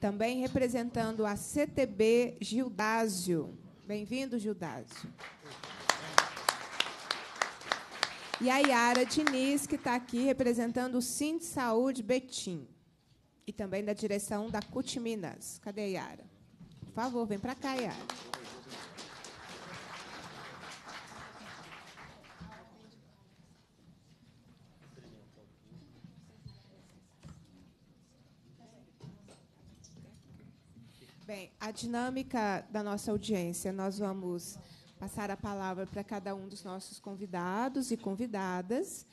também representando a CTB Gildásio. Bem-vindo, Gildásio. E a Yara Diniz, que está aqui representando o Sim de Saúde Betim. E também da direção da CUT Minas. Cadê a Yara? Por favor, vem para cá, Yara. dinâmica da nossa audiência, nós vamos passar a palavra para cada um dos nossos convidados e convidadas.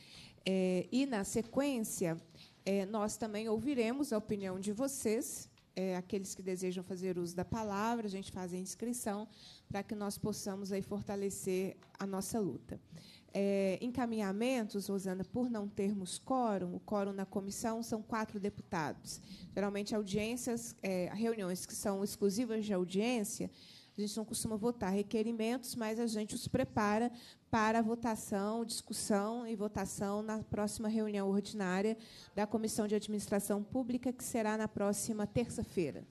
É, e, na sequência, é, nós também ouviremos a opinião de vocês, é, aqueles que desejam fazer uso da palavra, a gente faz a inscrição para que nós possamos aí fortalecer a nossa luta é, encaminhamentos, Rosana, por não termos quórum, o quórum na comissão são quatro deputados. Geralmente, audiências, é, reuniões que são exclusivas de audiência, a gente não costuma votar requerimentos, mas a gente os prepara para votação, discussão e votação na próxima reunião ordinária da Comissão de Administração Pública, que será na próxima terça-feira.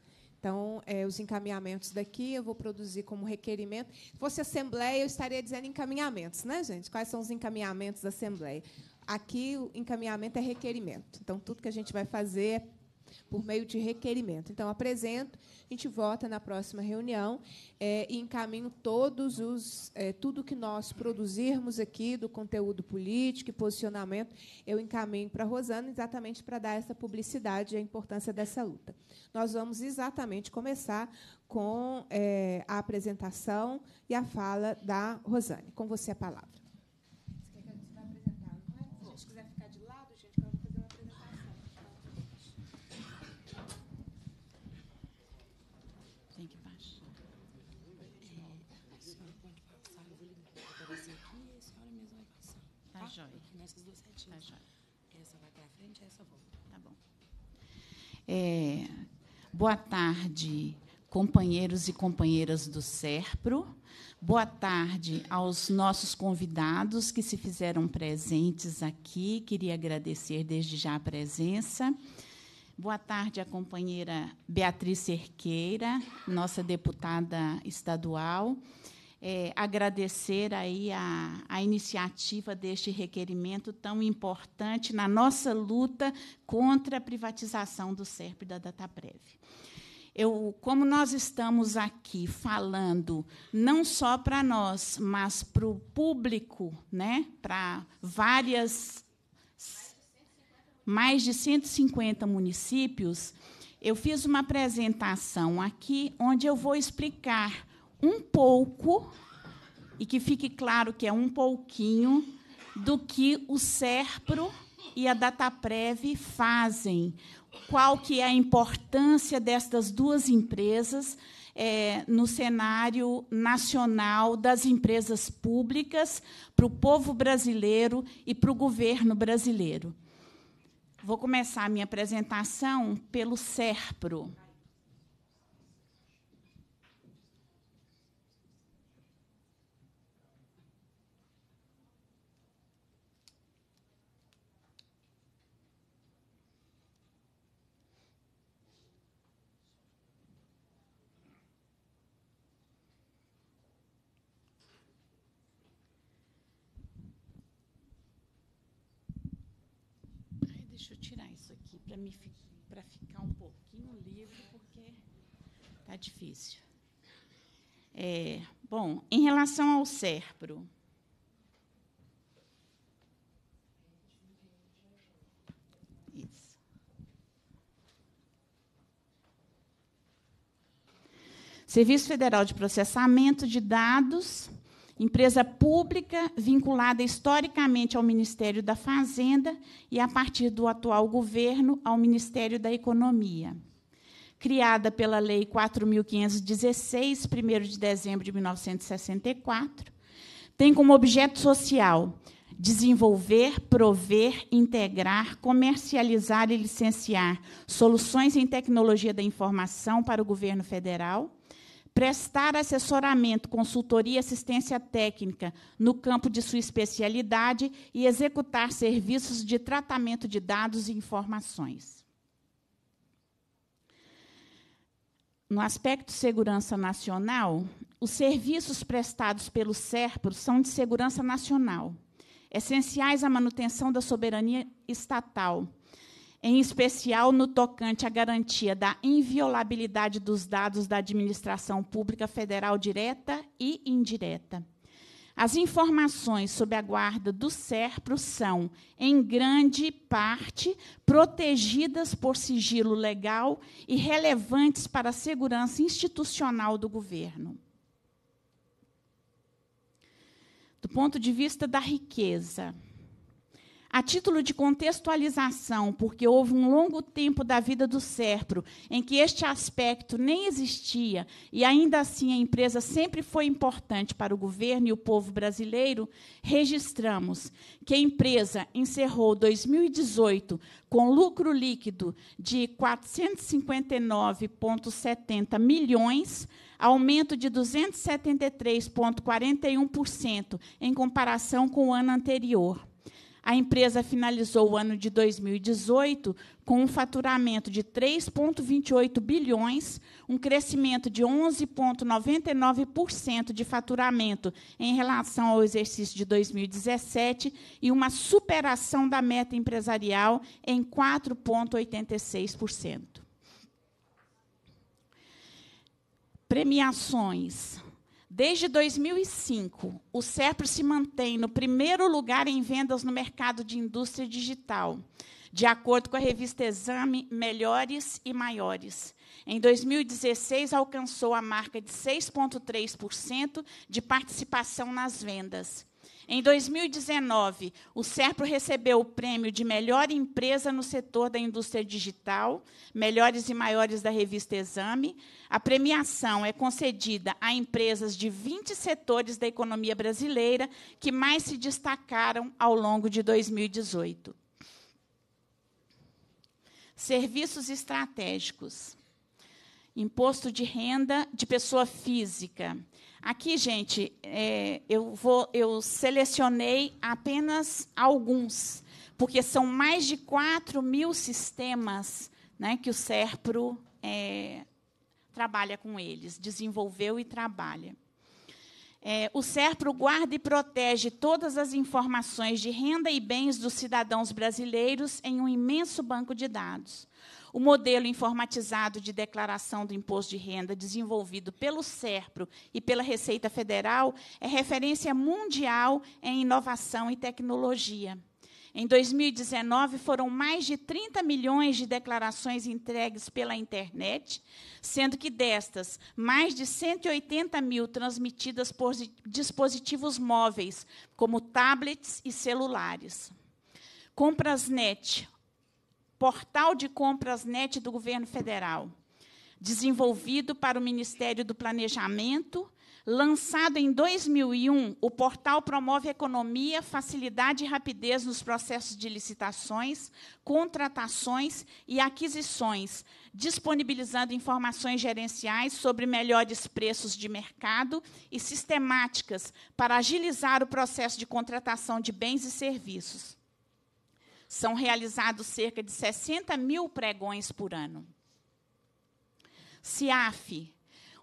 Então, é, os encaminhamentos daqui eu vou produzir como requerimento. Se fosse assembleia, eu estaria dizendo encaminhamentos, né, gente? Quais são os encaminhamentos da assembleia? Aqui, o encaminhamento é requerimento. Então, tudo que a gente vai fazer é por meio de requerimento. Então, apresento, a gente vota na próxima reunião é, e encaminho todos os é, tudo que nós produzirmos aqui do conteúdo político e posicionamento, eu encaminho para a Rosana exatamente para dar essa publicidade e a importância dessa luta. Nós vamos exatamente começar com é, a apresentação e a fala da Rosane. Com você a palavra. Tá, Essa vai para frente, essa volta. Tá bom. É, boa tarde, companheiros e companheiras do SERPRO. Boa tarde aos nossos convidados que se fizeram presentes aqui. Queria agradecer desde já a presença. Boa tarde à companheira Beatriz Cerqueira, nossa deputada estadual é, agradecer aí a, a iniciativa deste requerimento tão importante na nossa luta contra a privatização do SERP e da Dataprev. Eu, como nós estamos aqui falando não só para nós, mas para o público, né, para várias mais de 150 municípios, eu fiz uma apresentação aqui onde eu vou explicar um pouco, e que fique claro que é um pouquinho, do que o SERPRO e a Dataprev fazem. Qual que é a importância destas duas empresas é, no cenário nacional das empresas públicas para o povo brasileiro e para o governo brasileiro. Vou começar a minha apresentação pelo SERPRO. Deixa eu tirar isso aqui para me para ficar um pouquinho livre, porque tá difícil. É, bom, em relação ao cérebro, Isso. Serviço Federal de Processamento de Dados empresa pública vinculada historicamente ao Ministério da Fazenda e, a partir do atual governo, ao Ministério da Economia. Criada pela Lei 4.516, 1 de dezembro de 1964, tem como objeto social desenvolver, prover, integrar, comercializar e licenciar soluções em tecnologia da informação para o governo federal prestar assessoramento, consultoria e assistência técnica no campo de sua especialidade e executar serviços de tratamento de dados e informações. No aspecto segurança nacional, os serviços prestados pelo SERPRO são de segurança nacional, essenciais à manutenção da soberania estatal em especial no tocante à garantia da inviolabilidade dos dados da administração pública federal direta e indireta. As informações sob a guarda do SERPRO são, em grande parte, protegidas por sigilo legal e relevantes para a segurança institucional do governo. Do ponto de vista da riqueza, a título de contextualização, porque houve um longo tempo da vida do SERPRO em que este aspecto nem existia e ainda assim a empresa sempre foi importante para o governo e o povo brasileiro, registramos que a empresa encerrou 2018 com lucro líquido de 459,70 milhões, aumento de 273,41% em comparação com o ano anterior. A empresa finalizou o ano de 2018 com um faturamento de 3,28 bilhões, um crescimento de 11,99% de faturamento em relação ao exercício de 2017 e uma superação da meta empresarial em 4,86%. Premiações. Desde 2005, o CEPRO se mantém no primeiro lugar em vendas no mercado de indústria digital, de acordo com a revista Exame Melhores e Maiores. Em 2016, alcançou a marca de 6,3% de participação nas vendas. Em 2019, o SERPRO recebeu o prêmio de melhor empresa no setor da indústria digital, melhores e maiores da revista Exame. A premiação é concedida a empresas de 20 setores da economia brasileira que mais se destacaram ao longo de 2018. Serviços estratégicos. Imposto de renda de pessoa física Aqui, gente, é, eu, vou, eu selecionei apenas alguns, porque são mais de 4 mil sistemas né, que o SERPRO é, trabalha com eles, desenvolveu e trabalha. É, o SERPRO guarda e protege todas as informações de renda e bens dos cidadãos brasileiros em um imenso banco de dados. O modelo informatizado de declaração do imposto de renda, desenvolvido pelo SERPRO e pela Receita Federal, é referência mundial em inovação e tecnologia. Em 2019, foram mais de 30 milhões de declarações entregues pela internet, sendo que destas, mais de 180 mil transmitidas por dispositivos móveis, como tablets e celulares. Compras net, portal de compras net do governo federal, desenvolvido para o Ministério do Planejamento. Lançado em 2001, o portal promove economia, facilidade e rapidez nos processos de licitações, contratações e aquisições, disponibilizando informações gerenciais sobre melhores preços de mercado e sistemáticas para agilizar o processo de contratação de bens e serviços são realizados cerca de 60 mil pregões por ano. CIAF,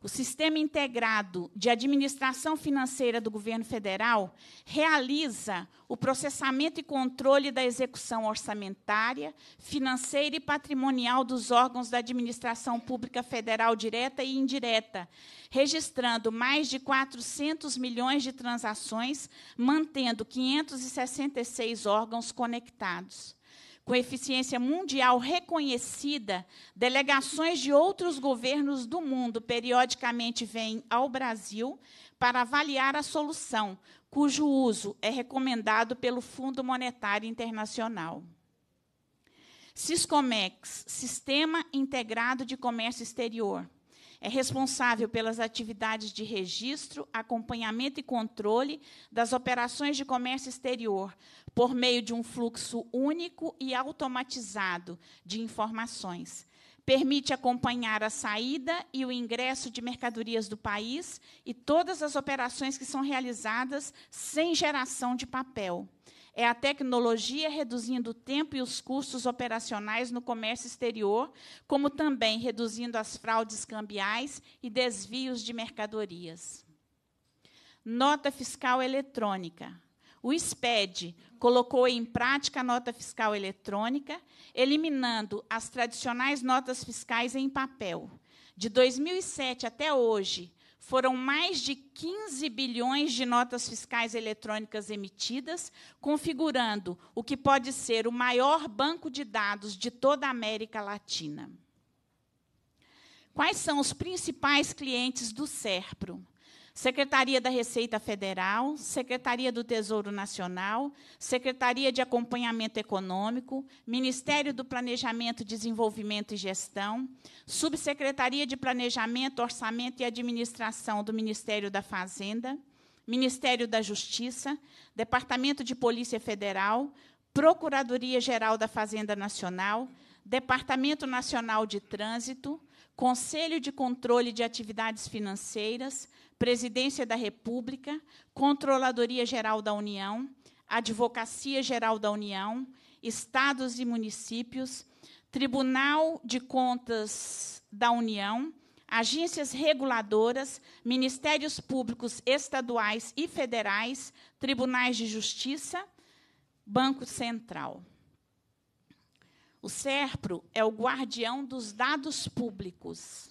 o Sistema Integrado de Administração Financeira do Governo Federal realiza o processamento e controle da execução orçamentária, financeira e patrimonial dos órgãos da administração pública federal direta e indireta, registrando mais de 400 milhões de transações, mantendo 566 órgãos conectados com eficiência mundial reconhecida, delegações de outros governos do mundo periodicamente vêm ao Brasil para avaliar a solução, cujo uso é recomendado pelo Fundo Monetário Internacional. Siscomex, Sistema Integrado de Comércio Exterior, é responsável pelas atividades de registro, acompanhamento e controle das operações de comércio exterior, por meio de um fluxo único e automatizado de informações. Permite acompanhar a saída e o ingresso de mercadorias do país e todas as operações que são realizadas sem geração de papel é a tecnologia reduzindo o tempo e os custos operacionais no comércio exterior, como também reduzindo as fraudes cambiais e desvios de mercadorias. Nota fiscal eletrônica. O SPED colocou em prática a nota fiscal eletrônica, eliminando as tradicionais notas fiscais em papel. De 2007 até hoje, foram mais de 15 bilhões de notas fiscais eletrônicas emitidas, configurando o que pode ser o maior banco de dados de toda a América Latina. Quais são os principais clientes do SERPRO? Secretaria da Receita Federal, Secretaria do Tesouro Nacional, Secretaria de Acompanhamento Econômico, Ministério do Planejamento, Desenvolvimento e Gestão, Subsecretaria de Planejamento, Orçamento e Administração do Ministério da Fazenda, Ministério da Justiça, Departamento de Polícia Federal, Procuradoria Geral da Fazenda Nacional, Departamento Nacional de Trânsito, Conselho de Controle de Atividades Financeiras, Presidência da República, Controladoria Geral da União, Advocacia Geral da União, Estados e Municípios, Tribunal de Contas da União, agências reguladoras, ministérios públicos estaduais e federais, tribunais de justiça, Banco Central. O SERPRO é o guardião dos dados públicos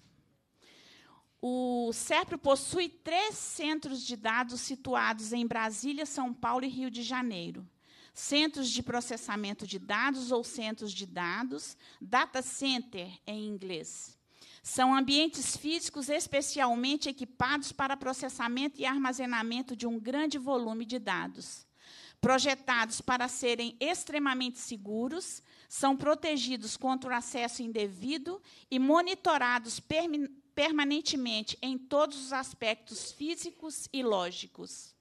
o CEPRO possui três centros de dados situados em Brasília, São Paulo e Rio de Janeiro. Centros de processamento de dados ou centros de dados, data center em inglês. São ambientes físicos especialmente equipados para processamento e armazenamento de um grande volume de dados. Projetados para serem extremamente seguros, são protegidos contra o acesso indevido e monitorados permanentemente em todos os aspectos físicos e lógicos.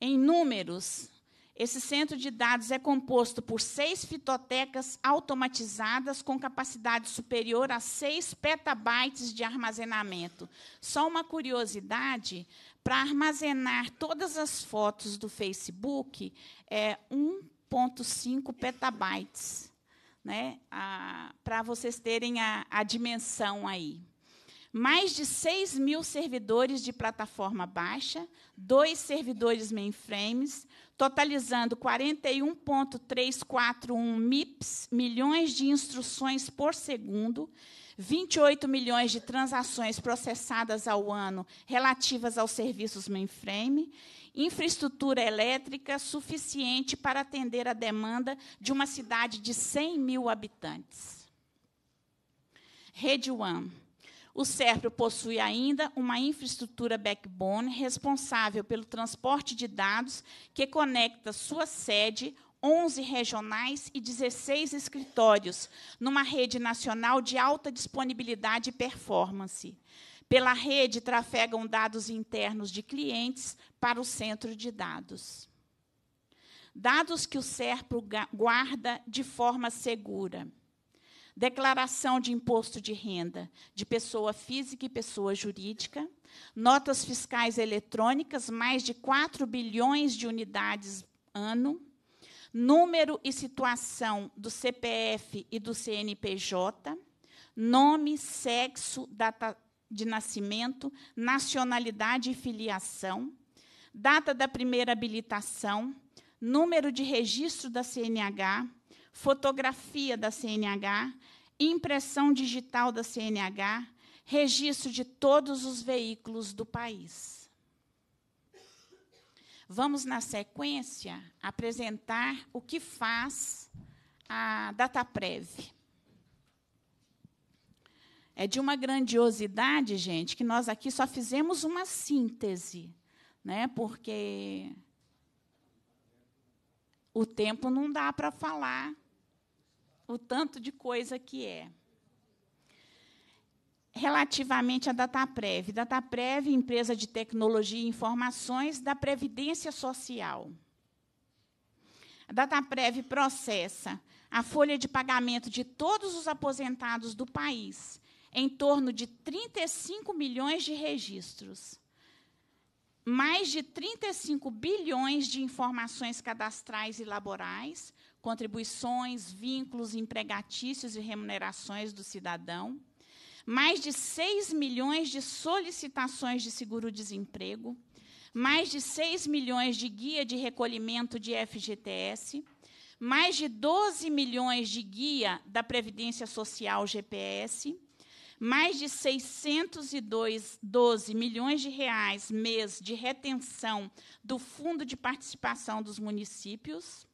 Em números, esse centro de dados é composto por seis fitotecas automatizadas com capacidade superior a 6 petabytes de armazenamento. Só uma curiosidade: para armazenar todas as fotos do Facebook é 1,5 petabytes né, para vocês terem a, a dimensão aí. Mais de 6 mil servidores de plataforma baixa, dois servidores mainframes, totalizando 41,341 MIPS, milhões de instruções por segundo, 28 milhões de transações processadas ao ano relativas aos serviços mainframe infraestrutura elétrica suficiente para atender a demanda de uma cidade de 100 mil habitantes. Rede One. O SERPRO possui ainda uma infraestrutura backbone responsável pelo transporte de dados que conecta sua sede, 11 regionais e 16 escritórios, numa rede nacional de alta disponibilidade e performance. Pela rede trafegam dados internos de clientes para o centro de dados. Dados que o SERPRO guarda de forma segura. Declaração de imposto de renda de pessoa física e pessoa jurídica, notas fiscais eletrônicas, mais de 4 bilhões de unidades ano, número e situação do CPF e do CNPJ, nome, sexo, data de nascimento, nacionalidade e filiação, data da primeira habilitação, número de registro da CNH, fotografia da CNH, impressão digital da CNH, registro de todos os veículos do país. Vamos, na sequência, apresentar o que faz a DataPrev é de uma grandiosidade, gente, que nós aqui só fizemos uma síntese, né? Porque o tempo não dá para falar o tanto de coisa que é. Relativamente à Dataprev, Dataprev, empresa de tecnologia e informações da Previdência Social. A Dataprev processa a folha de pagamento de todos os aposentados do país em torno de 35 milhões de registros, mais de 35 bilhões de informações cadastrais e laborais, contribuições, vínculos empregatícios e remunerações do cidadão, mais de 6 milhões de solicitações de seguro-desemprego, mais de 6 milhões de guia de recolhimento de FGTS, mais de 12 milhões de guia da Previdência Social GPS, mais de 612 milhões de reais mês de retenção do Fundo de Participação dos Municípios,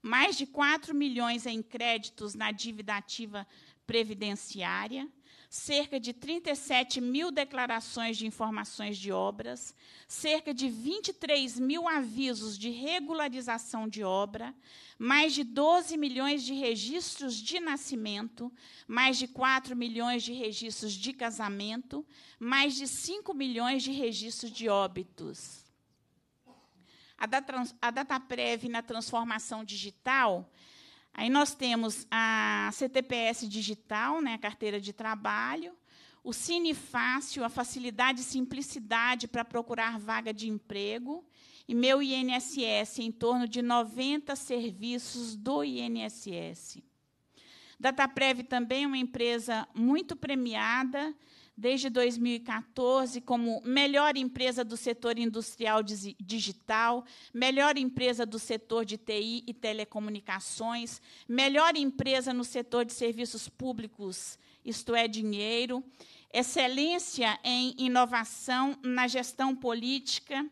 mais de 4 milhões em créditos na dívida ativa previdenciária, cerca de 37 mil declarações de informações de obras, cerca de 23 mil avisos de regularização de obra, mais de 12 milhões de registros de nascimento, mais de 4 milhões de registros de casamento, mais de 5 milhões de registros de óbitos. A Dataprev na transformação digital Aí nós temos a CTPS digital, né, a carteira de trabalho, o Cine Fácil, a facilidade e simplicidade para procurar vaga de emprego, e meu INSS, em torno de 90 serviços do INSS. Dataprev também é uma empresa muito premiada, desde 2014 como melhor empresa do setor industrial digital, melhor empresa do setor de TI e telecomunicações, melhor empresa no setor de serviços públicos, isto é, dinheiro, excelência em inovação na gestão política,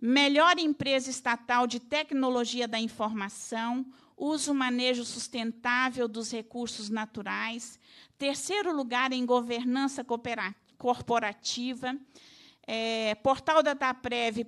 melhor empresa estatal de tecnologia da informação, uso manejo sustentável dos recursos naturais, Terceiro lugar em governança corporativa. É, Portal da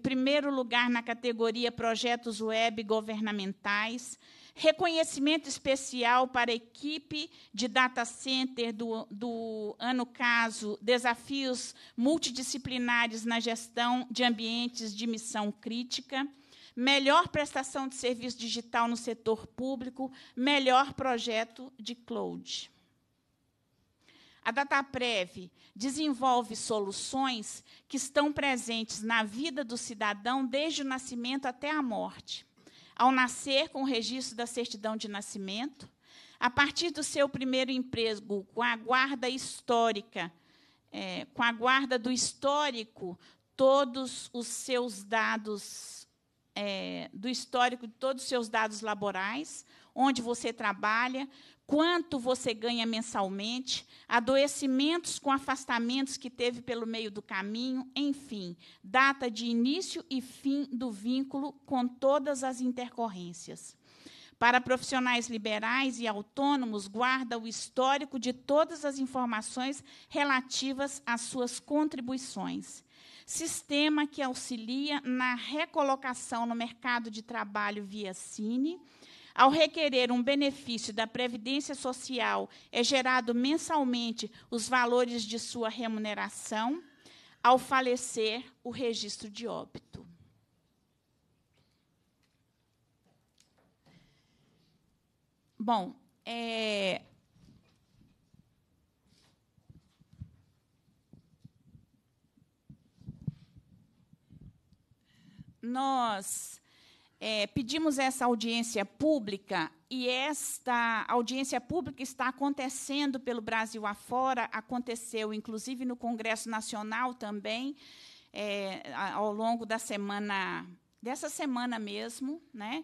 primeiro lugar na categoria Projetos Web Governamentais. Reconhecimento especial para a equipe de data center do, do ano caso Desafios Multidisciplinares na Gestão de Ambientes de Missão Crítica melhor prestação de serviço digital no setor público, melhor projeto de cloud. A DataPrev desenvolve soluções que estão presentes na vida do cidadão desde o nascimento até a morte. Ao nascer, com o registro da certidão de nascimento, a partir do seu primeiro emprego, com a guarda histórica, é, com a guarda do histórico, todos os seus dados, é, do histórico de todos os seus dados laborais, onde você trabalha, quanto você ganha mensalmente, adoecimentos com afastamentos que teve pelo meio do caminho, enfim, data de início e fim do vínculo com todas as intercorrências. Para profissionais liberais e autônomos, guarda o histórico de todas as informações relativas às suas contribuições. Sistema que auxilia na recolocação no mercado de trabalho via Cine ao requerer um benefício da Previdência Social, é gerado mensalmente os valores de sua remuneração. Ao falecer, o registro de óbito. Bom, é, nós é, pedimos essa audiência pública e esta audiência pública está acontecendo pelo Brasil afora, aconteceu inclusive no Congresso Nacional também, é, ao longo da semana, dessa semana mesmo. Né?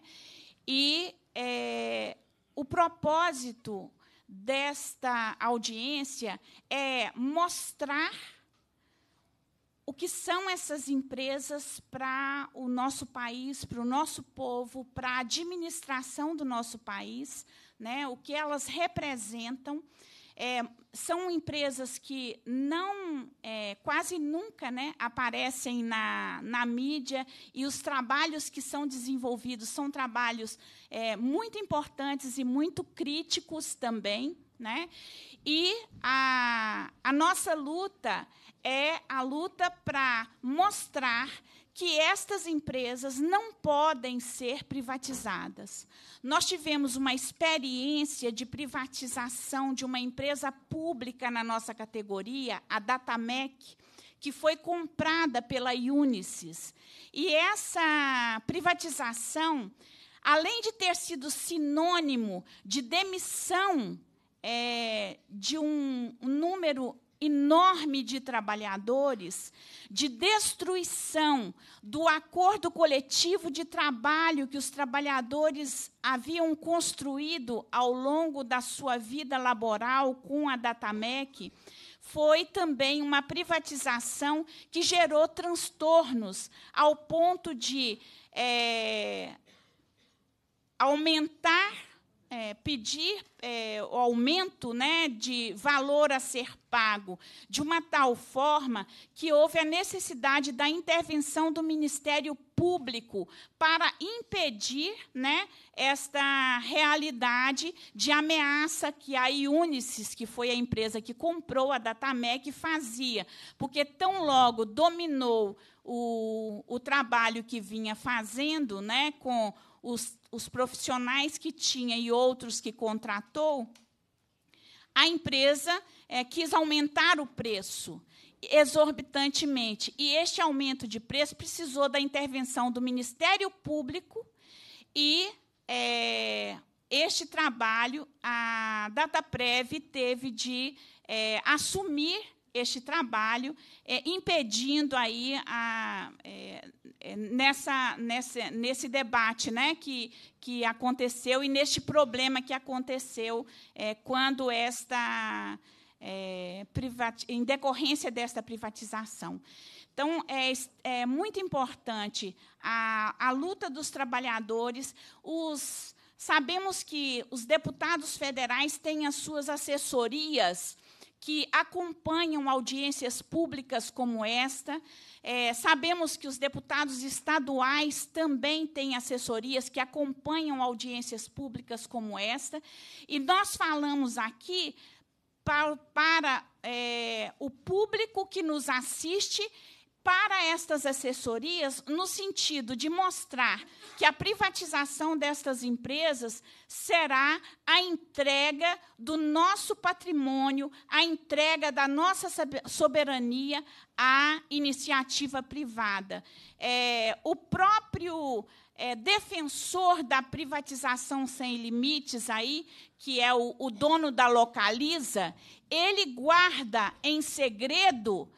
E é, o propósito desta audiência é mostrar o que são essas empresas para o nosso país, para o nosso povo, para a administração do nosso país, né? o que elas representam. É, são empresas que não é, quase nunca né, aparecem na, na mídia e os trabalhos que são desenvolvidos são trabalhos é, muito importantes e muito críticos também. Né? E a, a nossa luta é a luta para mostrar que estas empresas não podem ser privatizadas. Nós tivemos uma experiência de privatização de uma empresa pública na nossa categoria, a Datamec, que foi comprada pela Unisys. E essa privatização, além de ter sido sinônimo de demissão é, de um número enorme de trabalhadores, de destruição do acordo coletivo de trabalho que os trabalhadores haviam construído ao longo da sua vida laboral com a Datamec, foi também uma privatização que gerou transtornos ao ponto de é, aumentar é, pedir é, o aumento né, de valor a ser pago de uma tal forma que houve a necessidade da intervenção do Ministério Público para impedir né, esta realidade de ameaça que a Unicis, que foi a empresa que comprou a Datamec, fazia. Porque tão logo dominou o, o trabalho que vinha fazendo né, com os, os profissionais que tinha e outros que contratou, a empresa é, quis aumentar o preço exorbitantemente. E este aumento de preço precisou da intervenção do Ministério Público e é, este trabalho, a DataPrev teve de é, assumir este trabalho, é, impedindo aí a, é, nessa, nessa, nesse debate né, que, que aconteceu e neste problema que aconteceu é, quando esta. É, em decorrência desta privatização. Então, é, é muito importante a, a luta dos trabalhadores, os. Sabemos que os deputados federais têm as suas assessorias que acompanham audiências públicas como esta. É, sabemos que os deputados estaduais também têm assessorias que acompanham audiências públicas como esta. E nós falamos aqui para, para é, o público que nos assiste para estas assessorias no sentido de mostrar que a privatização destas empresas será a entrega do nosso patrimônio, a entrega da nossa soberania à iniciativa privada. É, o próprio é, defensor da privatização sem limites aí, que é o, o dono da Localiza, ele guarda em segredo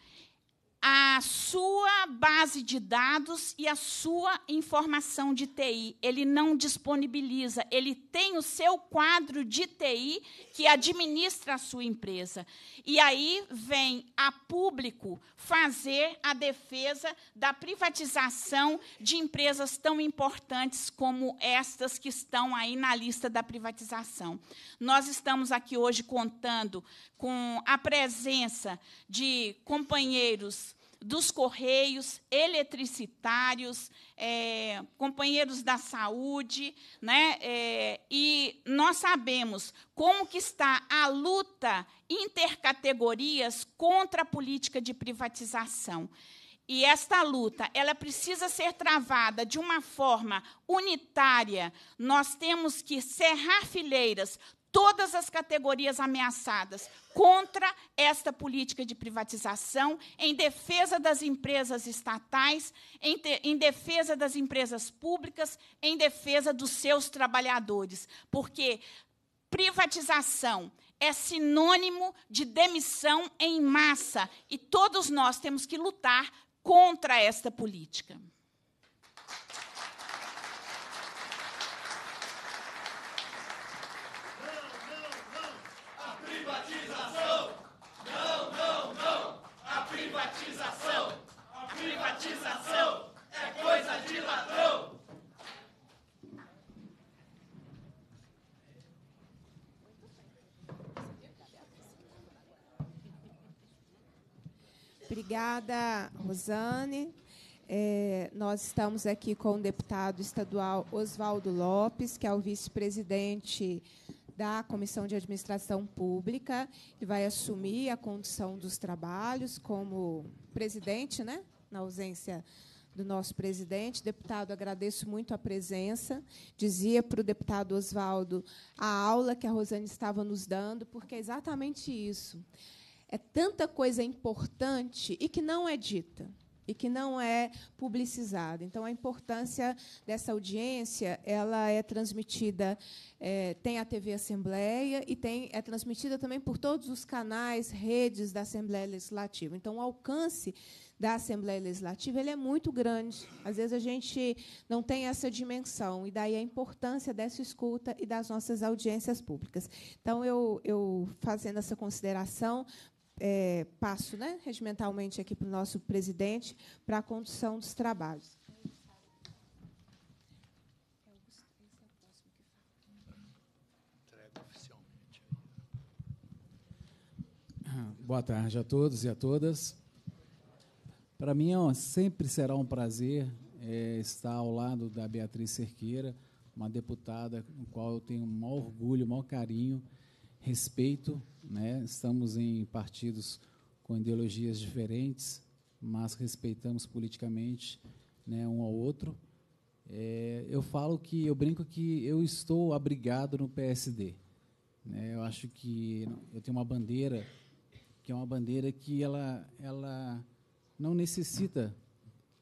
a sua base de dados e a sua informação de TI. Ele não disponibiliza, ele tem o seu quadro de TI que administra a sua empresa. E aí vem a público fazer a defesa da privatização de empresas tão importantes como estas que estão aí na lista da privatização. Nós estamos aqui hoje contando com a presença de companheiros dos correios, eletricitários, é, companheiros da saúde, né? É, e nós sabemos como que está a luta intercategorias contra a política de privatização. E esta luta, ela precisa ser travada de uma forma unitária. Nós temos que cerrar fileiras, todas as categorias ameaçadas contra esta política de privatização, em defesa das empresas estatais, em, te, em, defesa das empresas públicas, em defesa dos seus trabalhadores. Porque privatização é sinônimo de demissão em massa e todos nós temos que lutar contra esta política. privatização! Não, não, não! A privatização! A privatização é coisa de ladrão! Obrigada, Rosane. É, nós estamos aqui com o deputado estadual Oswaldo Lopes, que é o vice-presidente da Comissão de Administração Pública. que vai assumir a condução dos trabalhos como presidente, né? na ausência do nosso presidente. Deputado, agradeço muito a presença. Dizia para o deputado Oswaldo a aula que a Rosane estava nos dando, porque é exatamente isso. É tanta coisa importante e que não é dita e que não é publicizada. Então, a importância dessa audiência ela é transmitida, é, tem a TV Assembleia e tem, é transmitida também por todos os canais, redes da Assembleia Legislativa. Então, o alcance da Assembleia Legislativa ele é muito grande. Às vezes a gente não tem essa dimensão, e daí a importância dessa escuta e das nossas audiências públicas. Então, eu, eu fazendo essa consideração, é, passo né, regimentalmente aqui para o nosso presidente para a condução dos trabalhos. Ah, boa tarde a todos e a todas. Para mim, ó, sempre será um prazer é, estar ao lado da Beatriz Cerqueira, uma deputada com qual eu tenho o maior orgulho, o maior carinho respeito, né? Estamos em partidos com ideologias diferentes, mas respeitamos politicamente, né, um ao outro. É, eu falo que eu brinco que eu estou abrigado no PSD. Né? Eu acho que eu tenho uma bandeira que é uma bandeira que ela ela não necessita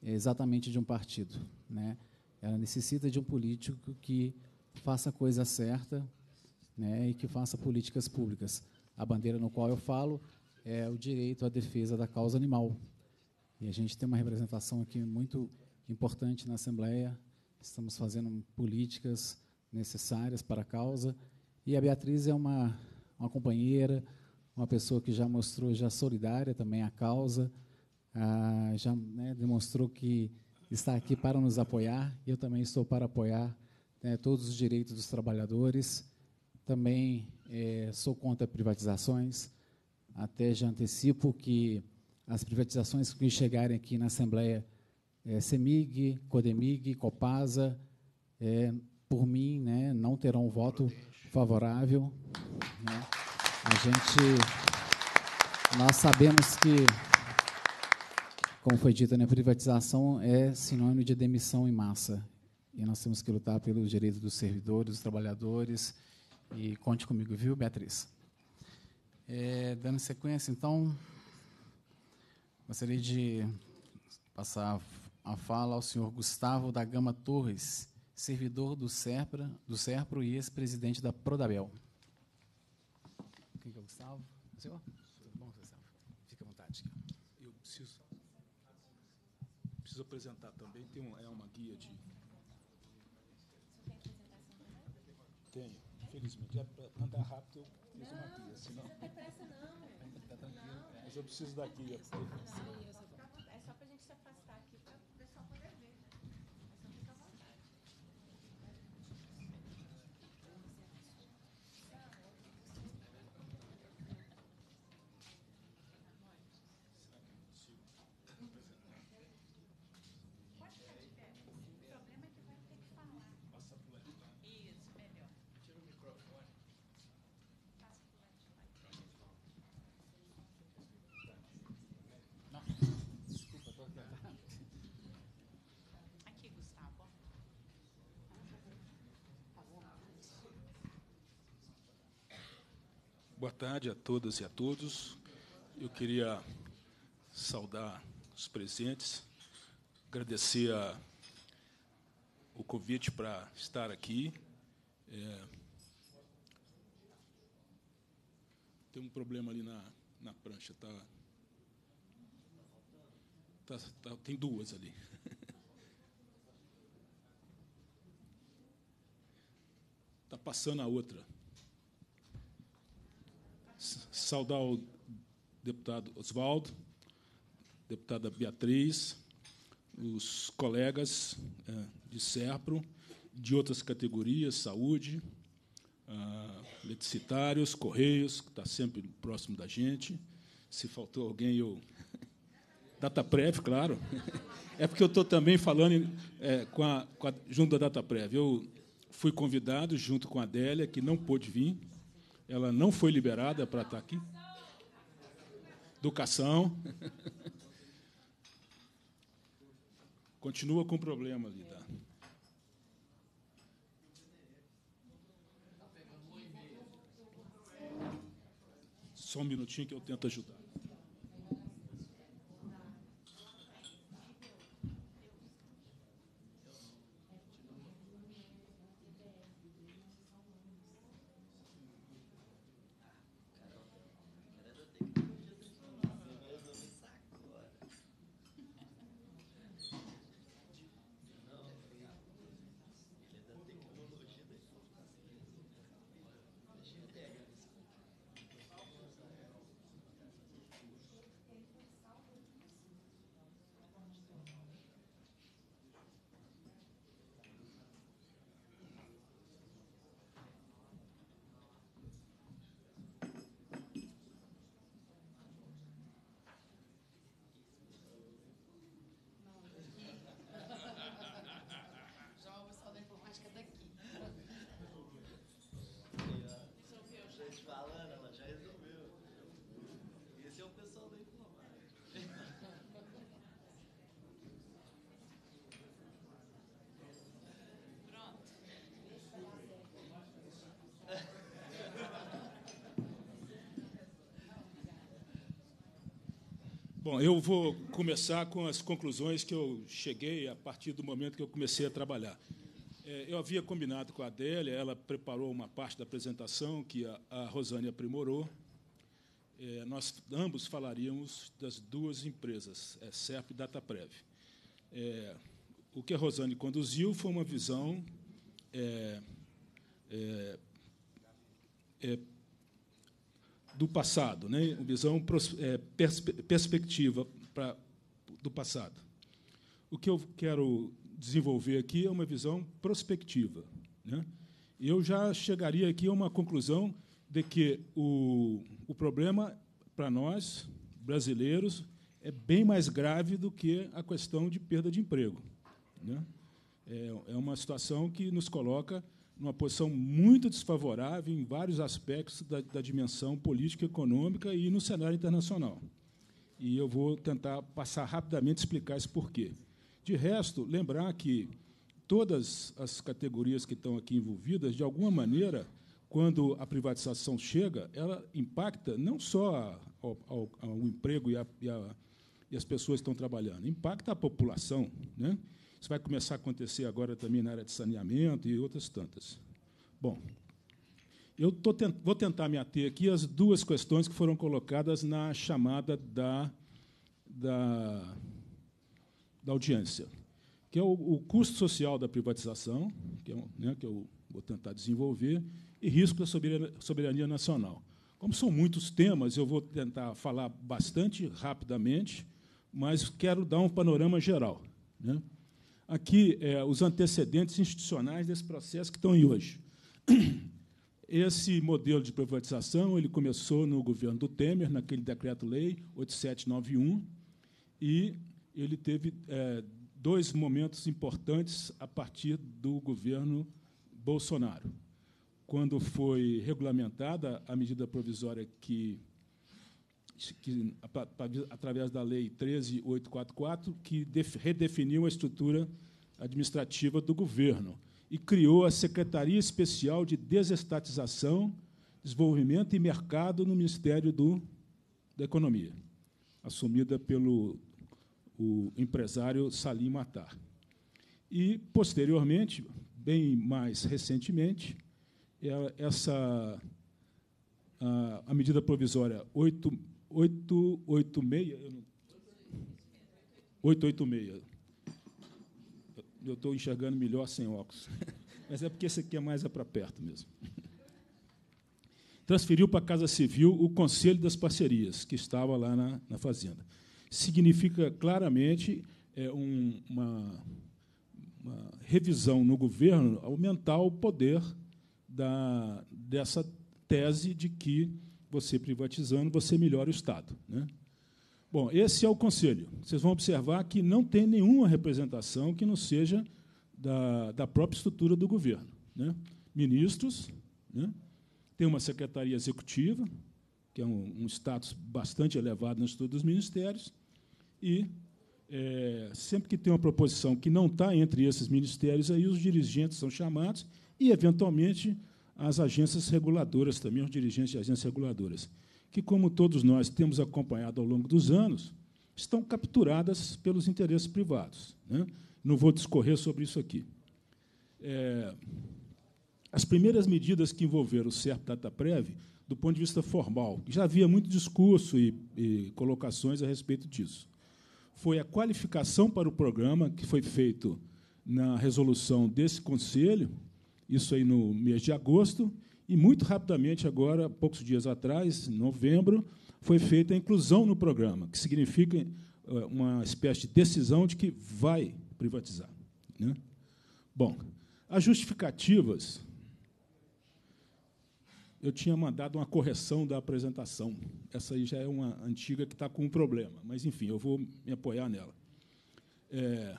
é, exatamente de um partido, né? Ela necessita de um político que faça a coisa certa, né, e que faça políticas públicas. A bandeira no qual eu falo é o direito à defesa da causa animal. E a gente tem uma representação aqui muito importante na Assembleia, estamos fazendo políticas necessárias para a causa. E a Beatriz é uma, uma companheira, uma pessoa que já mostrou já solidária também à causa, ah, já né, demonstrou que está aqui para nos apoiar, e eu também estou para apoiar né, todos os direitos dos trabalhadores. Também é, sou contra privatizações. Até já antecipo que as privatizações que chegarem aqui na Assembleia, é, CEMIG, CODEMIG, COPASA, é, por mim, né, não terão um voto favorável. Né? A gente, nós sabemos que, como foi dito, né, privatização é sinônimo de demissão em massa. E nós temos que lutar pelos direitos dos servidores, dos trabalhadores, e conte comigo, viu, Beatriz? É, dando sequência, então, gostaria de passar a fala ao senhor Gustavo da Gama Torres, servidor do, Serpra, do SERPRO e ex-presidente da Prodabel. Quem é o Gustavo? O é senhor? Tudo bom, Gustavo? Fica à vontade. Eu preciso, preciso apresentar também, tem um, é uma guia de... Tenho. Infelizmente, é para andar rápido, eu fiz não, uma pia. Senão... Não, não tem pressa, não. Ainda está Mas eu preciso daqui. Eu preciso. tarde a todas e a todos. Eu queria saudar os presentes, agradecer a, o convite para estar aqui. É, tem um problema ali na, na prancha, tá, tá, tá Tem duas ali. Está passando a outra saudar o deputado Oswaldo, deputada Beatriz, os colegas é, de SERPRO, de outras categorias, saúde, eletricitários, ah, Correios, que está sempre próximo da gente. Se faltou alguém, eu. DataPrev, claro. É porque eu estou também falando é, com a, com a, junto da DataPrev. Eu fui convidado, junto com a Adélia, que não pôde vir, ela não foi liberada para estar tá aqui. Educação. Continua com o problema, Lida. Só um minutinho que eu tento ajudar. Bom, eu vou começar com as conclusões que eu cheguei a partir do momento que eu comecei a trabalhar. É, eu havia combinado com a Adélia, ela preparou uma parte da apresentação que a Rosane aprimorou. É, nós ambos falaríamos das duas empresas, é SERP e DataPrev. O que a Rosane conduziu foi uma visão é, é, é, do passado, né? uma visão é, perspectiva pra, do passado. O que eu quero desenvolver aqui é uma visão prospectiva. Né? Eu já chegaria aqui a uma conclusão de que o, o problema para nós, brasileiros, é bem mais grave do que a questão de perda de emprego. Né? É, é uma situação que nos coloca numa posição muito desfavorável em vários aspectos da, da dimensão política, econômica e no cenário internacional. E eu vou tentar passar rapidamente explicar esse porquê. De resto, lembrar que todas as categorias que estão aqui envolvidas, de alguma maneira, quando a privatização chega, ela impacta não só ao, ao, ao emprego e, a, e, a, e, as pessoas que estão trabalhando, impacta a população. Né? Isso vai começar a acontecer agora também na área de saneamento e outras tantas. Bom, eu tent vou tentar me ater aqui às duas questões que foram colocadas na chamada da, da, da audiência, que é o, o, custo social da privatização, que, é um, né, que eu vou tentar desenvolver, e risco da soberania, soberania nacional. Como são muitos temas, eu vou tentar falar bastante rapidamente, mas quero dar um panorama geral. Né? aqui é, os antecedentes institucionais desse processo que estão em hoje. Esse modelo de privatização ele começou no governo do Temer, naquele decreto-lei 8791, e ele teve é, dois momentos importantes a partir do governo Bolsonaro. Quando foi regulamentada a medida provisória que que, através da Lei 13844, que redefiniu a estrutura administrativa do governo e criou a Secretaria Especial de Desestatização, Desenvolvimento e Mercado no Ministério do, da Economia, assumida pelo o empresário Salim Matar. E, posteriormente, bem mais recentemente, é, essa a, a medida provisória 8 886. Eu estou enxergando melhor sem óculos. Mas é porque esse aqui é mais é para perto mesmo. Transferiu para a Casa Civil o Conselho das Parcerias, que estava lá na, na fazenda. Significa claramente é, um, uma, uma revisão no governo, aumentar o poder da, dessa tese de que você privatizando, você melhora o Estado. Né? Bom, esse é o conselho. Vocês vão observar que não tem nenhuma representação que não seja da, da própria estrutura do governo. Né? Ministros, né? tem uma secretaria executiva, que é um, um, status bastante elevado na estrutura dos ministérios, e é, sempre que tem uma proposição que não está entre esses ministérios, aí os dirigentes são chamados e, eventualmente, as agências reguladoras também, os dirigentes de agências reguladoras, que, como todos nós temos acompanhado ao longo dos anos, estão capturadas pelos interesses privados. Né? Não vou discorrer sobre isso aqui. É, as primeiras medidas que envolveram o CERP DataPrev, do ponto de vista formal, já havia muito discurso e, e colocações a respeito disso, foi a qualificação para o programa, que foi feito na resolução desse conselho, isso aí no mês de agosto, e muito rapidamente, agora, poucos dias atrás, em novembro, foi feita a inclusão no programa, que significa eh, uma espécie de decisão de que vai privatizar. Né? Bom, as justificativas. Eu tinha mandado uma correção da apresentação. Essa aí já é uma antiga que está com um problema, mas, enfim, eu vou me apoiar nela. É,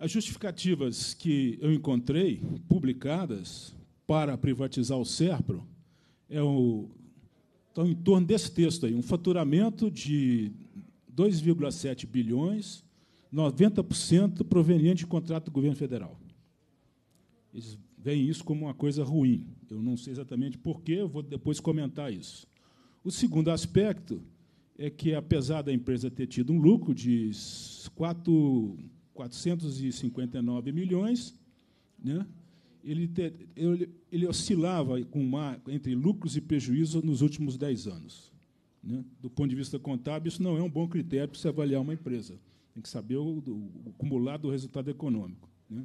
As justificativas que eu encontrei publicadas para privatizar o SERPRO é o, estão em torno desse texto aí, um faturamento de 2,7 bilhões, 90% proveniente de contrato do governo federal. Eles veem isso como uma coisa ruim. Eu não sei exatamente porquê, vou depois comentar isso. O segundo aspecto é que, apesar da empresa ter tido um lucro de 4 459 milhões, né? ele, ele, ele oscilava com uma, entre lucros e prejuízo nos últimos 10 anos. Né? Do ponto de vista contábil, isso não é um bom critério para se avaliar uma empresa. Tem que saber o, o, o acumulado do resultado econômico. Né?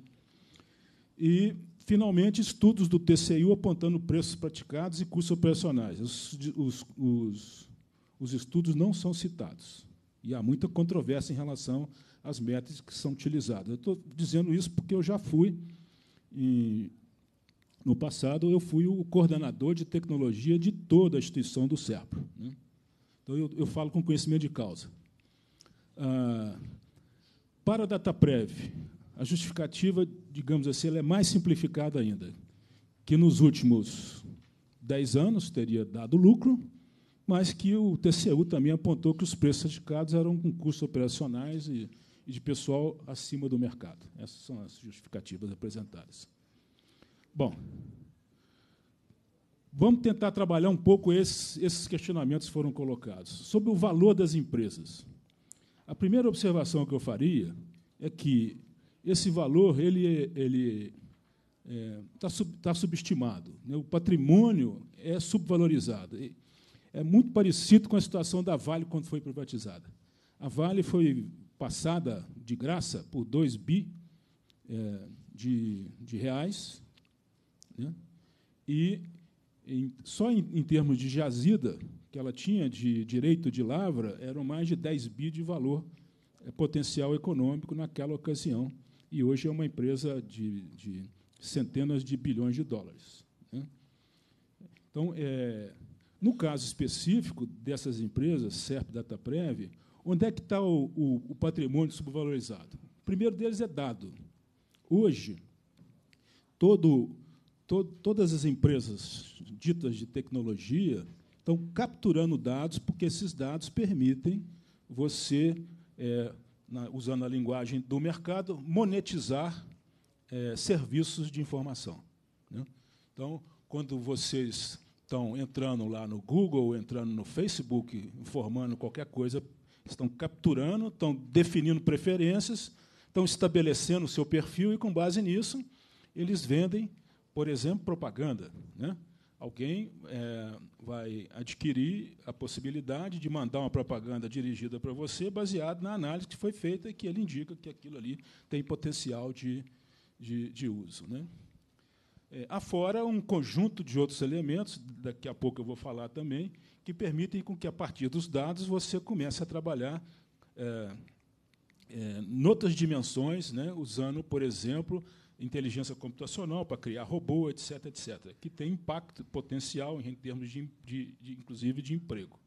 E, finalmente, estudos do TCU apontando preços praticados e custos operacionais. Os, os, os, os estudos não são citados. E há muita controvérsia em relação as metas que são utilizadas. Eu estou dizendo isso porque eu já fui, no passado, eu fui o coordenador de tecnologia de toda a instituição do SERPRO. Né? Então, eu, eu, falo com conhecimento de causa. Ah, para a DataPrev, a justificativa, digamos assim, ela é mais simplificada ainda, que nos últimos 10 anos teria dado lucro, mas que o TCU também apontou que os preços dedicados eram com custos operacionais e e de pessoal acima do mercado. Essas são as justificativas apresentadas. Bom, vamos tentar trabalhar um pouco esses, esses questionamentos que foram colocados. Sobre o valor das empresas. A primeira observação que eu faria é que esse valor ele, ele está é, tá sub, tá subestimado. Né? O patrimônio é subvalorizado. É muito parecido com a situação da Vale quando foi privatizada. A Vale foi passada de graça por 2 bi é, de, de, reais. Né? E em, só em, em, termos de jazida, que ela tinha de direito de lavra, eram mais de 10 bi de valor é, potencial econômico naquela ocasião. E hoje é uma empresa de, de centenas de bilhões de dólares. Né? Então, é, no caso específico dessas empresas, SERP Dataprev, Onde é que está o, o, o patrimônio subvalorizado? O primeiro deles é dado. Hoje, todo, todas as empresas ditas de tecnologia estão capturando dados, porque esses dados permitem você, é, na, usando a linguagem do mercado, monetizar é, serviços de informação. Né? Então, quando vocês estão entrando lá no Google, entrando no Facebook, informando qualquer coisa Estão capturando, estão definindo preferências, estão estabelecendo o seu perfil e, com base nisso, eles vendem, por exemplo, propaganda. Né? Alguém é, vai adquirir a possibilidade de mandar uma propaganda dirigida para você baseado na análise que foi feita e que ele indica que aquilo ali tem potencial de, de, de uso. Né? É, afora um conjunto de outros elementos, daqui a pouco eu vou falar também, que permitem com que, a partir dos dados, você comece a trabalhar é, é, noutras dimensões, né, usando, por exemplo, inteligência computacional para criar robô, etc., etc., que tem impacto potencial em termos, de, de, de inclusive, de emprego.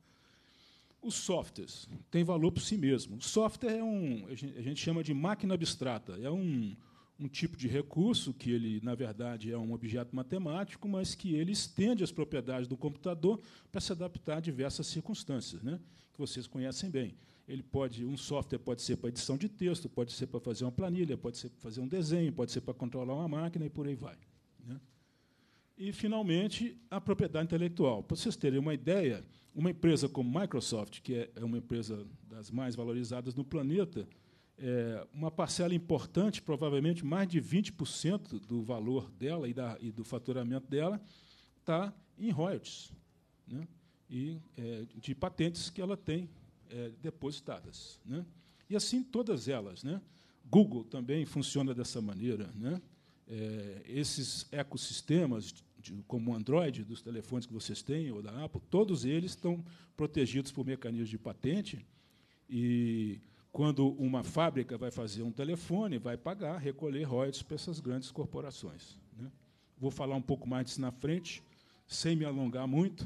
Os softwares têm valor por si mesmo. O software é um, a gente chama de máquina abstrata, é um, um tipo de recurso que ele, na verdade, é um objeto matemático, mas que ele estende as propriedades do computador para se adaptar a diversas circunstâncias, né? que vocês conhecem bem. Ele pode, um software pode ser para edição de texto, pode ser para fazer uma planilha, pode ser para fazer um desenho, pode ser para controlar uma máquina e por aí vai. Né? E, finalmente, a propriedade intelectual. Para vocês terem uma ideia, uma empresa como Microsoft, que é, é uma empresa das mais valorizadas no planeta, é, uma parcela importante, provavelmente mais de 20% do valor dela e, da, e do faturamento dela, está em royalties né? e é, de patentes que ela tem é, depositadas. Né? E assim todas elas. Né? Google também funciona dessa maneira. Né? É, esses ecossistemas, de, como o Android, dos telefones que vocês têm, ou da Apple, todos eles estão protegidos por mecanismos de patente. E quando uma fábrica vai fazer um telefone, vai pagar, recolher royalties para essas grandes corporações. Né? Vou falar um pouco mais disso na frente, sem me alongar muito.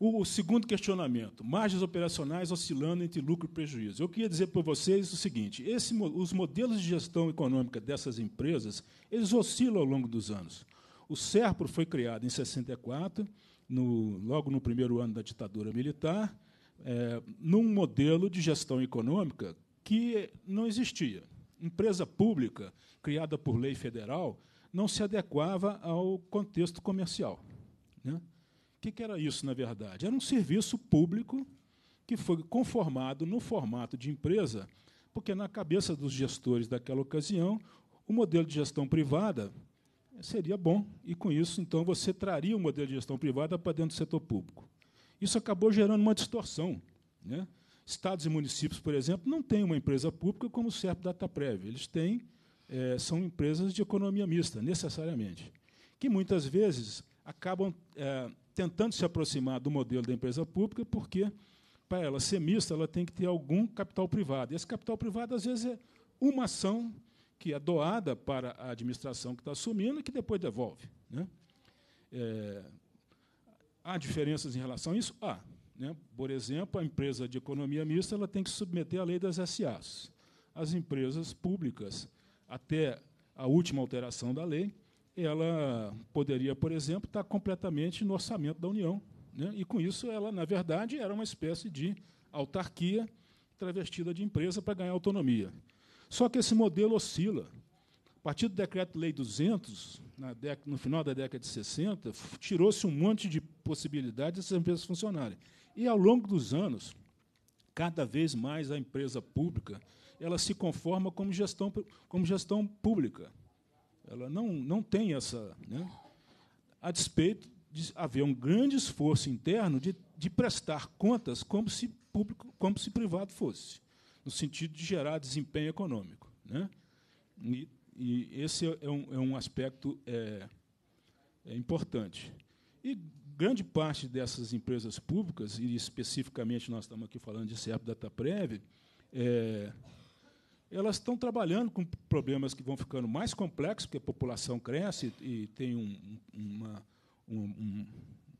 O segundo questionamento, margens operacionais oscilando entre lucro e prejuízo. Eu queria dizer para vocês o seguinte, esse, os modelos de gestão econômica dessas empresas, eles oscilam ao longo dos anos. O SERPRO foi criado em 64, no, logo no primeiro ano da ditadura militar, é, num modelo de gestão econômica que não existia. Empresa pública, criada por lei federal, não se adequava ao contexto comercial. Né? O que, que era isso, na verdade? Era um serviço público que foi conformado no formato de empresa, porque, na cabeça dos gestores daquela ocasião, o modelo de gestão privada seria bom, e com isso, então, você traria o modelo de gestão privada para dentro do setor público. Isso acabou gerando uma distorção. Né? Estados e municípios, por exemplo, não têm uma empresa pública como o CERP DataPrev. Eles têm, é, são empresas de economia mista, necessariamente, que muitas vezes acabam é, tentando se aproximar do modelo da empresa pública, porque, para ela ser mista, ela tem que ter algum capital privado. E esse capital privado, às vezes, é uma ação que é doada para a administração que está assumindo e que depois devolve. Né? É, Há diferenças em relação a isso? Há. Né? Por exemplo, a empresa de economia mista ela tem que submeter à lei das SAs. As empresas públicas, até a última alteração da lei, ela poderia, por exemplo, estar completamente no orçamento da União. Né? E, com isso, ela, na verdade, era uma espécie de autarquia travestida de empresa para ganhar autonomia. Só que esse modelo oscila. A partir do Decreto-Lei 200, na no final da década de 60, tirou-se um monte de possibilidades dessas empresas funcionarem. E, ao longo dos anos, cada vez mais a empresa pública ela se conforma como gestão, como gestão pública. Ela não, não tem essa. Né? A despeito de haver um grande esforço interno de, de prestar contas como se, público, como se privado fosse, no sentido de gerar desempenho econômico. Né? E e esse é um, é um aspecto é, é importante. E grande parte dessas empresas públicas, e especificamente nós estamos aqui falando de CEP DataPrev, é, elas estão trabalhando com problemas que vão ficando mais complexos, porque a população cresce e tem um, uma, um,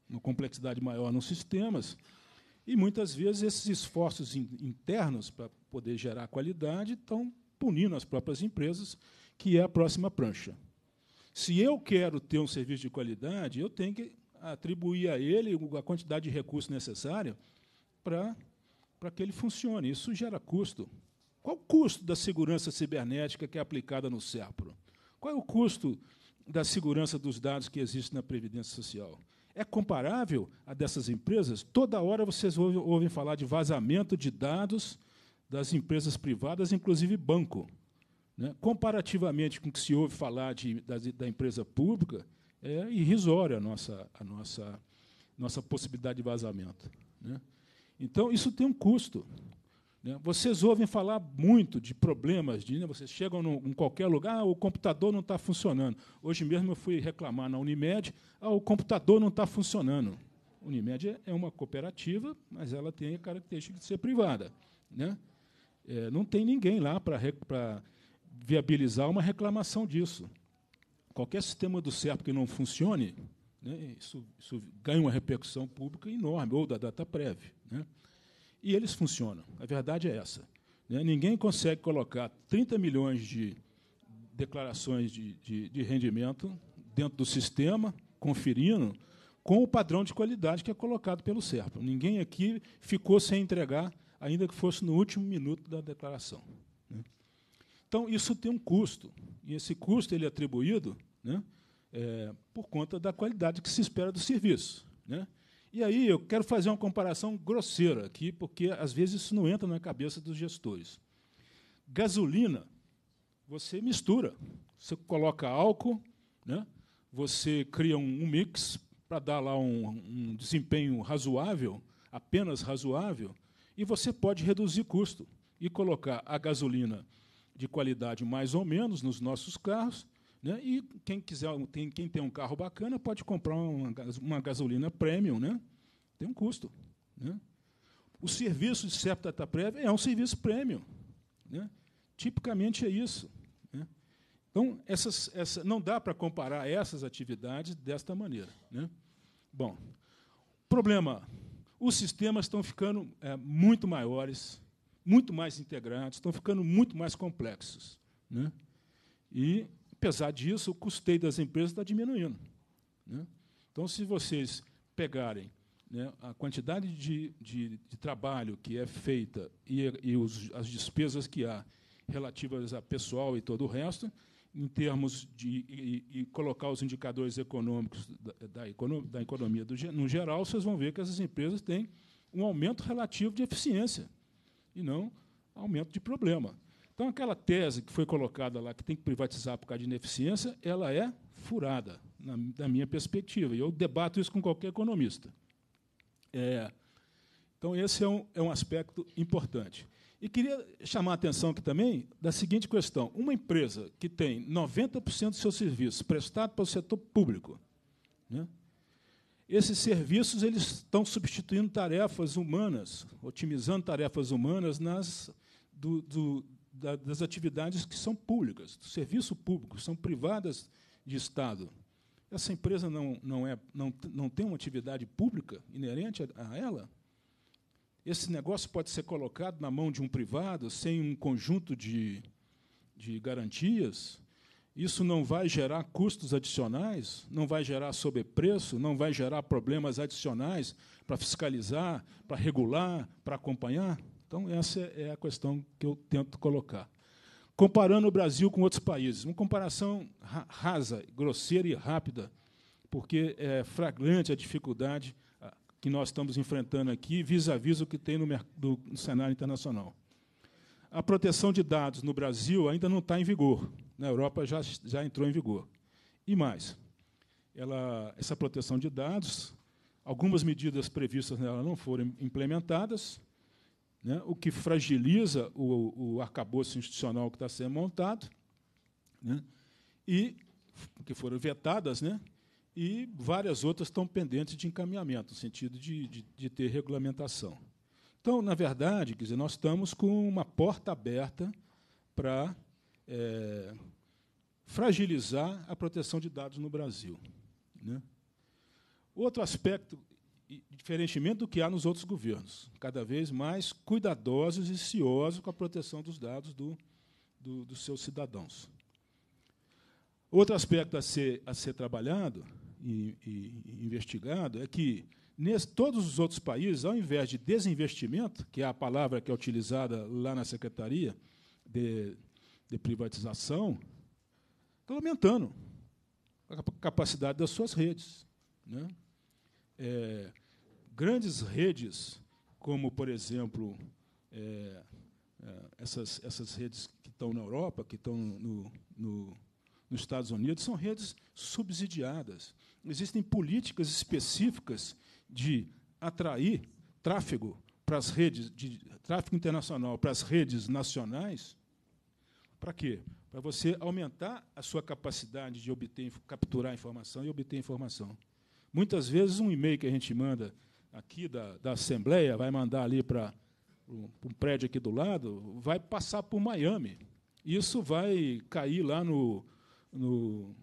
uma complexidade maior nos sistemas. E muitas vezes esses esforços internos para poder gerar qualidade estão punindo as próprias empresas que é a próxima prancha. Se eu quero ter um serviço de qualidade, eu tenho que atribuir a ele a quantidade de recursos necessária para, para que ele funcione. Isso gera custo. Qual o custo da segurança cibernética que é aplicada no CEPRO? Qual é o custo da segurança dos dados que existe na Previdência Social? É comparável a dessas empresas? Toda hora vocês ouvem falar de vazamento de dados das empresas privadas, inclusive banco. Né? Comparativamente com o que se ouve falar de, da, da empresa pública, é irrisória a nossa, a nossa, nossa possibilidade de vazamento. Né? Então, isso tem um custo. Né? Vocês ouvem falar muito de problemas, de, né? vocês chegam em qualquer lugar, ah, o computador não está funcionando. Hoje mesmo eu fui reclamar na Unimed, ah, o computador não está funcionando. Unimed é, é uma cooperativa, mas ela tem a característica de ser privada. Né? É, não tem ninguém lá para viabilizar uma reclamação disso. Qualquer sistema do SERP que não funcione, né, isso, isso, ganha uma repercussão pública enorme, ou da data prévia. Né? E eles funcionam, a verdade é essa. Né? Ninguém consegue colocar 30 milhões de declarações de, de, de rendimento dentro do sistema, conferindo, com o padrão de qualidade que é colocado pelo SERPA. Ninguém aqui ficou sem entregar, ainda que fosse no último minuto da declaração. Então, isso tem um custo, e esse custo ele é atribuído né, é, por conta da qualidade que se espera do serviço. Né? E aí eu quero fazer uma comparação grosseira aqui, porque às vezes isso não entra na cabeça dos gestores. Gasolina, você mistura, você coloca álcool, né, você cria um, mix para dar lá um, um desempenho razoável, apenas razoável, e você pode reduzir custo e colocar a gasolina de qualidade mais ou menos nos nossos carros. Né? E quem quiser, tem, quem tem um carro bacana pode comprar uma, uma gasolina premium, né? Tem um custo, né? O serviço de Data prévia é um serviço premium, né? Tipicamente é isso. Né? Então essas, essa, não dá para comparar essas atividades desta maneira, né? Bom, problema: os sistemas estão ficando é, muito maiores muito mais integrantes, estão ficando muito mais complexos. Né? E, apesar disso, o custeio das empresas está diminuindo. Né? Então, se vocês pegarem né, a quantidade de, de, de, trabalho que é feita e, e os, as despesas que há relativas a pessoal e todo o resto, em termos de e, e colocar os indicadores econômicos da, da, econo, da economia do, no geral, vocês vão ver que essas empresas têm um aumento relativo de eficiência e não aumento de problema. Então, aquela tese que foi colocada lá, que tem que privatizar por causa de ineficiência, ela é furada, na, da minha perspectiva. E eu debato isso com qualquer economista. É, então, esse é um, é um aspecto importante. E queria chamar a atenção aqui também da seguinte questão: uma empresa que tem 90% do seu serviço prestado para o setor público, né, esses serviços eles estão substituindo tarefas humanas, otimizando tarefas humanas nas do, do, da, das atividades que são públicas, do serviço público, são privadas de Estado. Essa empresa não, não, é, não, não tem uma atividade pública inerente a, a ela? Esse negócio pode ser colocado na mão de um privado sem um conjunto de, de garantias? Isso não vai gerar custos adicionais, não vai gerar sobrepreço, não vai gerar problemas adicionais para fiscalizar, para regular, para acompanhar? Então, essa é a questão que eu tento colocar. Comparando o Brasil com outros países, uma comparação rasa, grosseira e rápida, porque é flagrante a dificuldade ah, que nós estamos enfrentando aqui, vis-à-vis o que tem no, no cenário internacional. A proteção de dados no Brasil ainda não está em vigor na Europa já, já entrou em vigor. E mais, ela, essa proteção de dados, algumas medidas previstas nela não foram implementadas, né, o que fragiliza o, o arcabouço institucional que está sendo montado, né, e que foram vetadas, né, e várias outras estão pendentes de encaminhamento, no sentido de, de, de ter regulamentação. Então, na verdade, quer dizer, nós estamos com uma porta aberta para é, fragilizar a proteção de dados no Brasil. Né? Outro aspecto, diferentemente do que há nos outros governos, cada vez mais cuidadosos e ciosos com a proteção dos dados do, do, dos seus cidadãos. Outro aspecto a ser, a ser trabalhado e, e, investigado é que, nesse, todos os outros países, ao invés de desinvestimento, que é a palavra que é utilizada lá na Secretaria de, de privatização, estão tá aumentando a capacidade das suas redes. Né? É, grandes redes, como, por exemplo, é, é, essas, essas redes que estão na Europa, que estão no, no, nos Estados Unidos, são redes subsidiadas. Existem políticas específicas de atrair tráfego para as redes de tráfego internacional para as redes nacionais para quê? Para você aumentar a sua capacidade de obter, capturar informação e obter informação. Muitas vezes, um e-mail que a gente manda aqui da, da Assembleia, vai mandar ali para um prédio aqui do lado, vai passar por Miami. Isso vai cair lá no, no,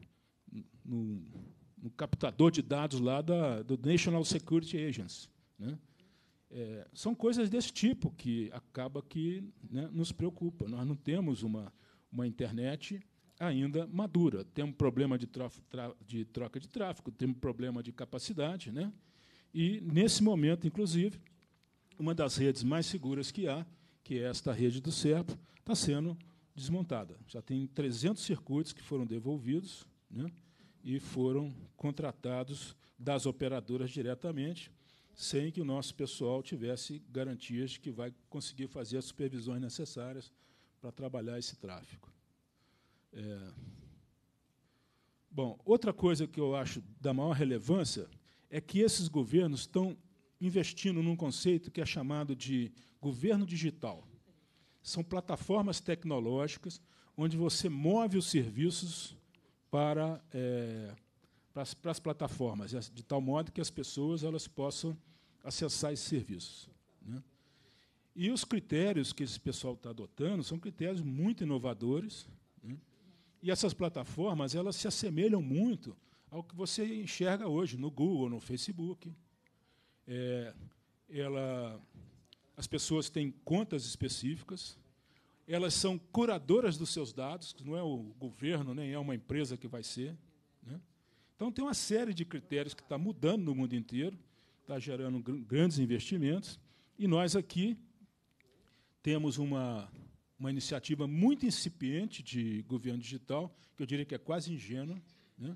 no, no captador de dados lá da, do National Security Agency. Né? É, são coisas desse tipo que acaba que né, nos preocupa. Nós não temos uma uma internet ainda madura. Temos problema de, de, troca de tráfego, temos problema de capacidade. Né? E, nesse momento, inclusive, uma das redes mais seguras que há, que é esta rede do SERP, está sendo desmontada. Já tem 300 circuitos que foram devolvidos né? e foram contratados das operadoras diretamente, sem que o nosso pessoal tivesse garantias de que vai conseguir fazer as supervisões necessárias para trabalhar esse tráfego. É... Bom, outra coisa que eu acho da maior relevância é que esses governos estão investindo num conceito que é chamado de governo digital. São plataformas tecnológicas onde você move os serviços para, é, para, as, para as plataformas, de tal modo que as pessoas elas possam acessar esses serviços. Né? E os critérios que esse pessoal está adotando são critérios muito inovadores. Né? E essas plataformas elas se assemelham muito ao que você enxerga hoje no Google, no Facebook. É, ela, as pessoas têm contas específicas, elas são curadoras dos seus dados, que não é o governo, nem é uma empresa que vai ser. Né? Então, tem uma série de critérios que está mudando no mundo inteiro, está gerando grandes investimentos, e nós aqui temos uma, uma iniciativa muito incipiente de governo digital, que eu diria que é quase ingênua, né?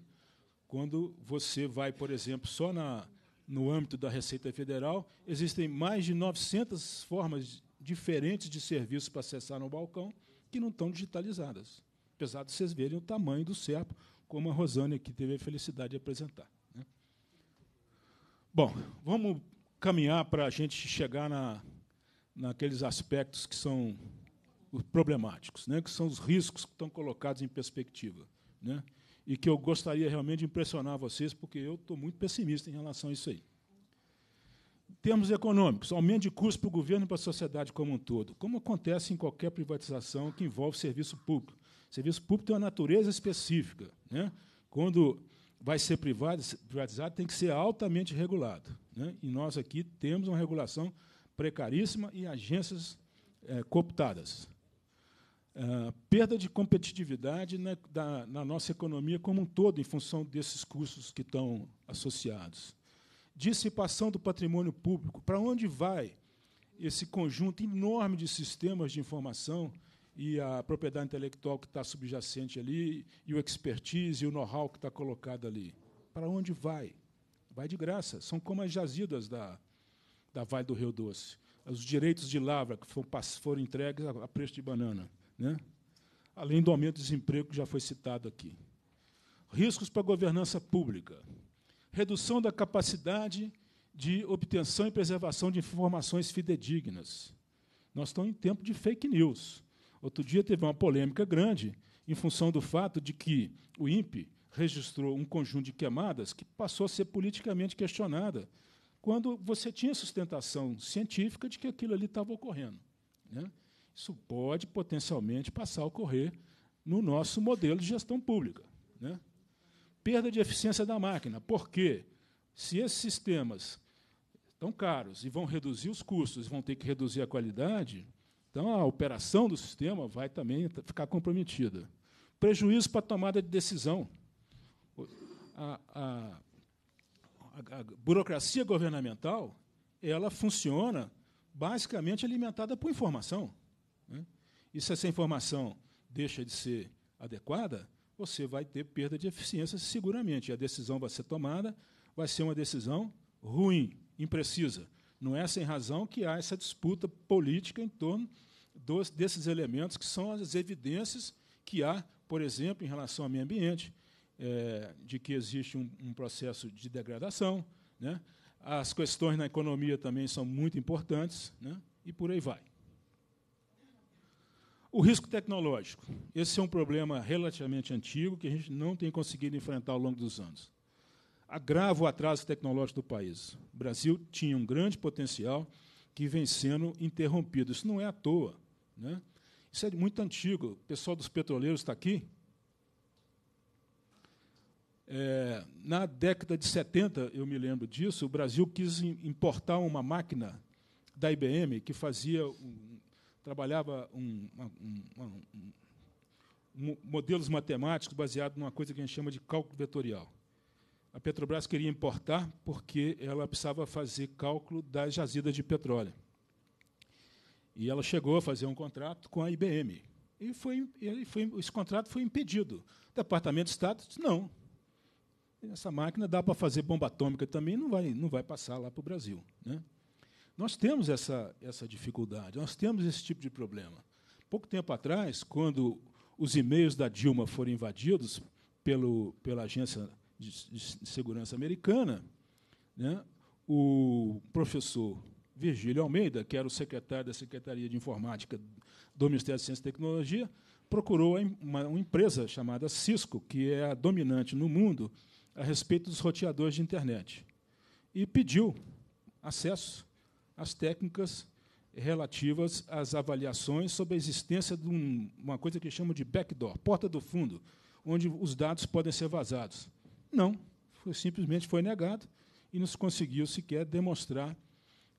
quando você vai, por exemplo, só na, no âmbito da Receita Federal, existem mais de 900 formas diferentes de serviço para acessar no balcão que não estão digitalizadas, apesar de vocês verem o tamanho do CERPO, como a Rosânia aqui teve a felicidade de apresentar. Né? Bom, vamos caminhar para a gente chegar na, naqueles aspectos que são problemáticos, né, que são os riscos que estão colocados em perspectiva. Né, e que eu gostaria realmente de impressionar vocês, porque eu estou muito pessimista em relação a isso aí. termos econômicos, aumento de custo para o governo e para a sociedade como um todo, como acontece em qualquer privatização que envolve serviço público. serviço público tem uma natureza específica. Né? Quando vai ser privado, privatizado, tem que ser altamente regulado. Né? E nós aqui temos uma regulação precaríssima e agências é, cooptadas. É, perda de competitividade na, né, da, na nossa economia como um todo, em função desses custos que estão associados. Dissipação do patrimônio público. Para onde vai esse conjunto enorme de sistemas de informação e a propriedade intelectual que está subjacente ali, e o expertise e o know-how que está colocado ali. Para onde vai? Vai de graça. São como as jazidas da, da Vale do Rio Doce. Os direitos de lavra que foram, foram entregues a preço de banana. Né? Além do aumento do desemprego que já foi citado aqui. Riscos para a governança pública. Redução da capacidade de obtenção e preservação de informações fidedignas. Nós estamos em tempo de fake news. Outro dia teve uma polêmica grande em função do fato de que o INPE registrou um conjunto de queimadas que passou a ser politicamente questionada quando você tinha sustentação científica de que aquilo ali estava ocorrendo. Né? Isso pode potencialmente passar a ocorrer no nosso modelo de gestão pública. Né? Perda de eficiência da máquina. Por quê? Se esses sistemas estão caros e vão reduzir os custos, vão ter que reduzir a qualidade, então a operação do sistema vai também ficar comprometida. Prejuízo para a tomada de decisão. A, a, a, a burocracia governamental ela funciona basicamente alimentada por informação. Né? E se essa informação deixa de ser adequada, você vai ter perda de eficiência seguramente. E a decisão vai ser tomada, vai ser uma decisão ruim, imprecisa. Não é sem razão que há essa disputa política em torno dos, desses elementos que são as evidências que há, por exemplo, em relação ao meio ambiente, é, de que existe um, um processo de degradação, né? as questões na economia também são muito importantes, né? e por aí vai. O risco tecnológico. Esse é um problema relativamente antigo que a gente não tem conseguido enfrentar ao longo dos anos. Agrava o atraso tecnológico do país. O Brasil tinha um grande potencial que vem sendo interrompido. Isso não é à toa. Né? Isso é muito antigo. O pessoal dos petroleiros está aqui. É, na década de 70, eu me lembro disso, o Brasil quis importar uma máquina da IBM que fazia um, trabalhava um, um, modelos matemáticos baseados numa coisa que a gente chama de cálculo vetorial. A Petrobras queria importar porque ela precisava fazer cálculo das jazidas de petróleo. E ela chegou a fazer um contrato com a IBM. E foi, foi, esse contrato foi impedido. O Departamento de Estado disse: não, essa máquina dá para fazer bomba atômica também, não vai, não vai passar lá para o Brasil. Né? Nós temos essa, essa dificuldade, nós temos esse tipo de problema. Pouco tempo atrás, quando os e-mails da Dilma foram invadidos pelo, pela Agência de, de Segurança Americana, né, o professor Virgílio Almeida, que era o secretário da Secretaria de Informática do Ministério de Ciência e Tecnologia, procurou uma, uma empresa chamada Cisco, que é a dominante no mundo a respeito dos roteadores de internet e pediu acesso às técnicas relativas às avaliações sobre a existência de uma coisa que chamam de backdoor, porta do fundo, onde os dados podem ser vazados. Não, foi, simplesmente foi negado e não se conseguiu sequer demonstrar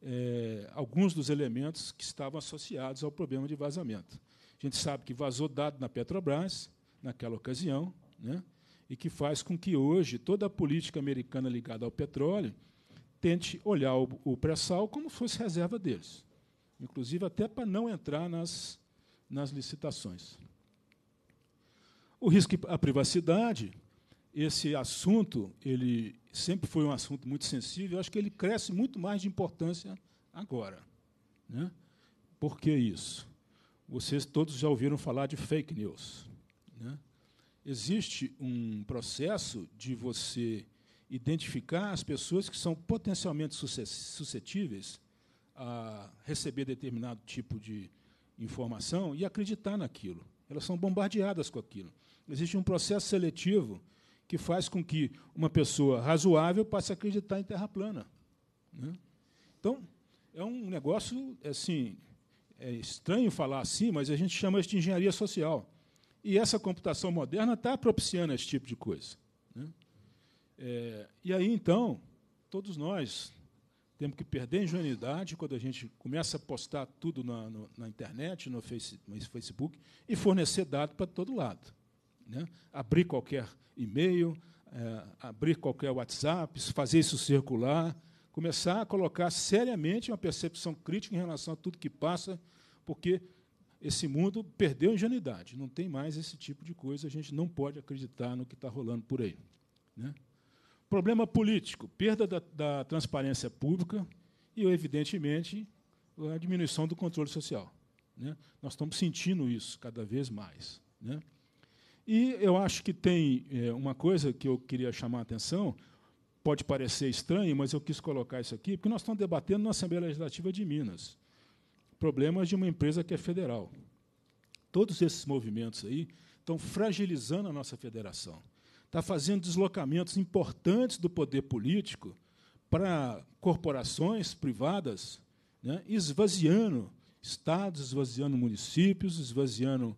é, alguns dos elementos que estavam associados ao problema de vazamento. A gente sabe que vazou dado na Petrobras, naquela ocasião, né? e que faz com que hoje toda a política americana ligada ao petróleo tente olhar o, o pré-sal como fosse reserva deles, inclusive até para não entrar nas, nas licitações. O risco à privacidade, esse assunto, ele sempre foi um assunto muito sensível, eu acho que ele cresce muito mais de importância agora. Né? Por que isso? Vocês todos já ouviram falar de fake news. Né? existe um processo de você identificar as pessoas que são potencialmente suscetíveis a receber determinado tipo de informação e acreditar naquilo. Elas são bombardeadas com aquilo. Existe um processo seletivo que faz com que uma pessoa razoável passe a acreditar em terra plana. Né? Então, é um negócio assim, é estranho falar assim, mas a gente chama isso de engenharia social. E essa computação moderna está propiciando esse tipo de coisa. Né? É, e aí, então, todos nós temos que perder a ingenuidade quando a gente começa a postar tudo na, no, na internet, no, face, no Facebook, e fornecer dados para todo lado. Né? Abrir qualquer e-mail, é, abrir qualquer WhatsApp, fazer isso circular, começar a colocar seriamente uma percepção crítica em relação a tudo que passa, porque esse mundo perdeu a ingenuidade, não tem mais esse tipo de coisa, a gente não pode acreditar no que está rolando por aí. Né? Problema político, perda da, da transparência pública e, evidentemente, a diminuição do controle social. Né? Nós estamos sentindo isso cada vez mais. Né? E eu acho que tem é, uma coisa que eu queria chamar a atenção, pode parecer estranho, mas eu quis colocar isso aqui, porque nós estamos debatendo na Assembleia Legislativa de Minas problemas de uma empresa que é federal. Todos esses movimentos aí estão fragilizando a nossa federação. Está fazendo deslocamentos importantes do poder político para corporações privadas, né, esvaziando estados, esvaziando municípios, esvaziando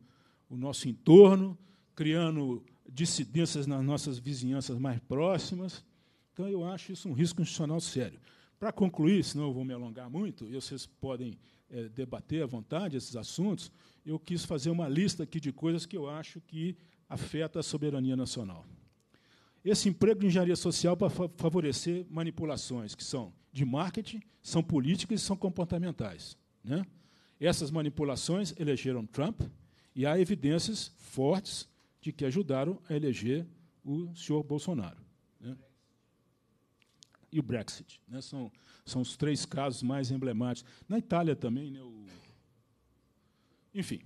o nosso entorno, criando dissidências nas nossas vizinhanças mais próximas. Então, eu acho isso um risco institucional sério. Para concluir, senão eu vou me alongar muito, e vocês podem é, debater à vontade esses assuntos, eu quis fazer uma lista aqui de coisas que eu acho que afeta a soberania nacional. Esse emprego de engenharia social para fa favorecer manipulações que são de marketing, são políticas e são comportamentais. Né? Essas manipulações elegeram Trump e há evidências fortes de que ajudaram a eleger o senhor Bolsonaro e o Brexit. Né? São, são os três casos mais emblemáticos. Na Itália também. Né, o... Enfim.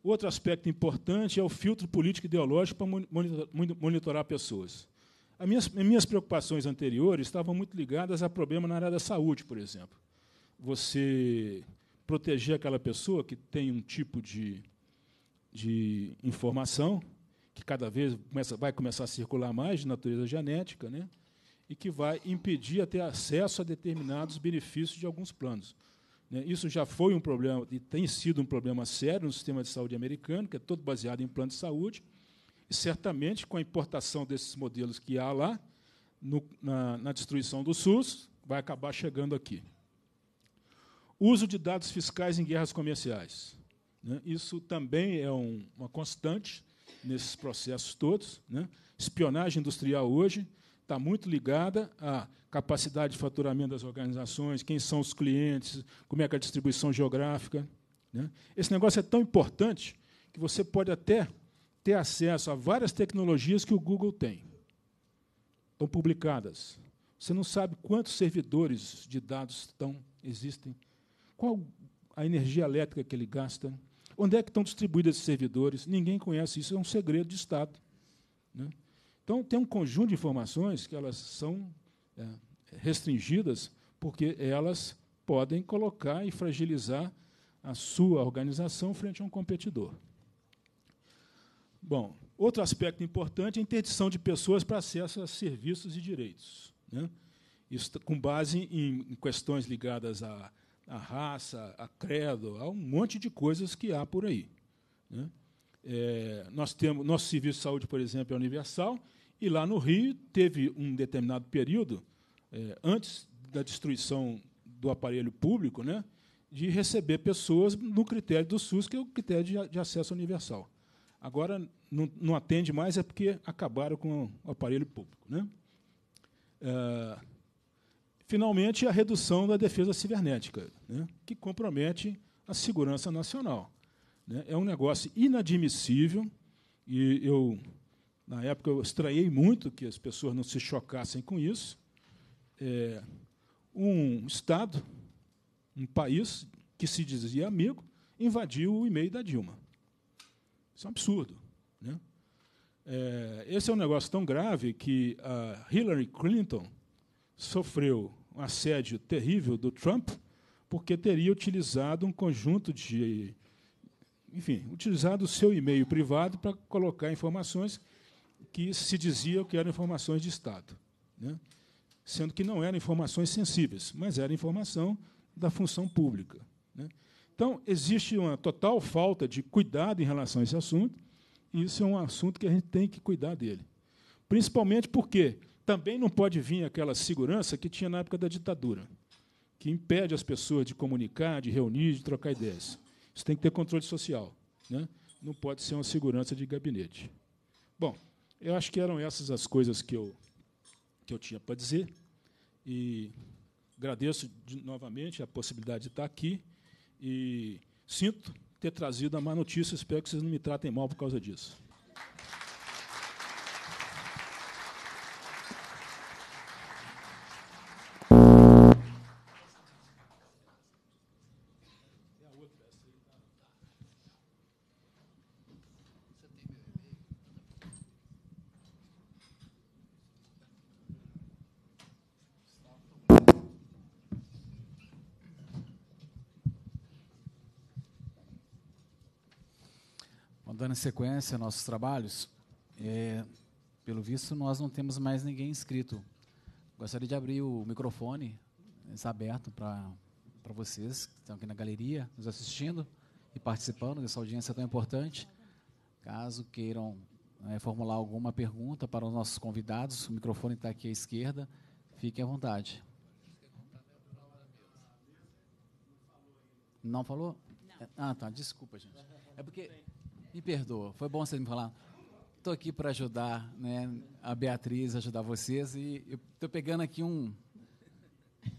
Outro aspecto importante é o filtro político ideológico para monitorar pessoas. As minhas, minhas preocupações anteriores estavam muito ligadas a problemas na área da saúde, por exemplo. Você proteger aquela pessoa que tem um tipo de, de informação cada vez começa, vai começar a circular mais de natureza genética, né? e que vai impedir até acesso a determinados benefícios de alguns planos. Né. Isso já foi um problema, e tem sido um problema sério no sistema de saúde americano, que é todo baseado em plano de saúde, e certamente com a importação desses modelos que há lá, no, na, na destruição do SUS, vai acabar chegando aqui. Uso de dados fiscais em guerras comerciais. Né. Isso também é um, uma constante nesses processos todos. Né? Espionagem industrial hoje está muito ligada à capacidade de faturamento das organizações, quem são os clientes, como é que é a distribuição geográfica. Né? Esse negócio é tão importante que você pode até ter acesso a várias tecnologias que o Google tem. Estão publicadas. Você não sabe quantos servidores de dados estão, existem, qual a energia elétrica que ele gasta, Onde é que estão distribuídos esses servidores? Ninguém conhece isso, é um segredo de Estado. Né? Então, tem um conjunto de informações que elas são é, restringidas, porque elas podem colocar e fragilizar a sua organização frente a um competidor. Bom, outro aspecto importante é a interdição de pessoas para acesso a serviços e direitos. Né? Isso com base em questões ligadas à a raça, a credo, há um monte de coisas que há por aí. Né? É, nós temos nosso serviço de saúde, por exemplo, é universal, e lá no Rio teve um determinado período, é, antes da destruição do aparelho público, né, de receber pessoas no critério do SUS, que é o critério de, de acesso universal. Agora não, não, atende mais é porque acabaram com o aparelho público, né? É, Finalmente, a redução da defesa cibernética, né, que compromete a segurança nacional. Né. É um negócio inadmissível, e eu, na época, eu estranhei muito que as pessoas não se chocassem com isso. É, um Estado, um país que se dizia amigo, invadiu o e-mail da Dilma. Isso é um absurdo. Né? É, esse é um negócio tão grave que a Hillary Clinton sofreu assédio terrível do Trump, porque teria utilizado um conjunto de. Enfim, utilizado o seu e-mail privado para colocar informações que se diziam que eram informações de Estado. Né? Sendo que não eram informações sensíveis, mas era informação da função pública. Né? Então, existe uma total falta de cuidado em relação a esse assunto, e isso é um assunto que a gente tem que cuidar dele. Principalmente porque também não pode vir aquela segurança que tinha na época da ditadura, que impede as pessoas de comunicar, de reunir, de trocar ideias. Isso tem que ter controle social. Né? Não pode ser uma segurança de gabinete. Bom, eu acho que eram essas as coisas que eu, que eu tinha para dizer. E agradeço de, novamente a possibilidade de estar aqui. E sinto ter trazido a má notícia, espero que vocês não me tratem mal por causa disso. dando sequência aos nossos trabalhos, é, pelo visto nós não temos mais ninguém inscrito. Gostaria de abrir o microfone, né, está aberto para vocês que estão aqui na galeria, nos assistindo e participando dessa audiência tão importante. Caso queiram né, formular alguma pergunta para os nossos convidados, o microfone está aqui à esquerda, fiquem à vontade. Não falou? É, ah, tá, desculpa, gente. É porque me perdoa. Foi bom você me falar. Estou aqui para ajudar né, a Beatriz, ajudar vocês. E estou pegando aqui um.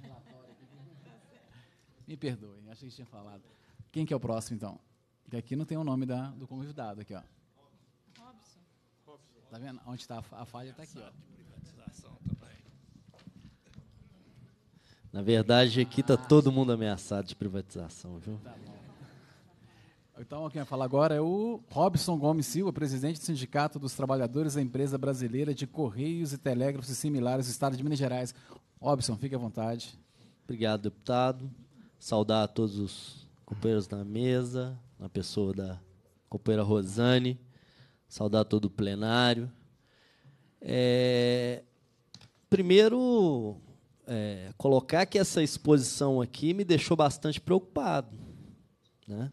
Me perdoe, achei que tinha falado. Quem que é o próximo, então? Porque aqui não tem o nome da, do convidado, aqui, ó. Robson. Tá vendo? Onde está a falha está aqui, ó. Na verdade, aqui está todo mundo ameaçado de privatização, viu? Tá bom. Então, quem vai falar agora é o Robson Gomes Silva, presidente do Sindicato dos Trabalhadores da Empresa Brasileira de Correios e Telégrafos e Similares do Estado de Minas Gerais. Robson, fique à vontade. Obrigado, deputado. Saudar a todos os companheiros na mesa, na pessoa da companheira Rosane. Saudar todo o plenário. É... Primeiro, é, colocar que essa exposição aqui me deixou bastante preocupado. Né?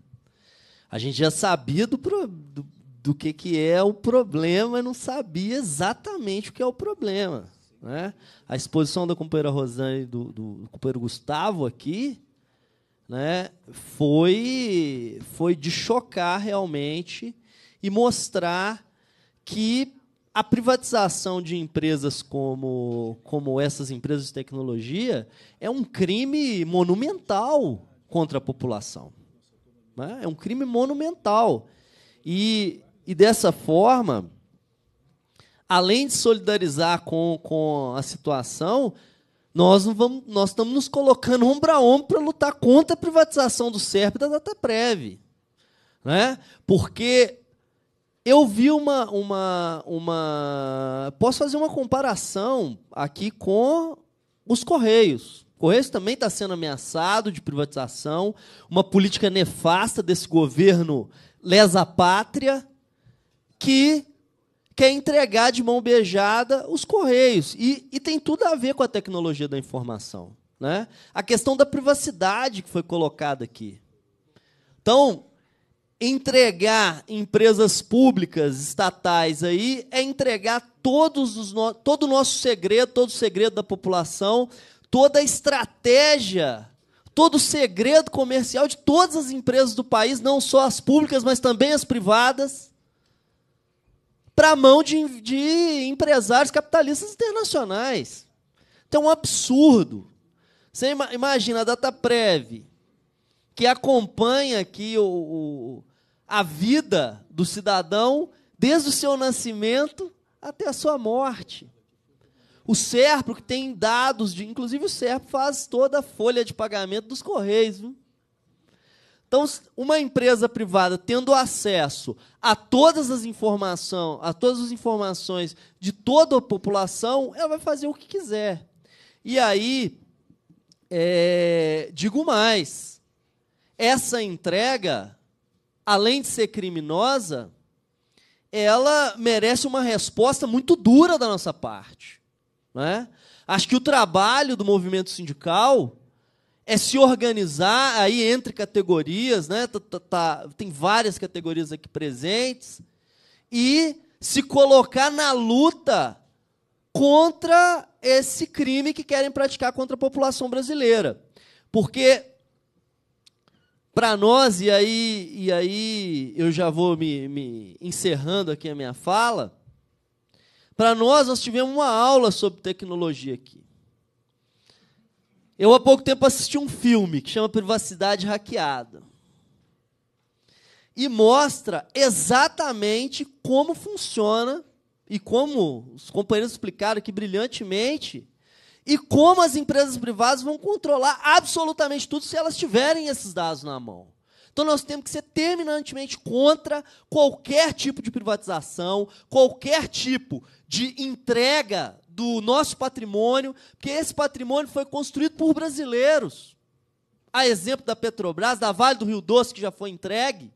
A gente já sabia do, pro, do, do, que, que é o problema, não sabia exatamente o que é o problema. Né? A exposição da companheira Rosane e do, do companheiro Gustavo aqui né, foi, foi de chocar realmente e mostrar que a privatização de empresas como, como essas empresas de tecnologia é um crime monumental contra a população. Né? É um crime monumental. E, e dessa forma, além de solidarizar com, com a situação, nós não vamos, nós estamos nos colocando ombro a ombro para lutar contra a privatização do SERP e da DataPrev. Né? Porque eu vi uma, uma, uma. Posso fazer uma comparação aqui com os Correios. Correios também está sendo ameaçado de privatização, uma política nefasta desse governo lesa pátria que quer entregar de mão beijada os Correios. E, e tem tudo a ver com a tecnologia da informação. Né? A questão da privacidade que foi colocada aqui. Então, entregar empresas públicas, estatais aí, é entregar todos os no... todo o nosso segredo, todo o segredo da população toda a estratégia, todo o segredo comercial de todas as empresas do país, não só as públicas, mas também as privadas, para a mão de, de empresários capitalistas internacionais. Então é um absurdo. Você imagina a data prévia que acompanha aqui o, o, a vida do cidadão desde o seu nascimento até a sua morte. O SERPRO, que tem dados, de, inclusive o SERPRO faz toda a folha de pagamento dos Correios. Viu? Então, uma empresa privada tendo acesso a todas as informações, a todas as informações de toda a população, ela vai fazer o que quiser. E aí, é, digo mais, essa entrega, além de ser criminosa, ela merece uma resposta muito dura da nossa parte. Né? Acho que o trabalho do movimento sindical é se organizar aí entre categorias, né? Tá, tá, tá, tem várias categorias aqui presentes, e se colocar na luta contra esse crime que querem praticar contra a população brasileira. Porque para nós, e aí, e aí eu já vou me, me encerrando aqui a minha fala, para nós, nós tivemos uma aula sobre tecnologia aqui. Eu há pouco tempo assisti um filme que chama Privacidade Hackeada. E mostra exatamente como funciona e como os companheiros explicaram aqui brilhantemente e como as empresas privadas vão controlar absolutamente tudo se elas tiverem esses dados na mão. Então nós temos que ser terminantemente contra qualquer tipo de privatização, qualquer tipo de entrega do nosso patrimônio, porque esse patrimônio foi construído por brasileiros. A exemplo da Petrobras, da Vale do Rio Doce, que já foi entregue.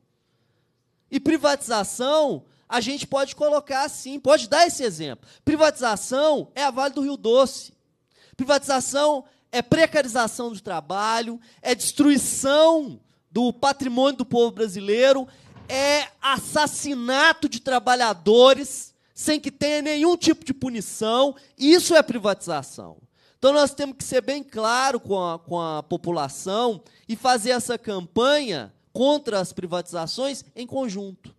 E privatização, a gente pode colocar assim, pode dar esse exemplo. Privatização é a Vale do Rio Doce. Privatização é precarização do trabalho, é destruição do patrimônio do povo brasileiro, é assassinato de trabalhadores sem que tenha nenhum tipo de punição, isso é privatização. Então nós temos que ser bem claro com a, com a população e fazer essa campanha contra as privatizações em conjunto.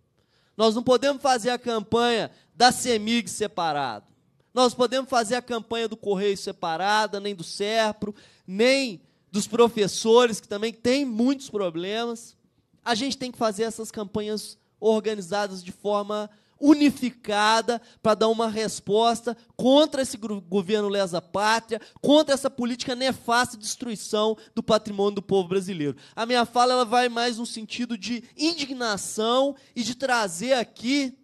Nós não podemos fazer a campanha da CEMIG separado. Nós podemos fazer a campanha do Correio separada, nem do SERPRO, nem dos professores, que também tem muitos problemas. A gente tem que fazer essas campanhas organizadas de forma unificada para dar uma resposta contra esse governo lesa pátria, contra essa política nefasta de destruição do patrimônio do povo brasileiro. A minha fala ela vai mais no sentido de indignação e de trazer aqui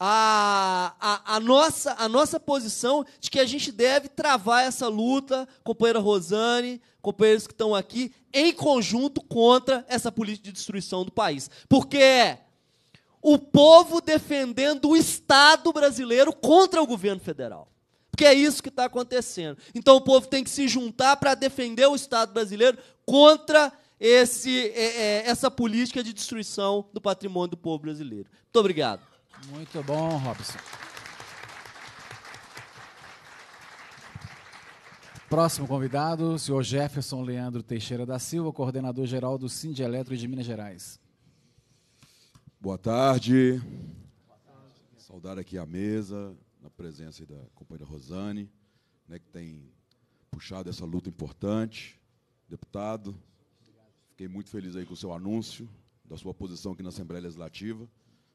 a, a, a, nossa, a nossa posição de que a gente deve travar essa luta, companheira Rosane, companheiros que estão aqui, em conjunto contra essa política de destruição do país. Porque é o povo defendendo o Estado brasileiro contra o governo federal. Porque é isso que está acontecendo. Então o povo tem que se juntar para defender o Estado brasileiro contra esse, é, é, essa política de destruição do patrimônio do povo brasileiro. Muito obrigado. Muito bom, Robson. Próximo convidado, o senhor Jefferson Leandro Teixeira da Silva, coordenador-geral do Sindicato Eletro de Minas Gerais. Boa tarde. Saudar aqui a mesa, na presença da companheira Rosane, né, que tem puxado essa luta importante. Deputado, fiquei muito feliz aí com o seu anúncio, da sua posição aqui na Assembleia Legislativa.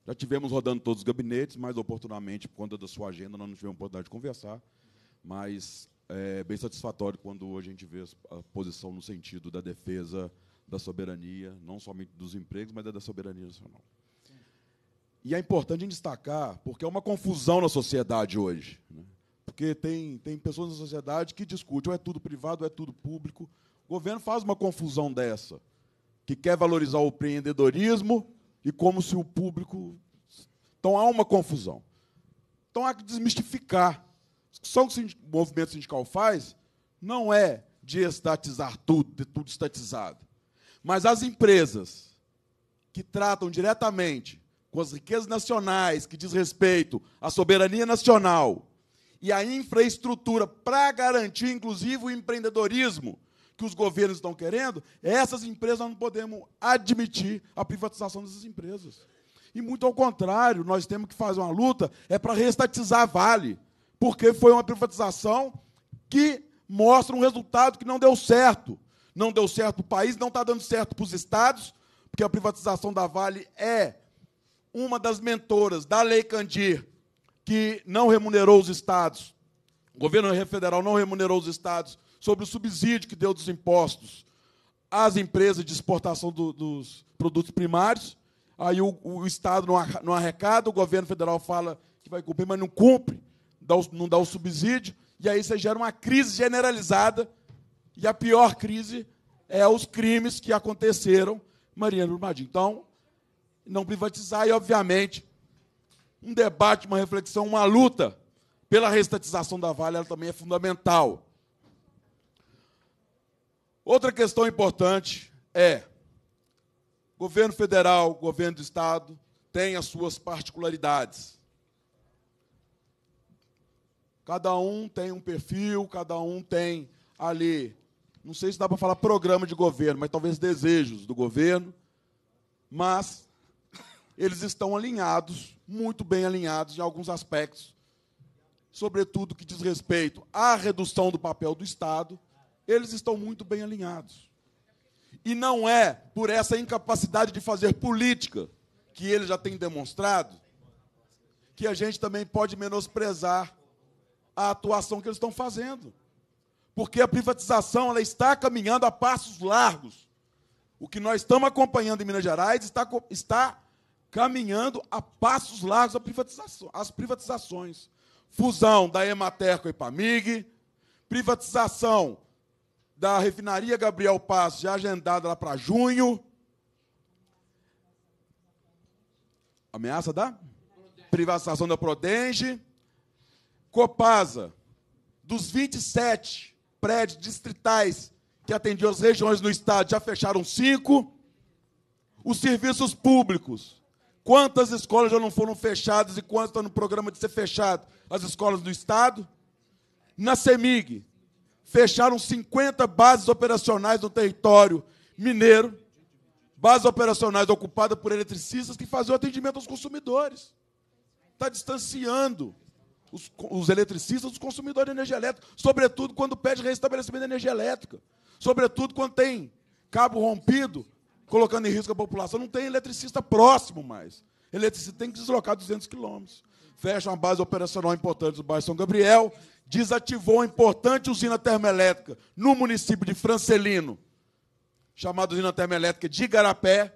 Já tivemos rodando todos os gabinetes, mas oportunamente, por conta da sua agenda, nós não tivemos oportunidade de conversar. Mas é bem satisfatório quando hoje a gente vê a posição no sentido da defesa da soberania, não somente dos empregos, mas é da soberania nacional. E é importante destacar, porque é uma confusão na sociedade hoje. Né? Porque tem, tem pessoas na sociedade que discutem ou é tudo privado ou é tudo público. O governo faz uma confusão dessa, que quer valorizar o empreendedorismo e como se o público. Então há uma confusão. Então há que desmistificar. A discussão que o movimento sindical faz não é de estatizar tudo, de tudo estatizado. Mas as empresas que tratam diretamente com as riquezas nacionais que diz respeito à soberania nacional e à infraestrutura para garantir, inclusive, o empreendedorismo que os governos estão querendo, essas empresas nós não podemos admitir a privatização dessas empresas. E muito ao contrário, nós temos que fazer uma luta é para restatizar a Vale, porque foi uma privatização que mostra um resultado que não deu certo. Não deu certo para o país, não está dando certo para os estados, porque a privatização da Vale é uma das mentoras da Lei Candir, que não remunerou os estados, o governo federal não remunerou os estados sobre o subsídio que deu dos impostos às empresas de exportação do, dos produtos primários. Aí o, o Estado não arrecada, o governo federal fala que vai cumprir, mas não cumpre, não dá o subsídio. E aí você gera uma crise generalizada. E a pior crise é os crimes que aconteceram Maria Brumadinho. Então, não privatizar, e, obviamente, um debate, uma reflexão, uma luta pela restatização da Vale, ela também é fundamental. Outra questão importante é governo federal, governo do estado tem as suas particularidades. Cada um tem um perfil, cada um tem ali, não sei se dá para falar programa de governo, mas talvez desejos do governo, mas eles estão alinhados, muito bem alinhados em alguns aspectos, sobretudo que diz respeito à redução do papel do Estado, eles estão muito bem alinhados. E não é por essa incapacidade de fazer política que eles já têm demonstrado que a gente também pode menosprezar a atuação que eles estão fazendo. Porque a privatização ela está caminhando a passos largos. O que nós estamos acompanhando em Minas Gerais está, está caminhando a passos largos a privatização, as privatizações. Fusão da Emater com a Ipamig, privatização da refinaria Gabriel Passo, já agendada lá para junho. Ameaça da privatização da Prodenge. Copasa, dos 27 prédios distritais que atendiam as regiões no Estado, já fecharam cinco. Os serviços públicos, Quantas escolas já não foram fechadas e quantas estão no programa de ser fechado? As escolas do Estado? Na CEMIG, fecharam 50 bases operacionais no território mineiro, bases operacionais ocupadas por eletricistas que faziam atendimento aos consumidores. Está distanciando os, os eletricistas dos consumidores de energia elétrica, sobretudo quando pede reestabelecimento de energia elétrica, sobretudo quando tem cabo rompido, colocando em risco a população. Não tem eletricista próximo mais. Eletricista tem que deslocar 200 quilômetros. Fecha uma base operacional importante do bairro São Gabriel, desativou uma importante usina termoelétrica no município de Francelino, chamada usina termoelétrica de Igarapé.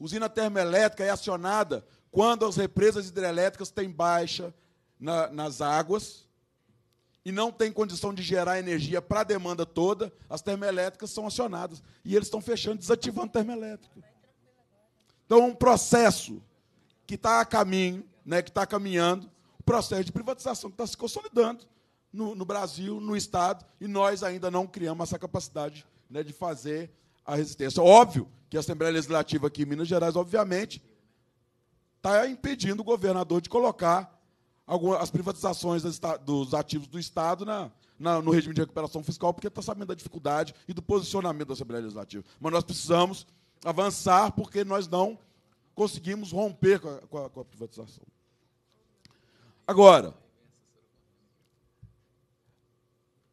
Usina termoelétrica é acionada quando as represas hidrelétricas têm baixa na, nas águas, e não tem condição de gerar energia para a demanda toda, as termoelétricas são acionadas. E eles estão fechando, desativando termoelétrica. Então, é um processo que está a caminho, né, que está caminhando, o processo de privatização que está se consolidando no, no, Brasil, no Estado, e nós ainda não criamos essa capacidade né, de fazer a resistência. Óbvio que a Assembleia Legislativa aqui em Minas Gerais, obviamente, está impedindo o governador de colocar algumas, as privatizações dos ativos do Estado na, na, no regime de recuperação fiscal, porque está sabendo da dificuldade e do posicionamento da Assembleia Legislativa. Mas nós precisamos avançar, porque nós não conseguimos romper com a, com a, com a privatização. Agora,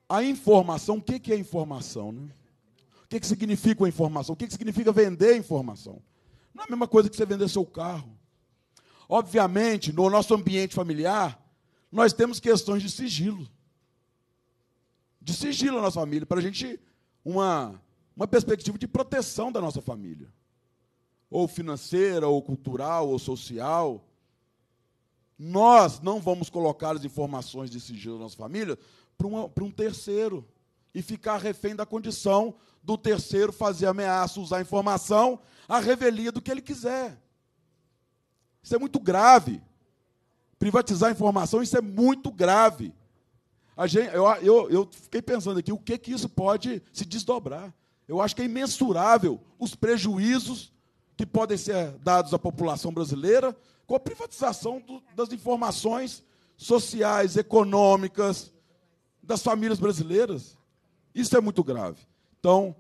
a informação, o que é informação? Né? O que significa a informação? O que significa vender a informação? Não é a mesma coisa que você vender seu carro. Obviamente, no nosso ambiente familiar, nós temos questões de sigilo. De sigilo na nossa família, para a gente uma, uma perspectiva de proteção da nossa família. Ou financeira, ou cultural, ou social. Nós não vamos colocar as informações de sigilo da nossa família para, para um terceiro e ficar refém da condição do terceiro fazer ameaça, usar informação à revelia do que ele quiser. Isso é muito grave. Privatizar a informação, isso é muito grave. A gente, eu, eu, eu fiquei pensando aqui o que, que isso pode se desdobrar. Eu acho que é imensurável os prejuízos que podem ser dados à população brasileira com a privatização do, das informações sociais, econômicas das famílias brasileiras. Isso é muito grave. Então,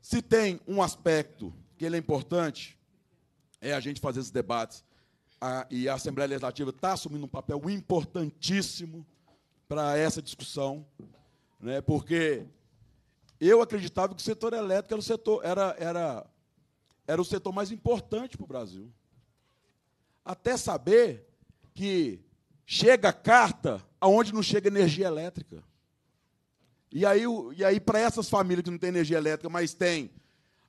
se tem um aspecto que ele é importante, é a gente fazer esses debates a, e a Assembleia Legislativa está assumindo um papel importantíssimo para essa discussão, né, porque eu acreditava que o setor elétrico era o setor, era, era, era o setor mais importante para o Brasil. Até saber que chega carta aonde não chega energia elétrica. E aí, e aí para essas famílias que não têm energia elétrica, mas têm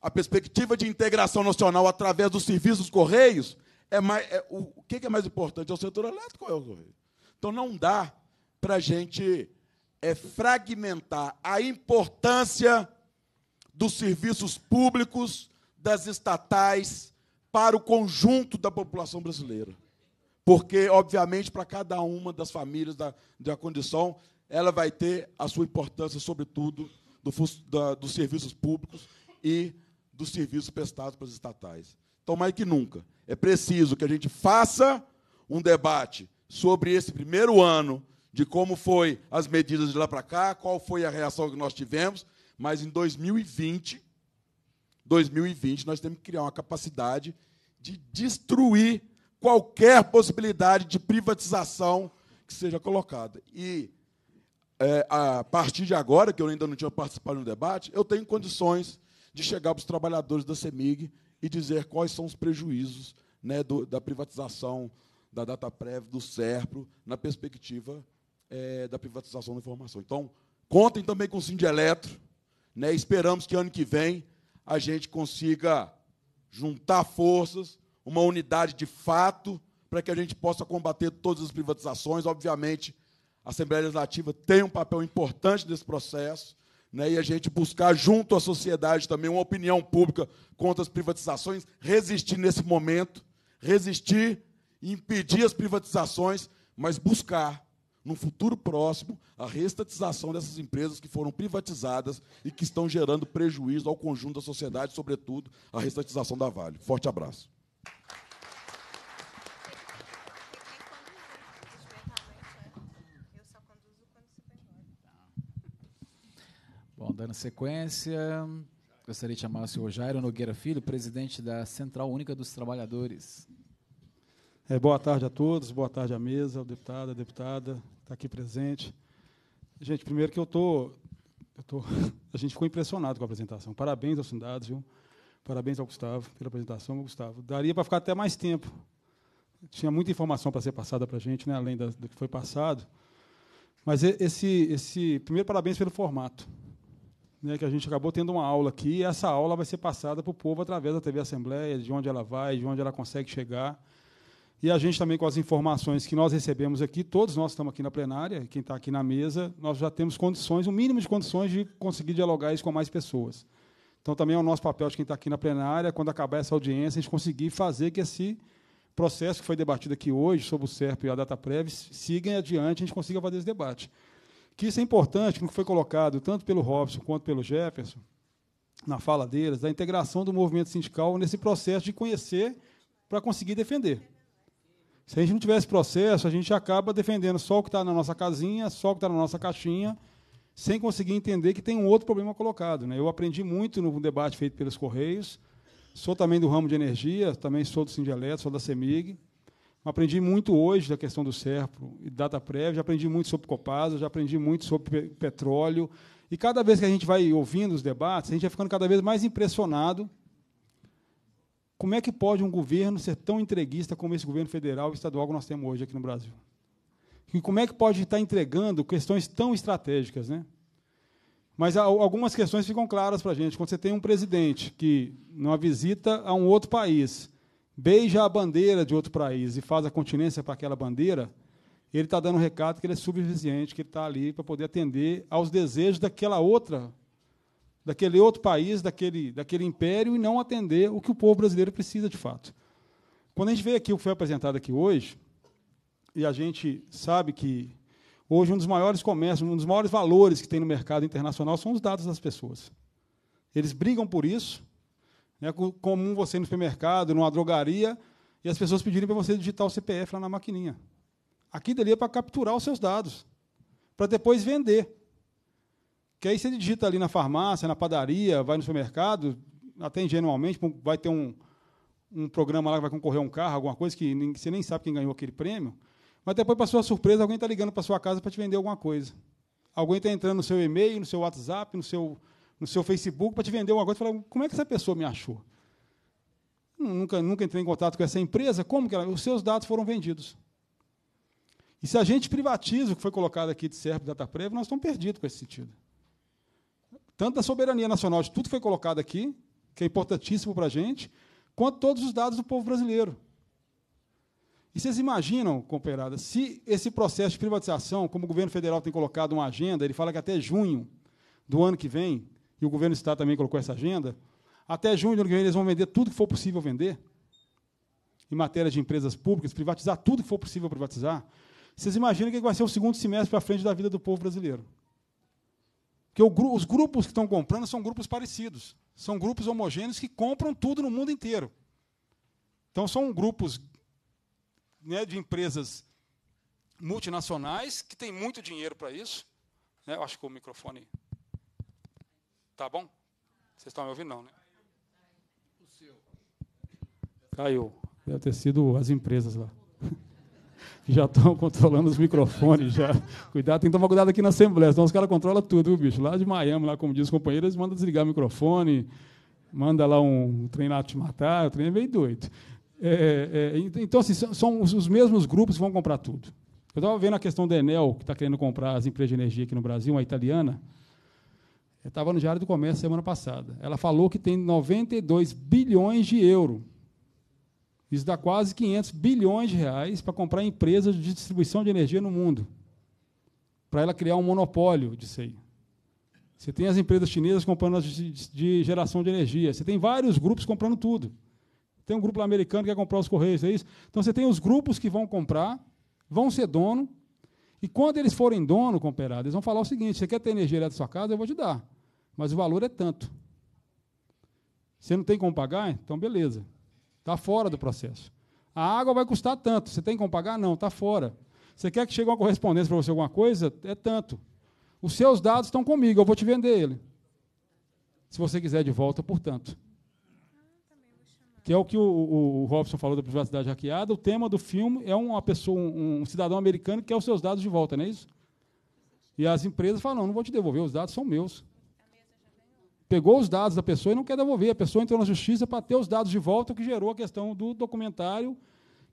a perspectiva de integração nacional através dos serviços dos Correios, é mais, é, o, o que é mais importante? É o setor elétrico ou é o governo? Então, não dá para a gente é, fragmentar a importância dos serviços públicos, das estatais, para o conjunto da população brasileira. Porque, obviamente, para cada uma das famílias da, da condição, ela vai ter a sua importância, sobretudo, do, da, dos serviços públicos e dos serviços prestados pelas estatais. Então, mais que nunca, é preciso que a gente faça um debate sobre esse primeiro ano, de como foi as medidas de lá para cá, qual foi a reação que nós tivemos, mas em 2020, 2020 nós temos que criar uma capacidade de destruir qualquer possibilidade de privatização que seja colocada. E é, a partir de agora, que eu ainda não tinha participado no debate, eu tenho condições de chegar para os trabalhadores da CEMIG e dizer quais são os prejuízos né, do, da privatização da data prévia, do CERPRO na perspectiva é, da privatização da informação. Então, contem também com o Sindieletro. Né, esperamos que ano que vem a gente consiga juntar forças, uma unidade de fato, para que a gente possa combater todas as privatizações. Obviamente, a Assembleia Legislativa tem um papel importante nesse processo, né, e a gente buscar junto à sociedade também uma opinião pública contra as privatizações, resistir nesse momento, resistir, impedir as privatizações, mas buscar no futuro próximo a restatização dessas empresas que foram privatizadas e que estão gerando prejuízo ao conjunto da sociedade, sobretudo a restatização da Vale. Forte abraço. Bom, dando sequência, gostaria de chamar o senhor Jairo Nogueira Filho, presidente da Central Única dos Trabalhadores. É, boa tarde a todos, boa tarde à mesa, ao deputado, à deputada que está aqui presente. Gente, primeiro que eu tô, eu tô, a gente ficou impressionado com a apresentação. Parabéns aos sindados, viu? Parabéns ao Gustavo pela apresentação, Gustavo. Daria para ficar até mais tempo. Tinha muita informação para ser passada para a gente, né, além da, do que foi passado. Mas esse, esse primeiro parabéns pelo formato né, que a gente acabou tendo uma aula aqui, e essa aula vai ser passada para o povo através da TV Assembleia, de onde ela vai, de onde ela consegue chegar. E a gente também, com as informações que nós recebemos aqui, todos nós estamos aqui na plenária, quem está aqui na mesa, nós já temos condições, o um mínimo de condições de conseguir dialogar isso com mais pessoas. Então, também é o nosso papel de quem está aqui na plenária, quando acabar essa audiência, a gente conseguir fazer que esse processo que foi debatido aqui hoje, sobre o SERP e a data prévia, siga adiante, a gente consiga fazer esse debate que isso é importante, como foi colocado tanto pelo Robson quanto pelo Jefferson, na fala deles, da integração do movimento sindical nesse processo de conhecer para conseguir defender. Se a gente não tiver esse processo, a gente acaba defendendo só o que está na nossa casinha, só o que está na nossa caixinha, sem conseguir entender que tem um outro problema colocado. Né? Eu aprendi muito no debate feito pelos Correios, sou também do ramo de energia, também sou do Sindieleto, sou da CEMIG, Aprendi muito hoje da questão do SERPRO e data prévia, já aprendi muito sobre Copasa, já aprendi muito sobre petróleo. E cada vez que a gente vai ouvindo os debates, a gente vai ficando cada vez mais impressionado como é que pode um governo ser tão entreguista como esse governo federal e estadual que nós temos hoje aqui no Brasil? E como é que pode estar entregando questões tão estratégicas, né? Mas algumas questões ficam claras para a gente. Quando você tem um presidente que, numa visita a um outro país, beija a bandeira de outro país e faz a continência para aquela bandeira, ele está dando um recado que ele é subserviente, que ele está ali para poder atender aos desejos daquela outra, daquele outro país, daquele, daquele império, e não atender o que o povo brasileiro precisa de fato. Quando a gente vê aqui o que foi apresentado aqui hoje, e a gente sabe que hoje um dos maiores comércios, um dos maiores valores que tem no mercado internacional são os dados das pessoas. Eles brigam por isso, é comum você ir no supermercado, numa drogaria, e as pessoas pedirem para você digitar o CPF lá na maquininha. Aqui dali é para capturar os seus dados, para depois vender. Que aí você digita ali na farmácia, na padaria, vai no supermercado, até ingenuamente, vai ter um, um programa lá que vai concorrer a um carro, alguma coisa que nem, você nem sabe quem ganhou aquele prêmio, mas depois, para sua surpresa, alguém está ligando para sua casa para te vender alguma coisa. Alguém está entrando no seu e-mail, no seu WhatsApp, no seu no seu Facebook para te vender uma coisa. Falar, como é que essa pessoa me achou? Nunca, nunca entrei em contato com essa empresa. Como que ela? Os seus dados foram vendidos. E se a gente privatiza o que foi colocado aqui de SERP e DataPrev, nós estamos perdidos com esse sentido. Tanto da soberania nacional, de tudo que foi colocado aqui, que é importantíssimo para a gente, quanto todos os dados do povo brasileiro. E vocês imaginam, companheirada, se esse processo de privatização, como o governo federal tem colocado uma agenda, ele fala que até junho do ano que vem, e o governo do Estado também colocou essa agenda, até junho do ano que vem eles vão vender tudo que for possível vender, em matéria de empresas públicas, privatizar tudo que for possível privatizar. Vocês imaginam o que vai ser o segundo semestre para frente da vida do povo brasileiro? Porque os grupos que estão comprando são grupos parecidos, são grupos homogêneos que compram tudo no mundo inteiro. Então, são grupos né, de empresas multinacionais que têm muito dinheiro para isso. Né, eu acho que o microfone tá bom? Vocês estão me ouvindo, não, né? Caiu. Deve ter sido as empresas lá. Que já estão controlando os microfones já. Cuidado, tem que tomar cuidado aqui na Assembleia, senão os caras controlam tudo, viu, bicho? Lá de Miami, lá, como diz os companheiros, eles mandam desligar o microfone, manda lá um, treinado te matar, o trem é meio doido. É, é, é então, assim, são, são, os mesmos grupos que vão comprar tudo. Eu estava vendo a questão da Enel, que está querendo comprar as empresas de energia aqui no Brasil, uma italiana estava no Diário do Comércio semana passada. Ela falou que tem 92 bilhões de euro. Isso dá quase 500 bilhões de reais para comprar empresas de distribuição de energia no mundo. Para ela criar um monopólio disse aí. Você tem as empresas chinesas comprando as de geração de energia. Você tem vários grupos comprando tudo. Tem um grupo americano que quer comprar os Correios, é isso? Então você tem os grupos que vão comprar, vão ser dono, e quando eles forem dono, comperado, eles vão falar o seguinte: você quer ter energia elétrica na sua casa? Eu vou te dar mas o valor é tanto. Você não tem como pagar? Então, beleza. Está fora do processo. A água vai custar tanto. Você tem como pagar? Não, está fora. Você quer que chegue uma correspondência para você alguma coisa? É tanto. Os seus dados estão comigo, eu vou te vender ele. Se você quiser de volta, portanto. Que é o que o, o, o Robson falou da privacidade hackeada. O tema do filme é uma pessoa, um, um cidadão americano que quer os seus dados de volta, não é isso? E as empresas falam: não, não vou te devolver, os dados são meus pegou os dados da pessoa e não quer devolver. A pessoa entrou na justiça para ter os dados de volta, o que gerou a questão do documentário,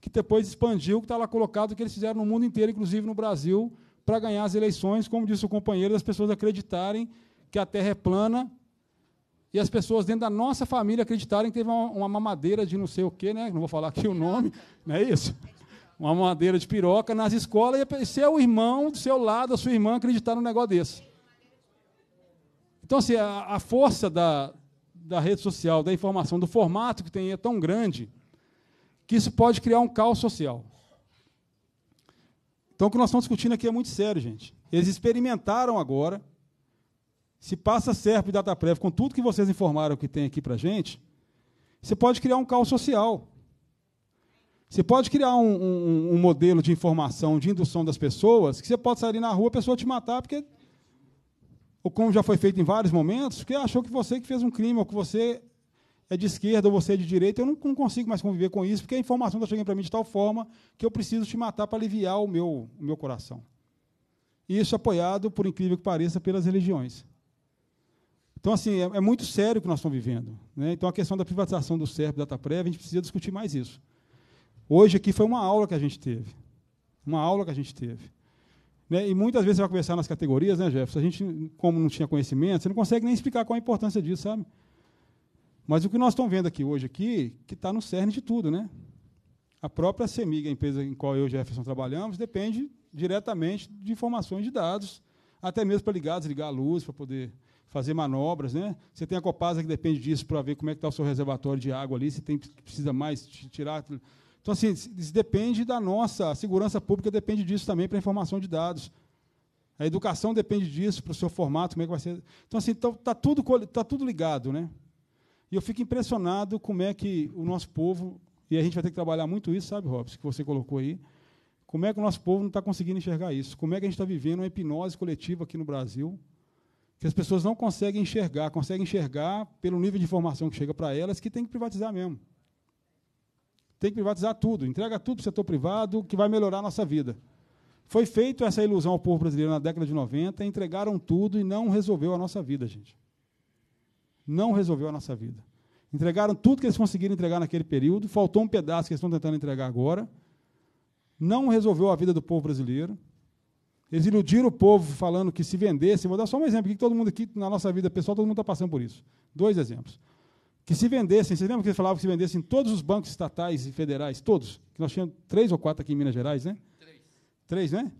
que depois expandiu, que está lá colocado, que eles fizeram no mundo inteiro, inclusive no Brasil, para ganhar as eleições, como disse o companheiro, das pessoas acreditarem que a Terra é plana e as pessoas dentro da nossa família acreditarem que teve uma, uma mamadeira de não sei o quê, né? não vou falar aqui o nome, não é isso? Uma mamadeira de piroca nas escolas e seu irmão do seu lado, a sua irmã acreditar num negócio desse. Então, assim, a, a força da, da rede social, da informação, do formato que tem é tão grande que isso pode criar um caos social. Então, o que nós estamos discutindo aqui é muito sério, gente. Eles experimentaram agora. Se passa SERP e DataPrev com tudo que vocês informaram que tem aqui para gente, você pode criar um caos social. Você pode criar um, um, um modelo de informação, de indução das pessoas, que você pode sair na rua, a pessoa te matar, porque ou como já foi feito em vários momentos, que achou que você que fez um crime, ou que você é de esquerda, ou você é de direita, eu não, não consigo mais conviver com isso, porque a informação está chegando para mim de tal forma que eu preciso te matar para aliviar o meu, o meu coração. Isso apoiado, por incrível que pareça, pelas religiões. Então, assim, é, é muito sério o que nós estamos vivendo. Né? Então, a questão da privatização do CERP, da Dataprev, a gente precisa discutir mais isso. Hoje aqui foi uma aula que a gente teve. Uma aula que a gente teve. Né? E muitas vezes você vai conversar nas categorias, né, Jefferson? A gente, como não tinha conhecimento, você não consegue nem explicar qual a importância disso, sabe? Mas o que nós estamos vendo aqui hoje, aqui, que está no cerne de tudo, né? A própria CEMIG, a empresa em qual eu e Jefferson trabalhamos, depende diretamente de informações de dados, até mesmo para ligar, desligar a luz, para poder fazer manobras, né? Você tem a Copasa que depende disso para ver como é que está o seu reservatório de água ali, se tem precisa mais tirar então, assim, isso depende da nossa, a segurança pública depende disso também para a informação de dados. A educação depende disso para o seu formato, como é que vai ser. Então, assim, está então, tudo, tá tudo ligado, né? E eu fico impressionado como é que o nosso povo, e a gente vai ter que trabalhar muito isso, sabe, Robson, que você colocou aí, como é que o nosso povo não está conseguindo enxergar isso? Como é que a gente está vivendo uma hipnose coletiva aqui no Brasil, que as pessoas não conseguem enxergar, conseguem enxergar pelo nível de informação que chega para elas, que tem que privatizar mesmo. Tem que privatizar tudo, entrega tudo para o setor privado, que vai melhorar a nossa vida. Foi feita essa ilusão ao povo brasileiro na década de 90, entregaram tudo e não resolveu a nossa vida, gente. Não resolveu a nossa vida. Entregaram tudo que eles conseguiram entregar naquele período, faltou um pedaço que eles estão tentando entregar agora. Não resolveu a vida do povo brasileiro. Eles iludiram o povo falando que se vendesse, vou dar só um exemplo, que todo mundo aqui, na nossa vida pessoal, todo mundo está passando por isso. Dois exemplos que se vendessem, vocês lembram que eles falavam que se vendessem todos os bancos estatais e federais, todos? Que nós tínhamos três ou quatro aqui em Minas Gerais, né? Três. Três, né?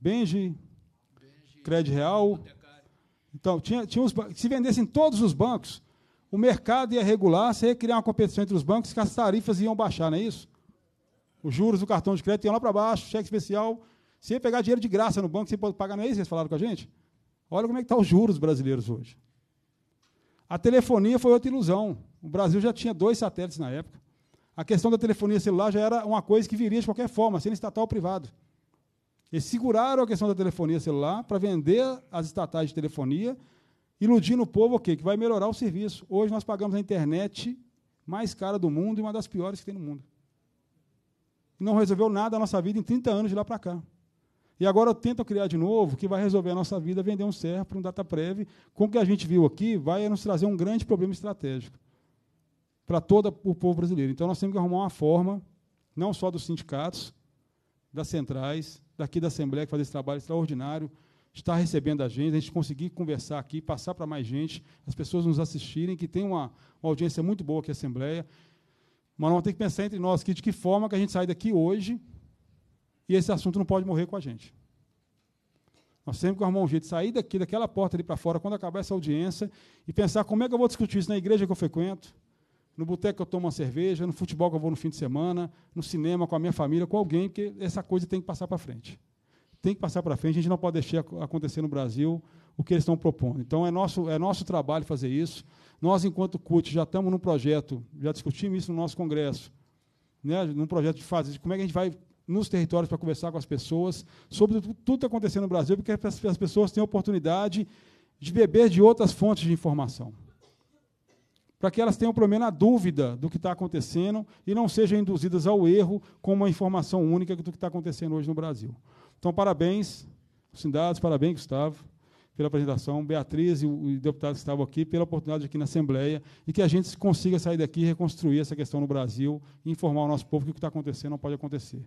Benji, Benji Crédito Real. Então, tinha, tinha os, se vendessem todos os bancos, o mercado ia regular, você ia criar uma competição entre os bancos, que as tarifas iam baixar, não é isso? Os juros do cartão de crédito iam lá para baixo, cheque especial. Você ia pegar dinheiro de graça no banco, você pode pagar, não é isso que eles falaram com a gente? Olha como é que estão tá os juros brasileiros hoje. A telefonia foi outra ilusão. O Brasil já tinha dois satélites na época. A questão da telefonia celular já era uma coisa que viria de qualquer forma, sendo estatal ou privado. Eles seguraram a questão da telefonia celular para vender as estatais de telefonia, iludindo o povo o quê? que vai melhorar o serviço. Hoje nós pagamos a internet mais cara do mundo e uma das piores que tem no mundo. E não resolveu nada a nossa vida em 30 anos de lá para cá. E agora eu tento criar de novo que vai resolver a nossa vida vender um server para um prévio, com o que a gente viu aqui, vai nos trazer um grande problema estratégico para todo o povo brasileiro. Então, nós temos que arrumar uma forma, não só dos sindicatos, das centrais, daqui da Assembleia, que faz esse trabalho extraordinário, estar recebendo a gente, a gente conseguir conversar aqui, passar para mais gente, as pessoas nos assistirem, que tem uma, uma audiência muito boa aqui a Assembleia. Mas nós temos que pensar entre nós aqui de que forma que a gente sai daqui hoje e esse assunto não pode morrer com a gente. Nós temos que arrumar um jeito de sair daqui, daquela porta ali para fora, quando acabar essa audiência, e pensar como é que eu vou discutir isso na igreja que eu frequento, no boteco eu tomo uma cerveja, no futebol que eu vou no fim de semana, no cinema com a minha família, com alguém, porque essa coisa tem que passar para frente. Tem que passar para frente, a gente não pode deixar acontecer no Brasil o que eles estão propondo. Então é nosso, é nosso trabalho fazer isso. Nós, enquanto CUT, já estamos num projeto, já discutimos isso no nosso congresso, né, num projeto de fazer, como é que a gente vai nos territórios para conversar com as pessoas sobre tudo que está acontecendo no Brasil, porque as pessoas têm a oportunidade de beber de outras fontes de informação para que elas tenham pelo menos a dúvida do que está acontecendo e não sejam induzidas ao erro com uma informação única do que está acontecendo hoje no Brasil. Então, parabéns, Sindados, parabéns, Gustavo, pela apresentação, Beatriz e o deputado que estavam aqui, pela oportunidade aqui na Assembleia, e que a gente consiga sair daqui e reconstruir essa questão no Brasil e informar o nosso povo que o que está acontecendo não pode acontecer.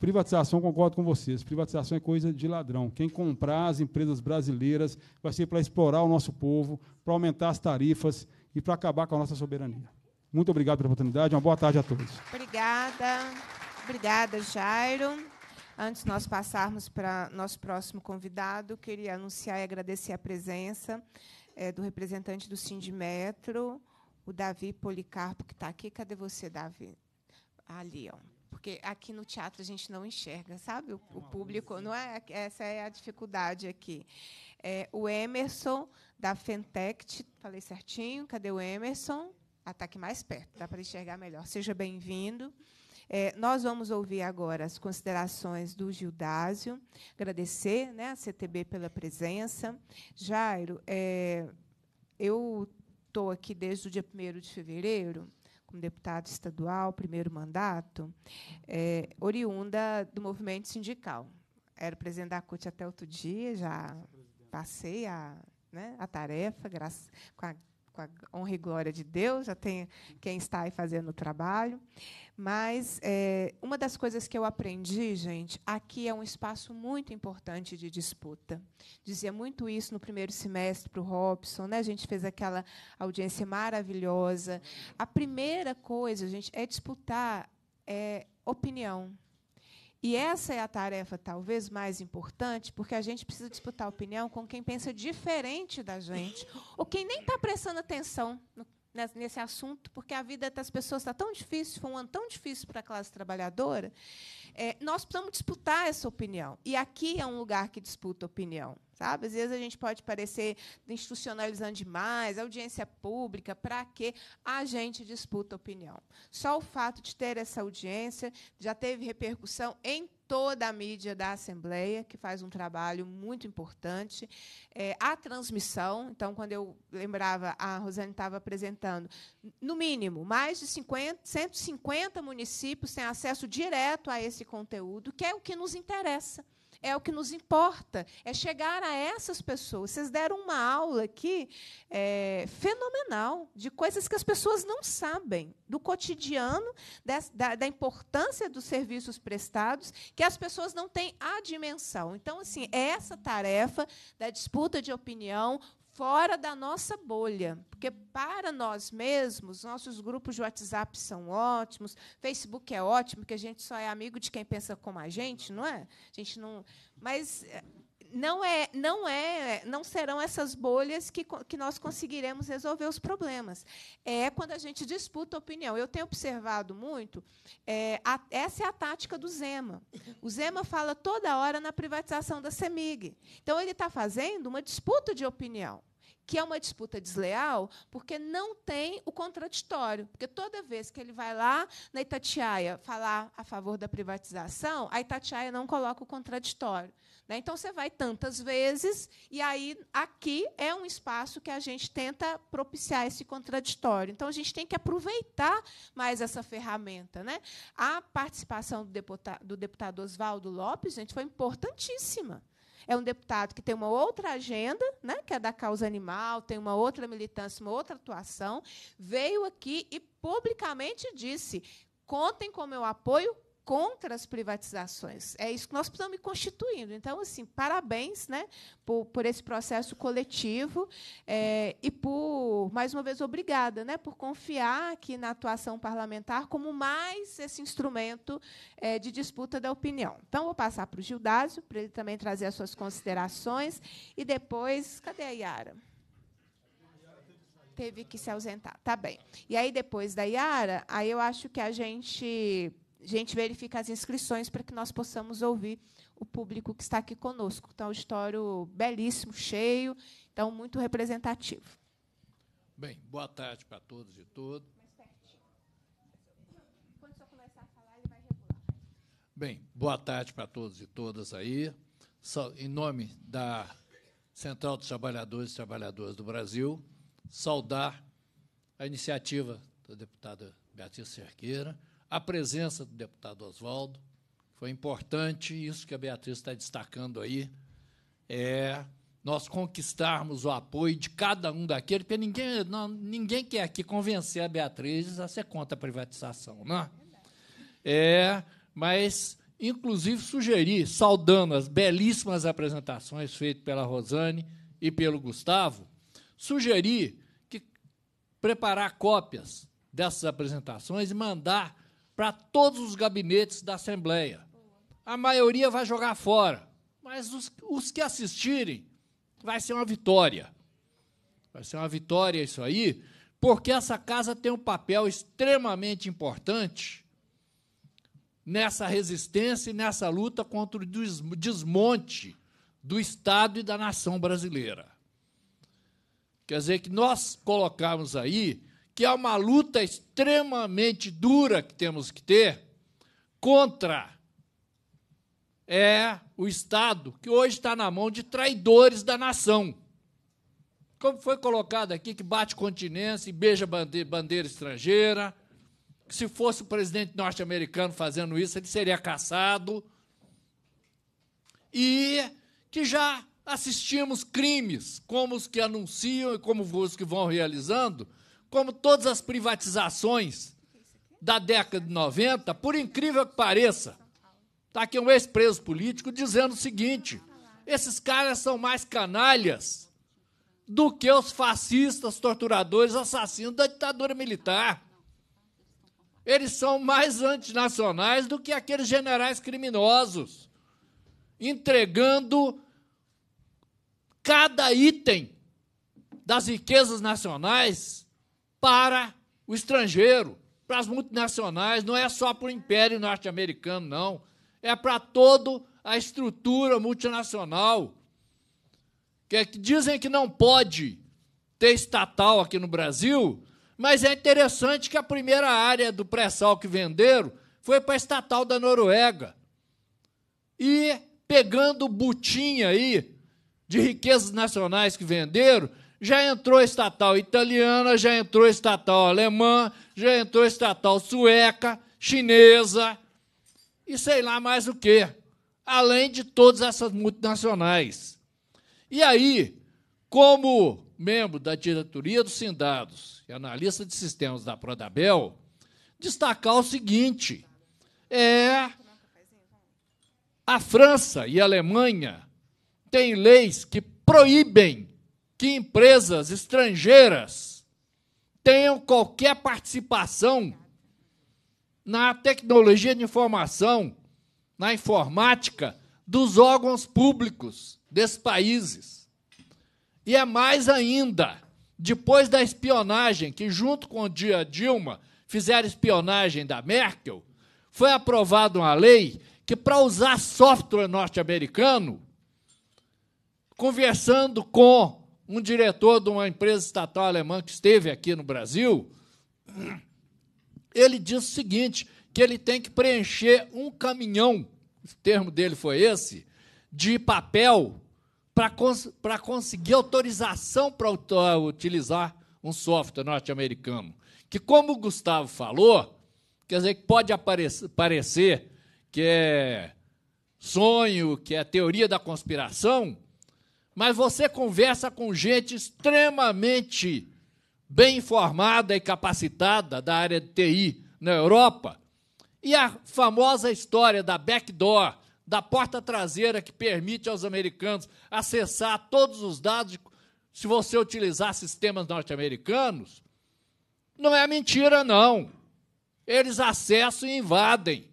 Privatização, concordo com vocês. Privatização é coisa de ladrão. Quem comprar as empresas brasileiras vai ser para explorar o nosso povo, para aumentar as tarifas, e para acabar com a nossa soberania. Muito obrigado pela oportunidade, uma boa tarde a todos. Obrigada, obrigada, Jairo. Antes de nós passarmos para nosso próximo convidado, queria anunciar e agradecer a presença é, do representante do Sindimetro, o Davi Policarpo, que está aqui. Cadê você, Davi? Ali, ó. Porque aqui no teatro a gente não enxerga, sabe? O, o público, não é? Essa é a dificuldade aqui. É, o Emerson, da Fentech, falei certinho, cadê o Emerson? Ataque ah, tá aqui mais perto, dá para enxergar melhor. Seja bem-vindo. É, nós vamos ouvir agora as considerações do Gildásio, agradecer né, a CTB pela presença. Jairo, é, eu estou aqui desde o dia 1 de fevereiro, como deputado estadual, primeiro mandato, é, oriunda do movimento sindical. Era presidente da CUT até outro dia, já passei a, né, a tarefa, graças, com a com a honra e glória de Deus, já tem quem está aí fazendo o trabalho. Mas é, uma das coisas que eu aprendi, gente, aqui é um espaço muito importante de disputa. Dizia muito isso no primeiro semestre para o Robson, né? a gente fez aquela audiência maravilhosa. A primeira coisa, gente, é disputar é, opinião. E essa é a tarefa talvez mais importante, porque a gente precisa disputar opinião com quem pensa diferente da gente, ou quem nem está prestando atenção nesse assunto, porque a vida das pessoas está tão difícil, foi um ano tão difícil para a classe trabalhadora. É, nós precisamos disputar essa opinião. E aqui é um lugar que disputa opinião. Às vezes a gente pode parecer institucionalizando demais, audiência pública, para que A gente disputa opinião. Só o fato de ter essa audiência já teve repercussão em toda a mídia da Assembleia, que faz um trabalho muito importante. É, a transmissão, então, quando eu lembrava, a Rosane estava apresentando, no mínimo, mais de 50, 150 municípios têm acesso direto a esse conteúdo, que é o que nos interessa é o que nos importa, é chegar a essas pessoas. Vocês deram uma aula aqui é, fenomenal de coisas que as pessoas não sabem, do cotidiano, da, da, importância dos serviços prestados, que as pessoas não têm a dimensão. Então, assim, essa tarefa da disputa de opinião fora da nossa bolha, porque para nós mesmos, nossos grupos de WhatsApp são ótimos, Facebook é ótimo, porque a gente só é amigo de quem pensa como a gente, não é? A gente não, mas eh, não é, não é, não serão essas bolhas que, que nós conseguiremos resolver os problemas. É quando a gente disputa opinião. Eu tenho observado muito. É, a, essa é a tática do Zema. O Zema fala toda hora na privatização da Semig. Então ele está fazendo uma disputa de opinião que é uma disputa desleal, porque não tem o contraditório. Porque toda vez que ele vai lá na Itatiaia falar a favor da privatização, a Itatiaia não coloca o contraditório. Né? Então, você vai tantas vezes, e aí aqui é um espaço que a gente tenta propiciar esse contraditório. Então, a gente tem que aproveitar mais essa ferramenta. Né? A participação do deputado, do deputado Oswaldo Lopes, gente, foi importantíssima. É um deputado que tem uma outra agenda, né, que é da causa animal, tem uma outra militância, uma outra atuação, veio aqui e publicamente disse: contem com meu apoio contra as privatizações. É isso que nós estamos constituindo. Então, assim, parabéns né, por, por esse processo coletivo é, e por, mais uma vez, obrigada né, por confiar aqui na atuação parlamentar como mais esse instrumento é, de disputa da opinião. Então, vou passar para o Gildásio, para ele também trazer as suas considerações. E depois, cadê a Yara? Teve que se ausentar. Tá bem. E aí, depois da Yara, aí eu acho que a gente a gente verifica as inscrições para que nós possamos ouvir o público que está aqui conosco. Então, um auditório belíssimo, cheio, então muito representativo. Bem, boa tarde para todos e todas. Bem, boa tarde para todos e todas aí. Em nome da Central dos Trabalhadores e Trabalhadoras do Brasil, saudar a iniciativa da deputada Beatriz Cerqueira, a presença do deputado Oswaldo. Foi importante, isso que a Beatriz está destacando aí, é nós conquistarmos o apoio de cada um daquele, porque ninguém, não, ninguém quer aqui convencer a Beatriz a ser contra a privatização, não é? é mas, inclusive, sugeri, saudando as belíssimas apresentações feitas pela Rosane e pelo Gustavo, sugeri que preparar cópias dessas apresentações e mandar para todos os gabinetes da Assembleia. A maioria vai jogar fora, mas os, os que assistirem vai ser uma vitória. Vai ser uma vitória isso aí, porque essa casa tem um papel extremamente importante nessa resistência e nessa luta contra o desmonte do Estado e da nação brasileira. Quer dizer que nós colocamos aí que é uma luta extremamente dura que temos que ter contra é o Estado, que hoje está na mão de traidores da nação. Como foi colocado aqui, que bate continência e beija bandeira, bandeira estrangeira. Que se fosse o presidente norte-americano fazendo isso, ele seria caçado. E que já assistimos crimes, como os que anunciam e como os que vão realizando, como todas as privatizações da década de 90, por incrível que pareça, está aqui um ex-preso político dizendo o seguinte: esses caras são mais canalhas do que os fascistas, torturadores, assassinos da ditadura militar. Eles são mais antinacionais do que aqueles generais criminosos, entregando cada item das riquezas nacionais para o estrangeiro, para as multinacionais, não é só para o Império Norte-Americano, não. É para toda a estrutura multinacional. Que, é que dizem que não pode ter estatal aqui no Brasil, mas é interessante que a primeira área do pré-sal que venderam foi para a estatal da Noruega. E pegando butinha aí de riquezas nacionais que venderam, já entrou estatal italiana, já entrou estatal alemã, já entrou estatal sueca, chinesa e sei lá mais o quê, além de todas essas multinacionais. E aí, como membro da diretoria dos Sindados e analista de sistemas da Prodabel, destacar o seguinte: é a França e a Alemanha têm leis que proíbem que empresas estrangeiras tenham qualquer participação na tecnologia de informação, na informática dos órgãos públicos desses países. E é mais ainda, depois da espionagem, que junto com o dia Dilma fizeram espionagem da Merkel, foi aprovada uma lei que, para usar software norte-americano, conversando com um diretor de uma empresa estatal alemã que esteve aqui no Brasil, ele disse o seguinte: que ele tem que preencher um caminhão, o termo dele foi esse, de papel para cons conseguir autorização para utilizar um software norte-americano. Que, como o Gustavo falou, quer dizer que pode parecer que é sonho, que é teoria da conspiração, mas você conversa com gente extremamente bem informada e capacitada da área de TI na Europa. E a famosa história da backdoor, da porta traseira que permite aos americanos acessar todos os dados, se você utilizar sistemas norte-americanos, não é mentira, não. Eles acessam e invadem.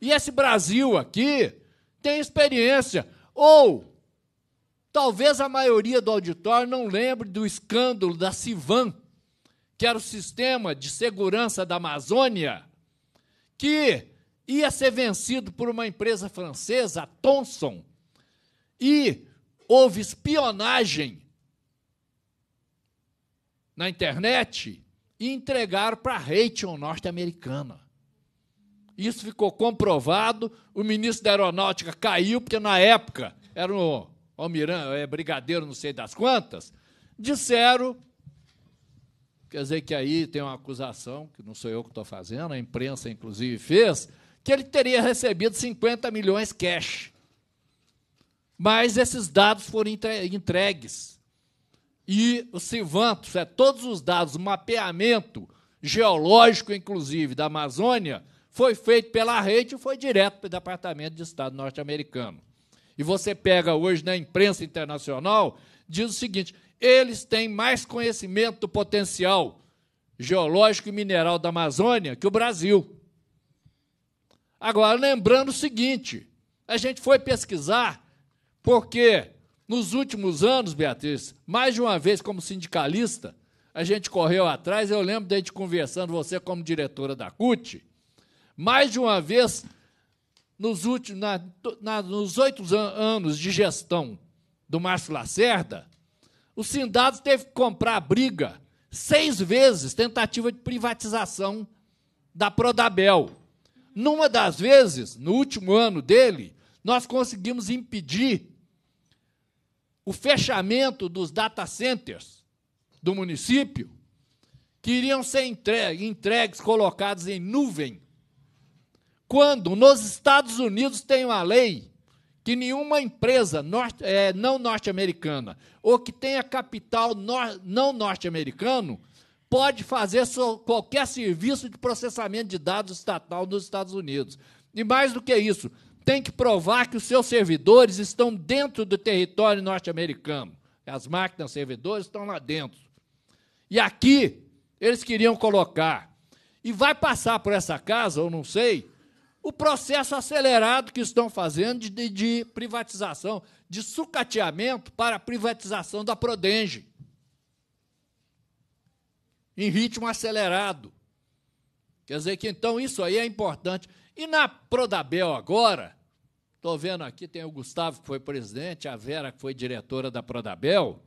E esse Brasil aqui tem experiência. Ou Talvez a maioria do auditório não lembre do escândalo da Civan, que era o sistema de segurança da Amazônia, que ia ser vencido por uma empresa francesa, a Thomson, e houve espionagem na internet e entregaram para a Raytheon norte-americana. Isso ficou comprovado. O ministro da Aeronáutica caiu, porque na época era o almirante, é brigadeiro, não sei das quantas, disseram. Quer dizer que aí tem uma acusação, que não sou eu que estou fazendo, a imprensa inclusive fez, que ele teria recebido 50 milhões cash. Mas esses dados foram entregues. E o Sivanto é, todos os dados, o mapeamento geológico, inclusive, da Amazônia, foi feito pela rede e foi direto para o Departamento de Estado norte-americano. E você pega hoje na imprensa internacional, diz o seguinte: eles têm mais conhecimento do potencial geológico e mineral da Amazônia que o Brasil. Agora, lembrando o seguinte: a gente foi pesquisar porque nos últimos anos, Beatriz, mais de uma vez como sindicalista, a gente correu atrás. Eu lembro a gente conversando, você como diretora da CUT, mais de uma vez nos últimos na, na, nos oito an anos de gestão do Márcio Lacerda, o Sindados teve que comprar briga seis vezes tentativa de privatização da Prodabel. Numa das vezes, no último ano dele, nós conseguimos impedir o fechamento dos data centers do município, que iriam ser entregues colocados em nuvem quando nos Estados Unidos tem uma lei que nenhuma empresa norte, é, não norte-americana ou que tenha capital nor, não norte-americano pode fazer so, qualquer serviço de processamento de dados estatal nos Estados Unidos. E mais do que isso, tem que provar que os seus servidores estão dentro do território norte-americano. As máquinas servidores estão lá dentro. E aqui eles queriam colocar. E vai passar por essa casa, ou não sei, o processo acelerado que estão fazendo de, de privatização, de sucateamento para a privatização da Prodenge. Em ritmo acelerado. Quer dizer que então isso aí é importante. E na Prodabel agora, estou vendo aqui, tem o Gustavo que foi presidente, a Vera que foi diretora da Prodabel.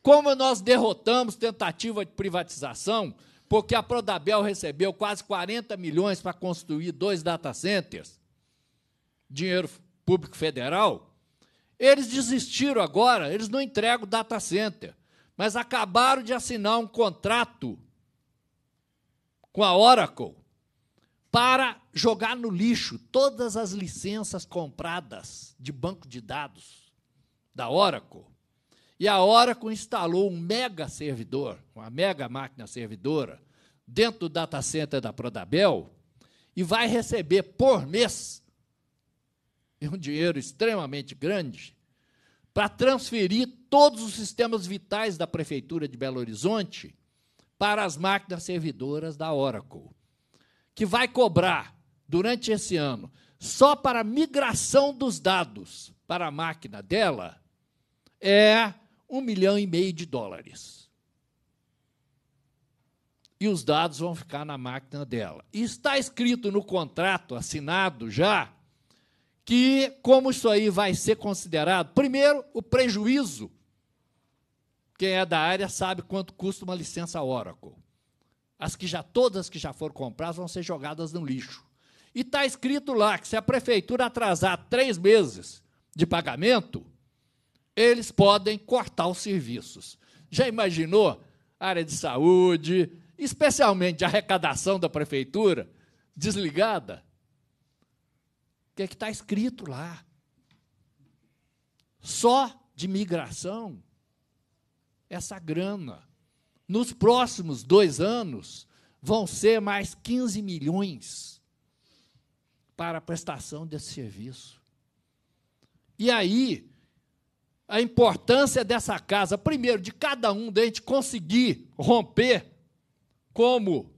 Como nós derrotamos tentativa de privatização, porque a Prodabel recebeu quase 40 milhões para construir dois data centers, dinheiro público federal. Eles desistiram agora, eles não entregam o data center, mas acabaram de assinar um contrato com a Oracle para jogar no lixo todas as licenças compradas de banco de dados da Oracle. E a Oracle instalou um mega servidor, uma mega máquina servidora, dentro do data center da Prodabel e vai receber por mês é um dinheiro extremamente grande para transferir todos os sistemas vitais da prefeitura de Belo Horizonte para as máquinas servidoras da Oracle, que vai cobrar durante esse ano só para a migração dos dados para a máquina dela é um milhão e meio de dólares e os dados vão ficar na máquina dela. Está escrito no contrato assinado já que, como isso aí vai ser considerado, primeiro, o prejuízo. Quem é da área sabe quanto custa uma licença Oracle. As que já todas que já foram compradas vão ser jogadas no lixo. E está escrito lá que se a prefeitura atrasar três meses de pagamento, eles podem cortar os serviços. Já imaginou? Área de saúde, especialmente de arrecadação da prefeitura, desligada, o que é que está escrito lá? Só de migração, essa grana. Nos próximos dois anos, vão ser mais 15 milhões para a prestação desse serviço. E aí, a importância dessa casa, primeiro, de cada um de a gente conseguir romper como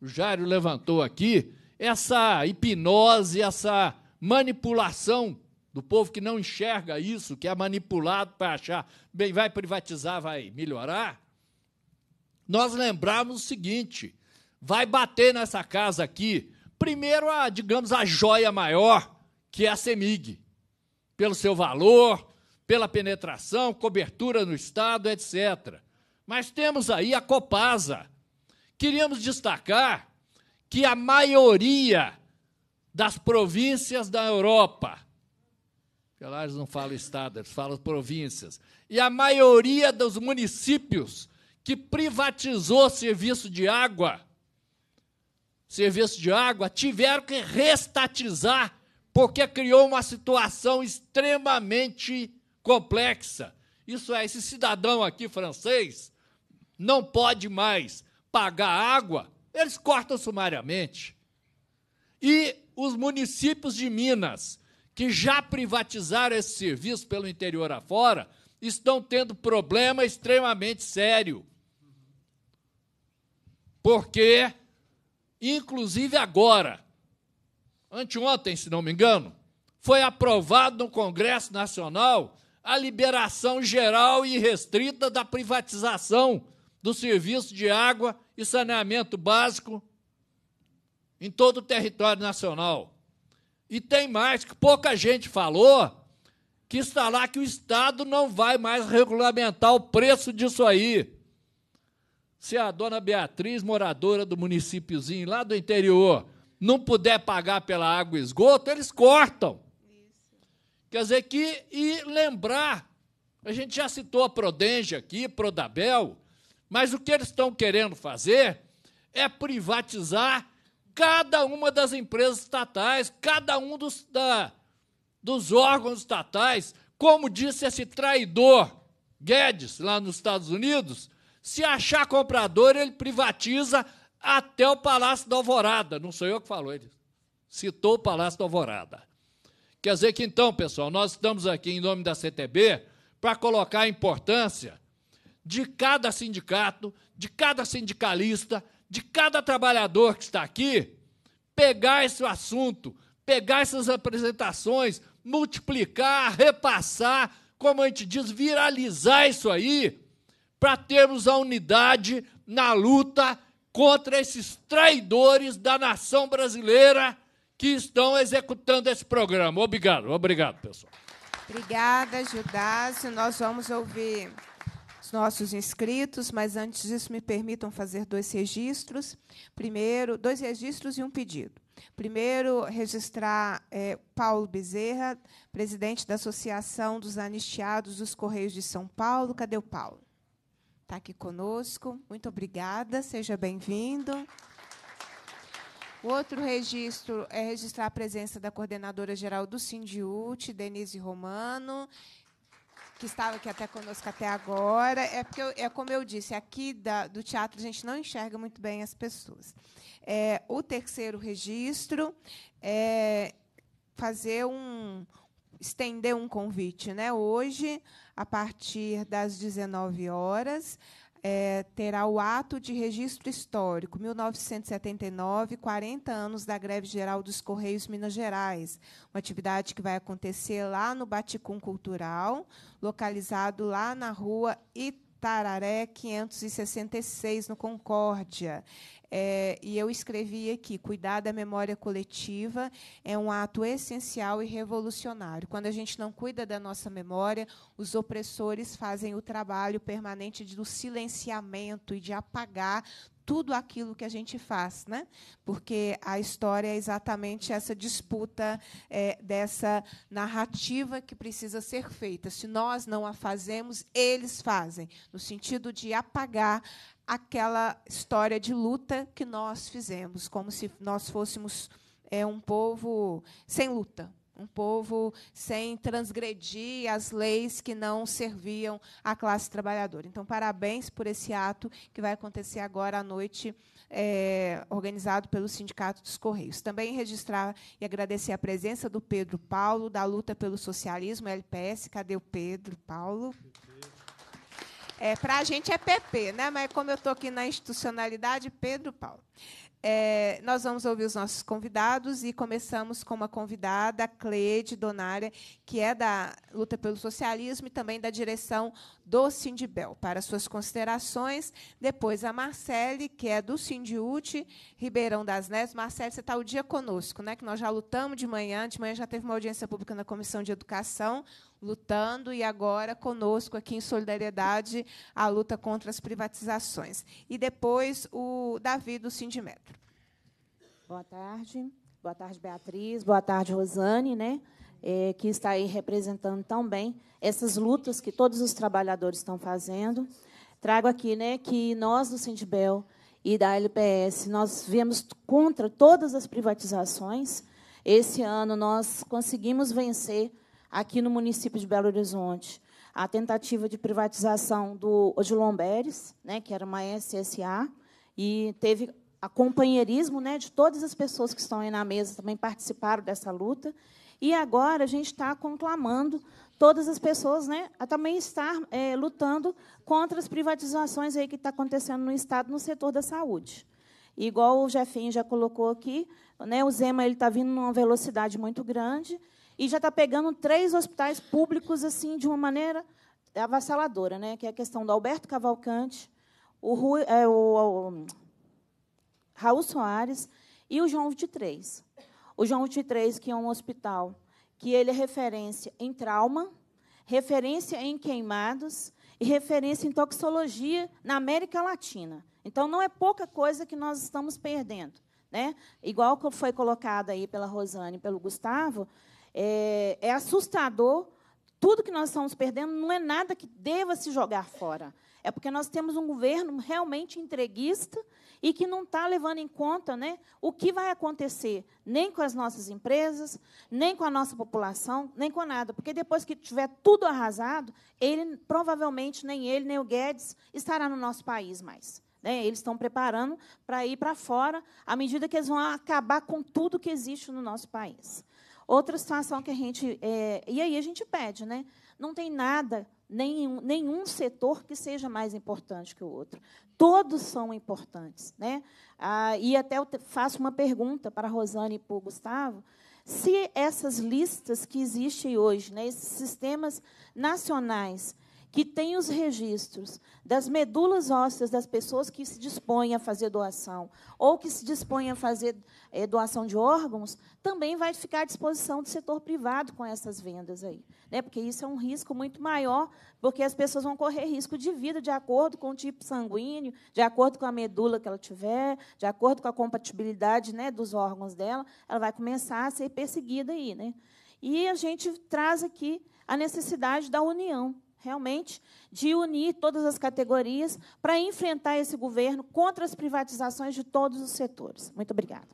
o Jairo levantou aqui, essa hipnose, essa manipulação do povo que não enxerga isso, que é manipulado para achar, bem, vai privatizar, vai melhorar. Nós lembramos o seguinte: vai bater nessa casa aqui, primeiro a, digamos, a joia maior, que é a CEMIG, pelo seu valor, pela penetração, cobertura no Estado, etc. Mas temos aí a Copasa, Queríamos destacar que a maioria das províncias da Europa, porque lá eles não falam estado, eles falam províncias, e a maioria dos municípios que privatizou serviço de água, serviço de água, tiveram que restatizar, porque criou uma situação extremamente complexa. Isso é, esse cidadão aqui francês não pode mais pagar água, eles cortam sumariamente. E os municípios de Minas, que já privatizaram esse serviço pelo interior afora, estão tendo problema extremamente sério. Porque, inclusive agora, anteontem, se não me engano, foi aprovado no Congresso Nacional a liberação geral e restrita da privatização do serviço de água e saneamento básico em todo o território nacional. E tem mais, que pouca gente falou, que está lá que o Estado não vai mais regulamentar o preço disso aí. Se a dona Beatriz, moradora do municípiozinho lá do interior, não puder pagar pela água e esgoto, eles cortam. Isso. Quer dizer que, e lembrar, a gente já citou a Prodenja aqui, Prodabel, mas o que eles estão querendo fazer é privatizar cada uma das empresas estatais, cada um dos, da, dos órgãos estatais. Como disse esse traidor Guedes, lá nos Estados Unidos, se achar comprador, ele privatiza até o Palácio da Alvorada. Não sou eu que falou, ele citou o Palácio da Alvorada. Quer dizer que então, pessoal, nós estamos aqui em nome da CTB para colocar a importância de cada sindicato, de cada sindicalista, de cada trabalhador que está aqui, pegar esse assunto, pegar essas apresentações, multiplicar, repassar, como a gente diz, viralizar isso aí, para termos a unidade na luta contra esses traidores da nação brasileira que estão executando esse programa. Obrigado, obrigado, pessoal. Obrigada, Judácio. Nós vamos ouvir nossos inscritos, mas antes disso me permitam fazer dois registros. Primeiro, dois registros e um pedido. Primeiro, registrar é, Paulo Bezerra, presidente da Associação dos Anistiados dos Correios de São Paulo. Cadê o Paulo? Está aqui conosco. Muito obrigada, seja bem-vindo. O outro registro é registrar a presença da coordenadora geral do Sindiut, Denise Romano, que estava aqui até conosco até agora. É porque eu, é como eu disse, aqui da, do teatro a gente não enxerga muito bem as pessoas. É, o terceiro registro é fazer um estender um convite, né? Hoje, a partir das 19 horas, é, terá o ato de registro histórico, 1979, 40 anos da greve geral dos Correios Minas Gerais. Uma atividade que vai acontecer lá no Baticum Cultural, localizado lá na rua Itararé 566, no Concórdia. É, e eu escrevi aqui: cuidar da memória coletiva é um ato essencial e revolucionário. Quando a gente não cuida da nossa memória, os opressores fazem o trabalho permanente do silenciamento e de apagar tudo aquilo que a gente faz, né? Porque a história é exatamente essa disputa é, dessa narrativa que precisa ser feita. Se nós não a fazemos, eles fazem, no sentido de apagar aquela história de luta que nós fizemos, como se nós fôssemos é, um povo sem luta, um povo sem transgredir as leis que não serviam à classe trabalhadora. Então, parabéns por esse ato que vai acontecer agora à noite, é, organizado pelo Sindicato dos Correios. Também registrar e agradecer a presença do Pedro Paulo, da Luta pelo Socialismo, LPS. Cadê o Pedro Paulo? É, Para a gente é PP, né? mas como eu estou aqui na institucionalidade, Pedro Paulo. É, nós vamos ouvir os nossos convidados e começamos com uma convidada, Cleide Donária, que é da Luta pelo Socialismo e também da direção do Sindibel, para suas considerações. Depois a Marcele, que é do Sindiute, Ribeirão das Neves. Marcele, você está o dia conosco, né? que nós já lutamos de manhã, de manhã já teve uma audiência pública na Comissão de Educação, lutando e agora conosco aqui em solidariedade a luta contra as privatizações. E depois o Davi do Sindimetro. Boa tarde. Boa tarde, Beatriz. Boa tarde, Rosane, né? É, que está aí representando tão bem essas lutas que todos os trabalhadores estão fazendo. Trago aqui né, que nós, do Sindibel e da LPS, nós viemos contra todas as privatizações. Esse ano nós conseguimos vencer aqui no município de Belo Horizonte a tentativa de privatização do Odilon Beres, né, que era uma SSA, e teve a companheirismo né, de todas as pessoas que estão aí na mesa também participaram dessa luta. E agora a gente está conclamando todas as pessoas né, a também estar é, lutando contra as privatizações aí que está acontecendo no Estado no setor da saúde. E, igual o Jefinho já colocou aqui, né, o Zema ele está vindo numa velocidade muito grande e já está pegando três hospitais públicos assim de uma maneira avassaladora, né? que é a questão do Alberto Cavalcante, o, Rui, é, o, o Raul Soares e o João 23. O João 23, que é um hospital que ele é referência em trauma, referência em queimados e referência em toxicologia na América Latina. Então, não é pouca coisa que nós estamos perdendo. Né? Igual foi colocado aí pela Rosane e pelo Gustavo, é, é assustador. Tudo que nós estamos perdendo não é nada que deva se jogar fora. É porque nós temos um governo realmente entreguista e que não está levando em conta né, o que vai acontecer, nem com as nossas empresas, nem com a nossa população, nem com nada. Porque depois que tiver tudo arrasado, ele provavelmente nem ele, nem o Guedes estará no nosso país mais. Né? Eles estão preparando para ir para fora à medida que eles vão acabar com tudo que existe no nosso país. Outra situação que a gente. É, e aí a gente pede, né? Não tem nada, nenhum, nenhum setor que seja mais importante que o outro. Todos são importantes. Né? Ah, e até eu faço uma pergunta para a Rosane e para o Gustavo. Se essas listas que existem hoje, né, esses sistemas nacionais, que tem os registros das medulas ósseas das pessoas que se dispõem a fazer doação ou que se dispõem a fazer é, doação de órgãos, também vai ficar à disposição do setor privado com essas vendas aí. Né? Porque isso é um risco muito maior, porque as pessoas vão correr risco de vida de acordo com o tipo sanguíneo, de acordo com a medula que ela tiver, de acordo com a compatibilidade né, dos órgãos dela, ela vai começar a ser perseguida aí. Né? E a gente traz aqui a necessidade da união realmente de unir todas as categorias para enfrentar esse governo contra as privatizações de todos os setores. Muito obrigada.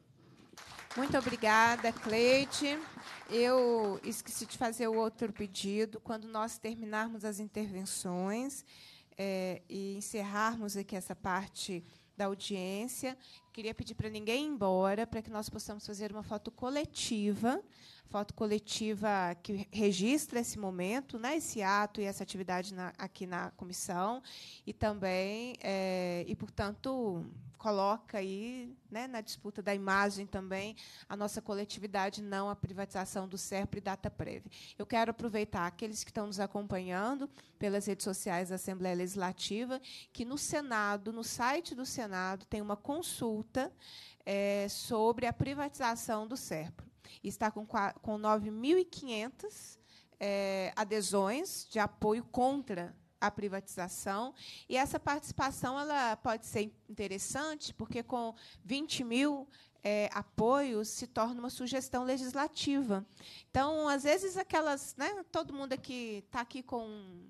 Muito obrigada, Cleide. Eu esqueci de fazer o outro pedido. Quando nós terminarmos as intervenções é, e encerrarmos aqui essa parte da audiência. Queria pedir para ninguém ir embora, para que nós possamos fazer uma foto coletiva, foto coletiva que registra esse momento, né, esse ato e essa atividade na, aqui na comissão, e também, é, e portanto, coloca aí, né, na disputa da imagem também, a nossa coletividade, não a privatização do SERP e prévia Eu quero aproveitar aqueles que estão nos acompanhando pelas redes sociais da Assembleia Legislativa, que no Senado, no site do Senado, tem uma consulta é, sobre a privatização do SERPRO. Está com, com 9.500 é, adesões de apoio contra a privatização. E essa participação ela pode ser interessante, porque com 20 mil é, apoios se torna uma sugestão legislativa. Então, às vezes, aquelas. Né, todo mundo aqui está aqui com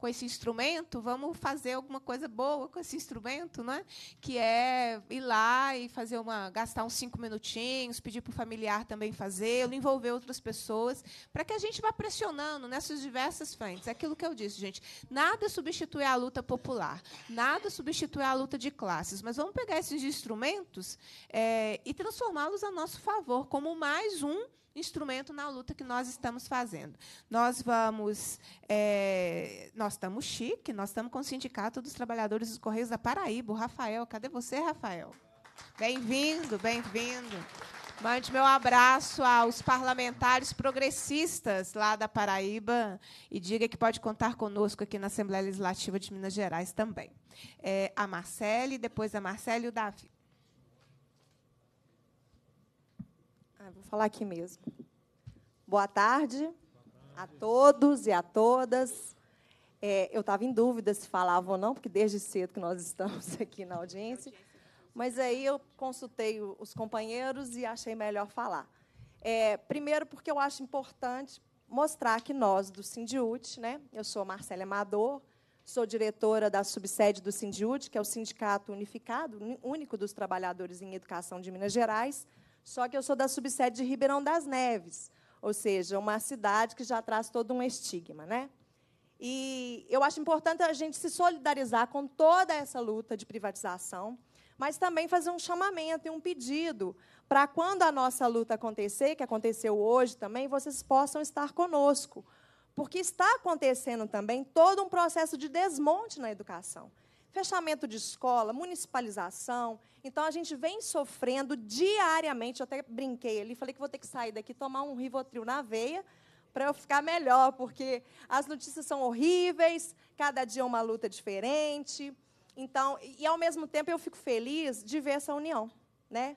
com esse instrumento, vamos fazer alguma coisa boa com esse instrumento, né? que é ir lá e fazer uma, gastar uns cinco minutinhos, pedir para o familiar também fazer, envolver outras pessoas, para que a gente vá pressionando nessas diversas frentes. É Aquilo que eu disse, gente, nada substitui a luta popular, nada substitui a luta de classes, mas vamos pegar esses instrumentos é, e transformá-los a nosso favor, como mais um instrumento na luta que nós estamos fazendo. Nós vamos. É, nós estamos chique, nós estamos com o Sindicato dos Trabalhadores dos Correios da Paraíba. O Rafael, cadê você, Rafael? Bem-vindo, bem-vindo. Mande meu abraço aos parlamentares progressistas lá da Paraíba e diga que pode contar conosco aqui na Assembleia Legislativa de Minas Gerais também. É, a Marcele, depois a Marcele e o Davi. Vou falar aqui mesmo. Boa tarde, Boa tarde. a todos e a todas. É, eu estava em dúvida se falava ou não, porque desde cedo que nós estamos aqui na audiência. Mas aí eu consultei os companheiros e achei melhor falar. É, primeiro, porque eu acho importante mostrar que nós, do Sindiúte, né? eu sou Marcela Amador, sou diretora da subsede do Sindiúte, que é o Sindicato Unificado, único dos trabalhadores em educação de Minas Gerais. Só que eu sou da subsede de Ribeirão das Neves, ou seja, uma cidade que já traz todo um estigma, né? E eu acho importante a gente se solidarizar com toda essa luta de privatização, mas também fazer um chamamento e um pedido para quando a nossa luta acontecer, que aconteceu hoje também, vocês possam estar conosco. Porque está acontecendo também todo um processo de desmonte na educação fechamento de escola, municipalização. Então a gente vem sofrendo diariamente. Eu até brinquei ali, falei que vou ter que sair daqui tomar um Rivotril na veia para eu ficar melhor, porque as notícias são horríveis, cada dia é uma luta diferente. Então, e ao mesmo tempo eu fico feliz de ver essa união, né?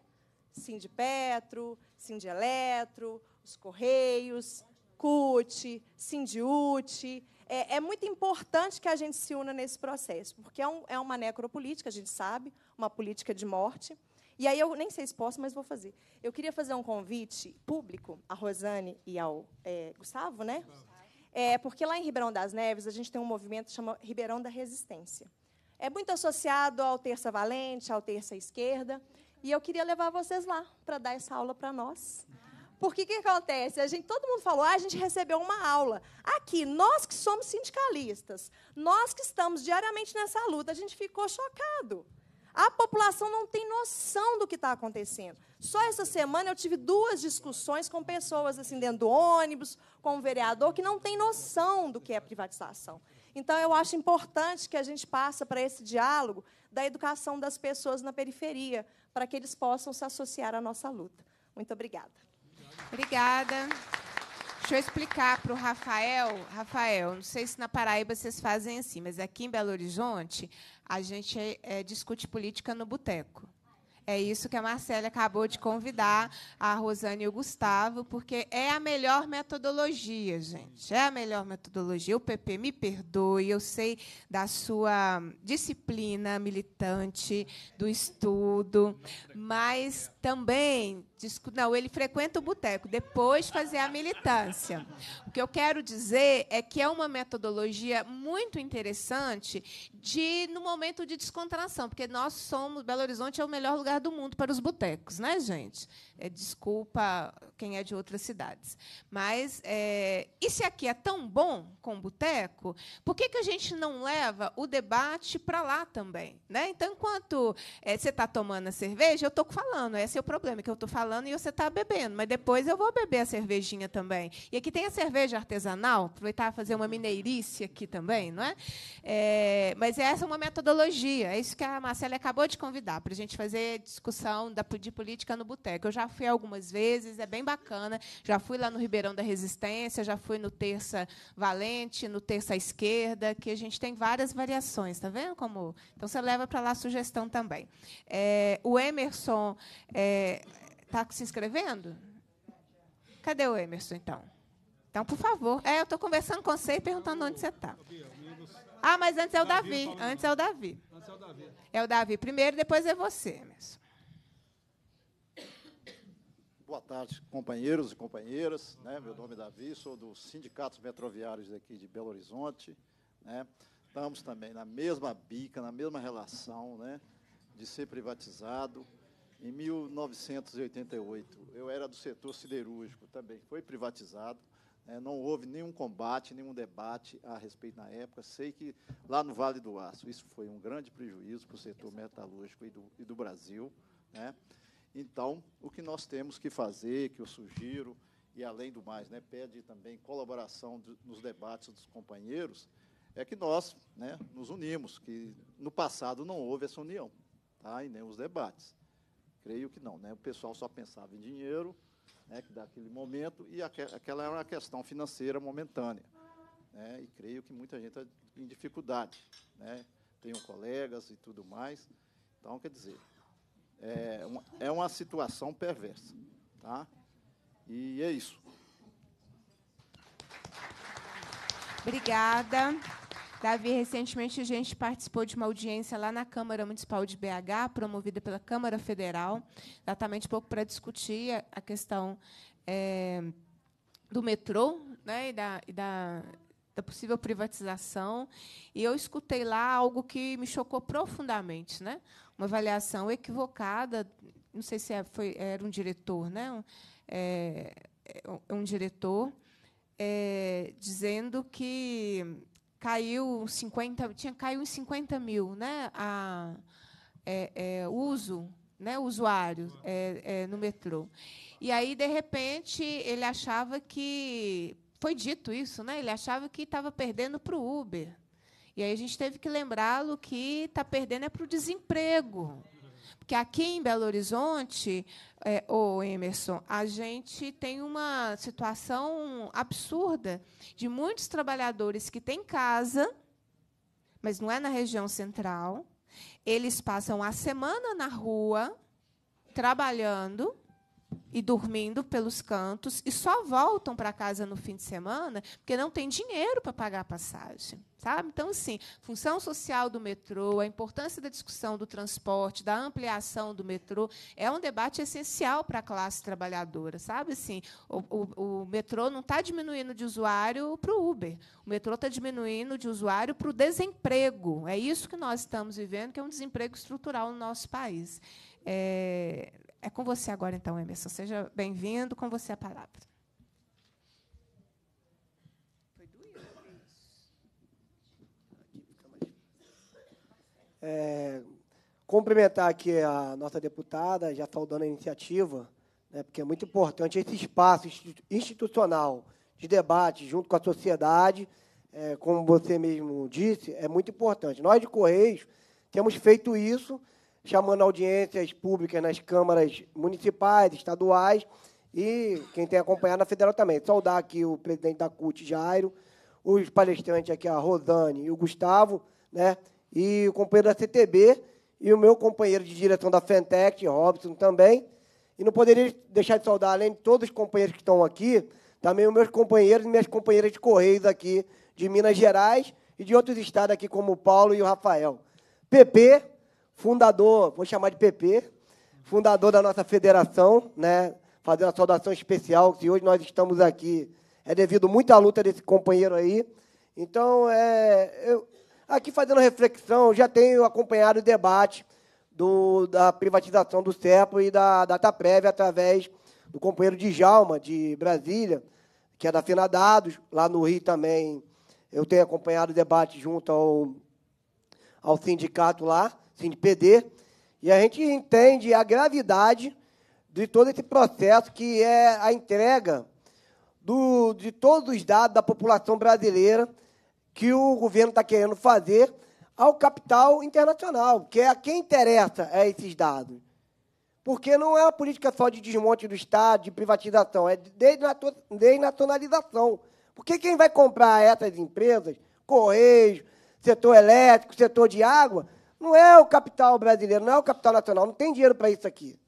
de Petro, de Eletro, os Correios, CUT, Sindiute, é, é, muito importante que a gente se una nesse processo, porque é, um, é uma necropolítica, a gente sabe, uma política de morte. E aí eu nem sei se posso, mas vou fazer. Eu queria fazer um convite público à Rosane e ao é, Gustavo, né? É, porque lá em Ribeirão das Neves a gente tem um movimento que chama Ribeirão da Resistência. É muito associado ao Terça Valente, ao Terça Esquerda. E eu queria levar vocês lá para dar essa aula para nós. Porque o que acontece? A gente, todo mundo falou, ah, a gente recebeu uma aula. Aqui, nós que somos sindicalistas, nós que estamos diariamente nessa luta, a gente ficou chocado. A população não tem noção do que está acontecendo. Só essa semana eu tive duas discussões com pessoas assim dentro do ônibus, com um vereador que não tem noção do que é privatização. Então eu acho importante que a gente passe para esse diálogo da educação das pessoas na periferia, para que eles possam se associar à nossa luta. Muito obrigada. Obrigada. Deixa eu explicar para o Rafael. Rafael, não sei se na Paraíba vocês fazem assim, mas aqui em Belo Horizonte a gente é, discute política no boteco. É isso que a Marcela acabou de convidar a Rosane e o Gustavo, porque é a melhor metodologia, gente. É a melhor metodologia. O PP me perdoe, eu sei da sua disciplina militante, do estudo, mas também. Não, ele frequenta o boteco, depois fazer a militância que eu quero dizer é que é uma metodologia muito interessante de no momento de descontração, porque nós somos Belo Horizonte é o melhor lugar do mundo para os botecos, né, gente? É, desculpa quem é de outras cidades, mas é, e se aqui é tão bom com boteco, por que, que a gente não leva o debate para lá também, né? Então, enquanto é, você está tomando a cerveja, eu estou falando, esse é o problema que eu estou falando e você está bebendo, mas depois eu vou beber a cervejinha também. E aqui tem a cerveja cerveja artesanal, aproveitar e fazer uma mineirice aqui também, não é? é? Mas essa é uma metodologia, é isso que a Marcela acabou de convidar, para a gente fazer discussão da, de política no boteco. Eu já fui algumas vezes, é bem bacana, já fui lá no Ribeirão da Resistência, já fui no Terça Valente, no Terça Esquerda, que a gente tem várias variações, tá vendo como? Então você leva para lá a sugestão também. É, o Emerson está é, tá se inscrevendo? Cadê o Emerson, então? Então, por favor. É, eu estou conversando com você e perguntando onde você está. Ah, mas antes é o Davi. Antes é o Davi. É o Davi primeiro, depois é você, Emerson. Boa tarde, companheiros e companheiras. Né? Meu nome é Davi, sou dos sindicatos metroviários daqui de Belo Horizonte. Né? Estamos também na mesma bica, na mesma relação né? de ser privatizado. Em 1988, eu era do setor siderúrgico também, foi privatizado. É, não houve nenhum combate, nenhum debate a respeito na época. Sei que lá no Vale do Aço isso foi um grande prejuízo para o setor metalúrgico e do, e do Brasil. Né? Então, o que nós temos que fazer, que eu sugiro, e além do mais, né, pede também colaboração de, nos debates dos companheiros, é que nós né, nos unimos, que no passado não houve essa união, tá? e nem os debates. Creio que não. Né? O pessoal só pensava em dinheiro, né, daquele momento, e aquela era é uma questão financeira momentânea. Né, e creio que muita gente está em dificuldade. Né, tenho colegas e tudo mais. Então, quer dizer, é uma, é uma situação perversa. Tá? E é isso. Obrigada. Davi, recentemente a gente participou de uma audiência lá na Câmara Municipal de BH, promovida pela Câmara Federal, exatamente um pouco para discutir a questão é, do metrô né, e, da, e da, da possível privatização. E eu escutei lá algo que me chocou profundamente, né? uma avaliação equivocada, não sei se é, foi, era um diretor, né? um, é, é um diretor, é, dizendo que caiu 50, tinha caiu em 50 mil, né? A é, é, uso, né? Usuário é, é, no metrô. E aí de repente ele achava que foi dito isso, né? Ele achava que estava perdendo para o Uber. E aí a gente teve que lembrá-lo que está perdendo é para o desemprego. Porque aqui em Belo Horizonte, é, ô Emerson, a gente tem uma situação absurda de muitos trabalhadores que têm casa, mas não é na região central. Eles passam a semana na rua trabalhando e dormindo pelos cantos e só voltam para casa no fim de semana porque não tem dinheiro para pagar a passagem, sabe? Então, assim, função social do metrô, a importância da discussão do transporte, da ampliação do metrô, é um debate essencial para a classe trabalhadora, sabe? Assim, o, o, o metrô não está diminuindo de usuário para o Uber, o metrô está diminuindo de usuário para o desemprego. É isso que nós estamos vivendo, que é um desemprego estrutural no nosso país. É, é com você agora, então, Emerson. Seja bem-vindo, com você a palavra. Né? É, cumprimentar aqui a nossa deputada, já saudando a iniciativa, né, porque é muito importante esse espaço institucional de debate junto com a sociedade, é, como você mesmo disse, é muito importante. Nós de Correios temos feito isso chamando audiências públicas nas câmaras municipais, estaduais e quem tem acompanhado na federal também. Saudar aqui o presidente da CUT, Jairo, os palestrantes aqui, a Rosane e o Gustavo, né? e o companheiro da CTB e o meu companheiro de direção da Fentec, Robson, também. E não poderia deixar de saudar, além de todos os companheiros que estão aqui, também os meus companheiros e minhas companheiras de Correios aqui de Minas Gerais e de outros estados aqui, como o Paulo e o Rafael. PP, fundador, vou chamar de PP, fundador da nossa federação, né? fazendo a saudação especial, se hoje nós estamos aqui é devido muito à luta desse companheiro aí. Então, é, eu, aqui fazendo reflexão, já tenho acompanhado o debate do, da privatização do CEPO e da data prévia através do companheiro Djalma, de Brasília, que é da Finadados, lá no Rio também. Eu tenho acompanhado o debate junto ao, ao sindicato lá. Assim, de PD, e a gente entende a gravidade de todo esse processo que é a entrega do, de todos os dados da população brasileira que o governo está querendo fazer ao capital internacional, que é a quem interessa é esses dados. Porque não é uma política só de desmonte do Estado, de privatização, é desnacionalização. Porque quem vai comprar essas empresas, Correios, setor elétrico, setor de água, não é o capital brasileiro, não é o capital nacional, não tem dinheiro para isso aqui.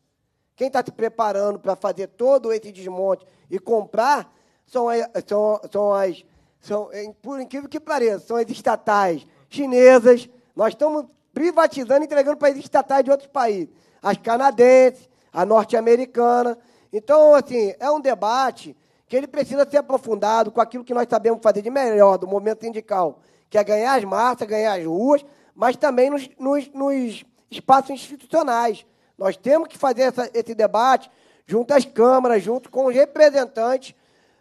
Quem está se preparando para fazer todo esse desmonte e comprar são, as, são, são as. São, é, por incrível que pareça, são as estatais chinesas. Nós estamos privatizando e entregando para as estatais de outros países. As canadenses, a norte-americana. Então, assim, é um debate que ele precisa ser aprofundado com aquilo que nós sabemos fazer de melhor do momento sindical, que é ganhar as massas, ganhar as ruas, mas também nos, nos, nos espaços institucionais. Nós temos que fazer essa, esse debate junto às câmaras, junto com os representantes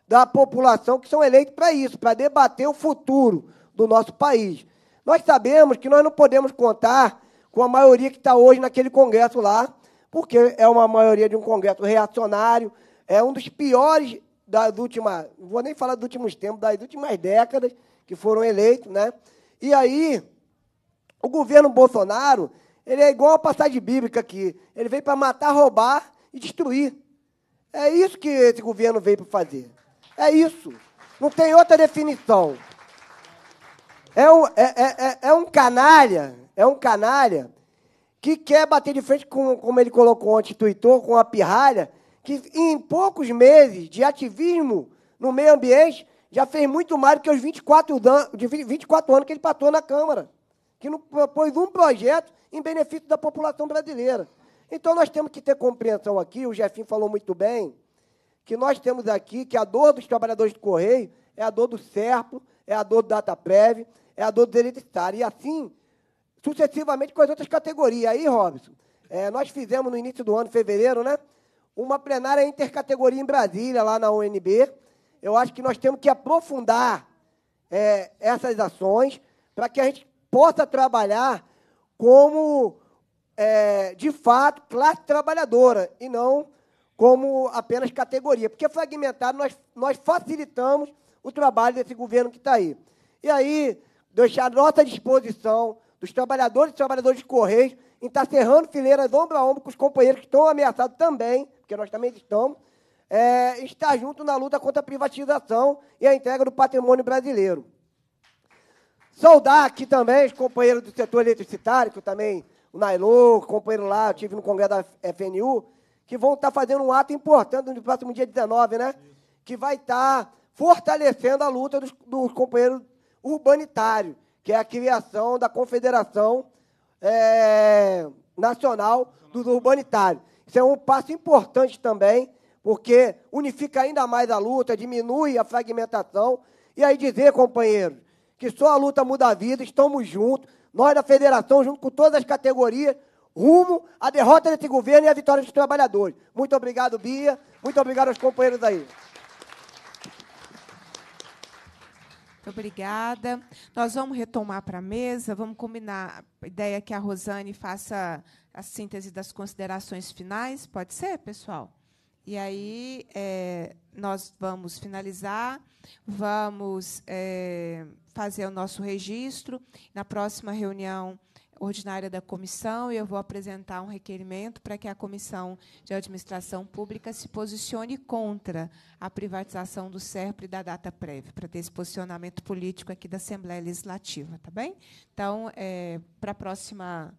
da população que são eleitos para isso, para debater o futuro do nosso país. Nós sabemos que nós não podemos contar com a maioria que está hoje naquele congresso lá, porque é uma maioria de um congresso reacionário, é um dos piores das últimas, não vou nem falar dos últimos tempos, das últimas décadas que foram eleitos, né? E aí o governo Bolsonaro, ele é igual a passagem bíblica aqui. Ele veio para matar, roubar e destruir. É isso que esse governo veio para fazer. É isso. Não tem outra definição. É um, é, é, é, é um canalha, é um canalha que quer bater de frente com, como ele colocou ontem, tuitou, com a pirralha, que em poucos meses de ativismo no meio ambiente já fez muito mais do que os 24 24 anos que ele patou na Câmara que não propôs um projeto em benefício da população brasileira. Então, nós temos que ter compreensão aqui, o Jefim falou muito bem, que nós temos aqui que a dor dos trabalhadores do Correio é a dor do SERPO, é a dor do DataPrev, é a dor do hereditário. E assim, sucessivamente com as outras categorias. Aí, Robson, é, nós fizemos no início do ano, em fevereiro, né, uma plenária intercategoria em Brasília, lá na UNB. Eu acho que nós temos que aprofundar é, essas ações para que a gente possa trabalhar como, é, de fato, classe trabalhadora e não como apenas categoria. Porque fragmentado nós, nós facilitamos o trabalho desse governo que está aí. E aí, deixar à nossa disposição dos trabalhadores e trabalhadoras de Correios em estar tá cerrando fileiras ombro a ombro com os companheiros que estão ameaçados também, porque nós também estamos, é, estar junto na luta contra a privatização e a entrega do patrimônio brasileiro. Saudar aqui também os companheiros do setor eletricitário, que eu também, o Nailô, companheiro lá, eu tive no congresso da FNU, que vão estar tá fazendo um ato importante no próximo dia 19, né? Que vai estar tá fortalecendo a luta dos, dos companheiros urbanitários, que é a criação da Confederação é, Nacional dos Urbanitários. Isso é um passo importante também, porque unifica ainda mais a luta, diminui a fragmentação. E aí dizer, companheiros, que só a luta muda a vida, estamos juntos, nós da federação, junto com todas as categorias, rumo à derrota desse governo e à vitória dos trabalhadores. Muito obrigado, Bia. Muito obrigado aos companheiros aí. Muito obrigada. Nós vamos retomar para a mesa, vamos combinar a ideia que a Rosane faça a síntese das considerações finais. Pode ser, pessoal? E aí é, nós vamos finalizar, vamos é, fazer o nosso registro. Na próxima reunião ordinária da comissão, eu vou apresentar um requerimento para que a Comissão de Administração Pública se posicione contra a privatização do SERP e da data prévia, para ter esse posicionamento político aqui da Assembleia Legislativa, tá bem? Então, é, para a próxima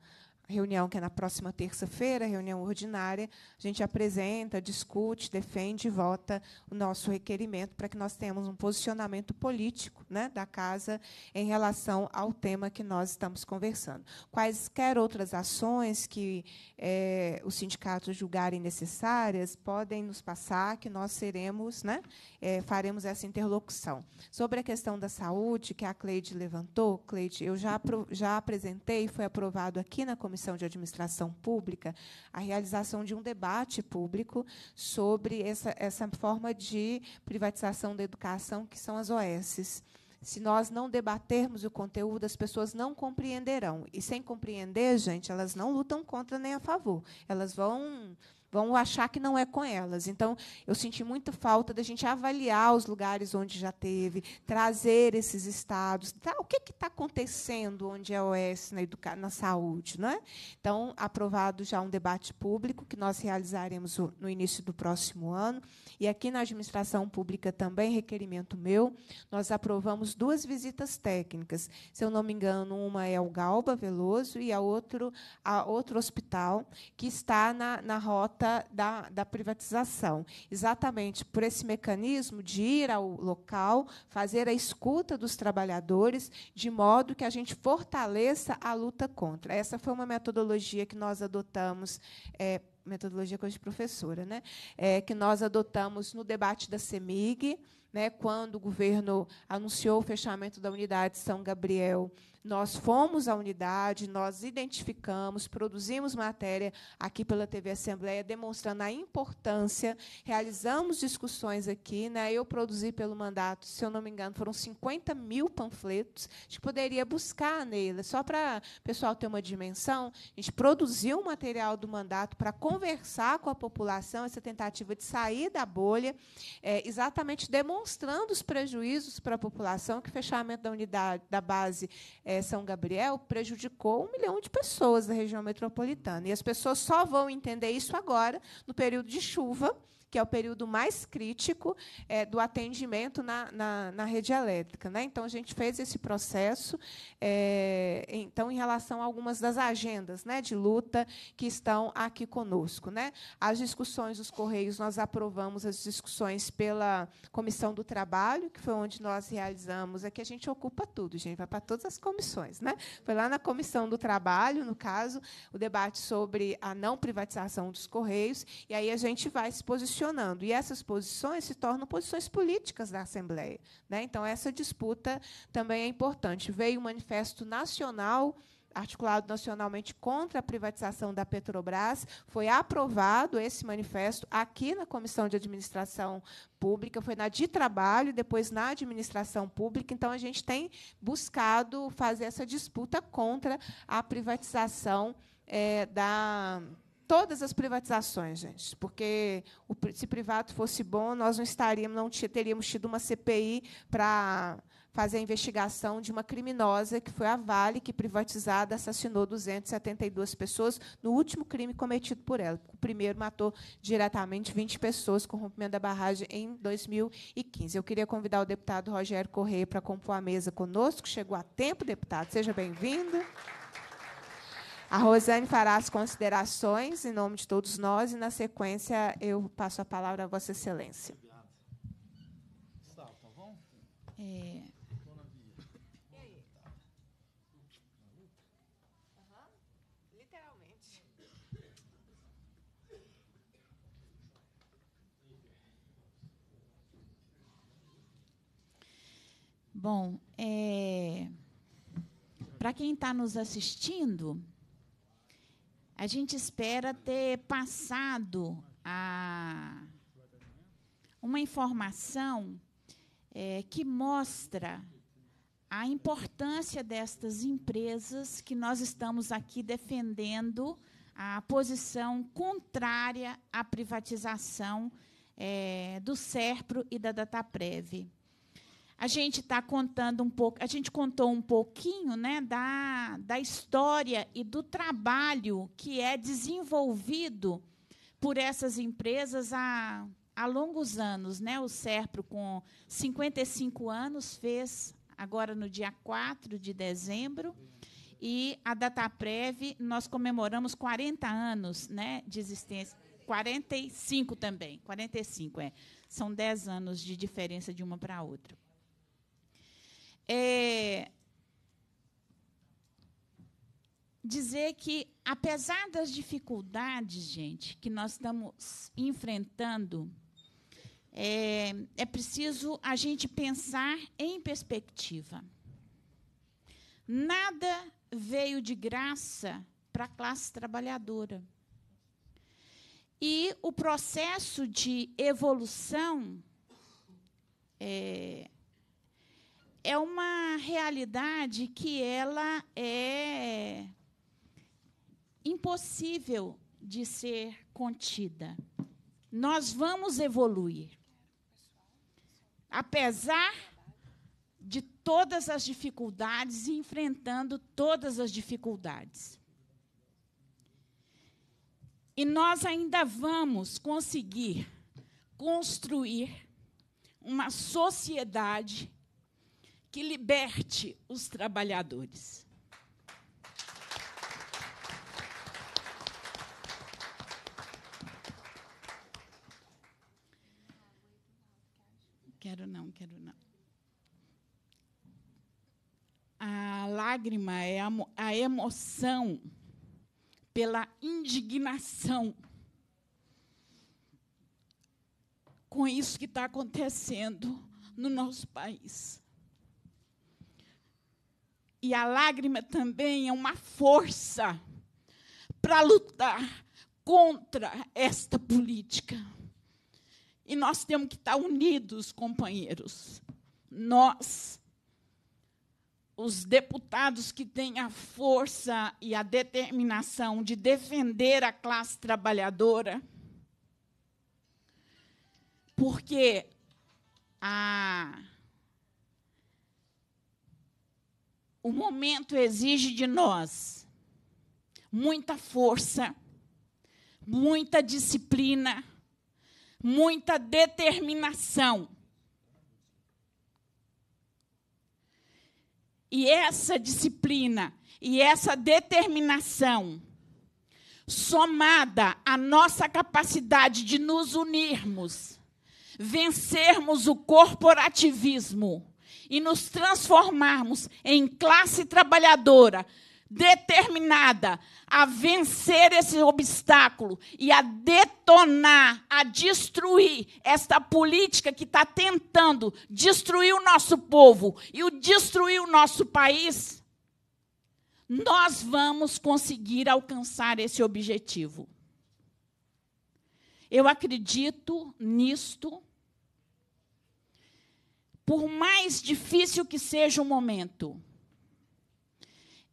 reunião que é na próxima terça-feira, reunião ordinária, a gente apresenta, discute, defende e vota o nosso requerimento para que nós tenhamos um posicionamento político né, da Casa em relação ao tema que nós estamos conversando. Quaisquer outras ações que é, os sindicatos julgarem necessárias podem nos passar, que nós seremos, né, é, faremos essa interlocução. Sobre a questão da saúde, que a Cleide levantou, Cleide, eu já, já apresentei, foi aprovado aqui na comissão Comissão de Administração Pública, a realização de um debate público sobre essa, essa forma de privatização da educação, que são as OSs. Se nós não debatermos o conteúdo, as pessoas não compreenderão. E sem compreender, gente, elas não lutam contra nem a favor. Elas vão vão achar que não é com elas. Então, eu senti muita falta da gente avaliar os lugares onde já teve, trazer esses estados. Tá, o que está acontecendo onde é OS na, educa na saúde? Né? Então, aprovado já um debate público que nós realizaremos no início do próximo ano. E aqui na administração pública também, requerimento meu, nós aprovamos duas visitas técnicas. Se eu não me engano, uma é o Galba Veloso e a outro, a outro hospital que está na, na rota conta da, da privatização, exatamente por esse mecanismo de ir ao local, fazer a escuta dos trabalhadores, de modo que a gente fortaleça a luta contra. Essa foi uma metodologia que nós adotamos. É, metodologia coisa de professora, né? É, que nós adotamos no debate da CEMIG, né? quando o governo anunciou o fechamento da unidade São Gabriel nós fomos à unidade, nós identificamos, produzimos matéria aqui pela TV Assembleia, demonstrando a importância, realizamos discussões aqui. Né? Eu produzi pelo mandato, se eu não me engano, foram 50 mil panfletos. A gente poderia buscar nele, só para o pessoal ter uma dimensão. A gente produziu o material do mandato para conversar com a população, essa tentativa de sair da bolha, é, exatamente demonstrando os prejuízos para a população que o fechamento da unidade, da base. É, é, São Gabriel prejudicou um milhão de pessoas da região metropolitana. E as pessoas só vão entender isso agora, no período de chuva, que é o período mais crítico é, do atendimento na, na, na, rede elétrica. Né? Então, a gente fez esse processo é, então, em relação a algumas das agendas né, de luta que estão aqui conosco. Né? As discussões dos Correios, nós aprovamos as discussões pela Comissão do Trabalho, que foi onde nós realizamos. é que a gente ocupa tudo, gente, vai para todas as comissões. Né? Foi lá na Comissão do Trabalho, no caso, o debate sobre a não privatização dos Correios, e aí a gente vai se posicionar posicionando. E essas posições se tornam posições políticas da Assembleia. Né? Então, essa disputa também é importante. Veio o um manifesto nacional articulado nacionalmente contra a privatização da Petrobras. Foi aprovado esse manifesto aqui na Comissão de Administração Pública, foi na de trabalho, depois na administração pública. Então, a gente tem buscado fazer essa disputa contra a privatização é, da Petrobras todas as privatizações, gente, porque se privado fosse bom, nós não estaríamos, não teríamos tido uma CPI para fazer a investigação de uma criminosa que foi a Vale, que privatizada assassinou 272 pessoas no último crime cometido por ela. O primeiro matou diretamente 20 pessoas com o rompimento da barragem em 2015. Eu queria convidar o deputado Rogério Correia para compor a mesa conosco. Chegou a tempo, deputado. Seja bem-vindo. A Rosane fará as considerações em nome de todos nós e, na sequência, eu passo a palavra a Vossa Excelência. É... Literalmente. Bom, é... para quem está nos assistindo, a gente espera ter passado a uma informação é, que mostra a importância destas empresas que nós estamos aqui defendendo a posição contrária à privatização é, do SERPRO e da DataPrev a gente está contando um pouco, a gente contou um pouquinho né, da, da história e do trabalho que é desenvolvido por essas empresas há, há longos anos. Né? O SERPRO, com 55 anos, fez agora no dia 4 de dezembro. E a Dataprev, nós comemoramos 40 anos né, de existência. 45 também, 45 é. São 10 anos de diferença de uma para a outra é, dizer que, apesar das dificuldades, gente, que nós estamos enfrentando, é, é preciso a gente pensar em perspectiva. Nada veio de graça para a classe trabalhadora. E o processo de evolução é, é uma realidade que ela é impossível de ser contida. Nós vamos evoluir. Apesar de todas as dificuldades e enfrentando todas as dificuldades. E nós ainda vamos conseguir construir uma sociedade que liberte os trabalhadores. Quero não, quero não. A lágrima é a emoção pela indignação com isso que está acontecendo no nosso país. E a lágrima também é uma força para lutar contra esta política. E nós temos que estar unidos, companheiros. Nós, os deputados que têm a força e a determinação de defender a classe trabalhadora, porque a o momento exige de nós muita força, muita disciplina, muita determinação. E essa disciplina e essa determinação, somada à nossa capacidade de nos unirmos, vencermos o corporativismo e nos transformarmos em classe trabalhadora determinada a vencer esse obstáculo e a detonar, a destruir esta política que está tentando destruir o nosso povo e o destruir o nosso país, nós vamos conseguir alcançar esse objetivo. Eu acredito nisto por mais difícil que seja o momento,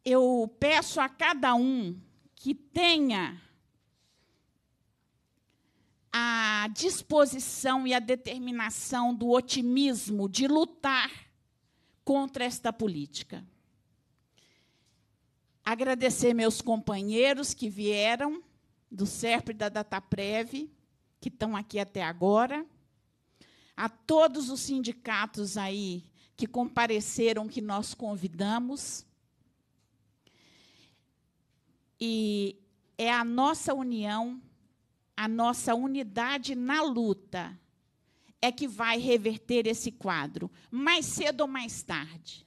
eu peço a cada um que tenha a disposição e a determinação do otimismo de lutar contra esta política. Agradecer meus companheiros que vieram do SERP e da DataPrev, que estão aqui até agora a todos os sindicatos aí que compareceram, que nós convidamos. E é a nossa união, a nossa unidade na luta é que vai reverter esse quadro, mais cedo ou mais tarde.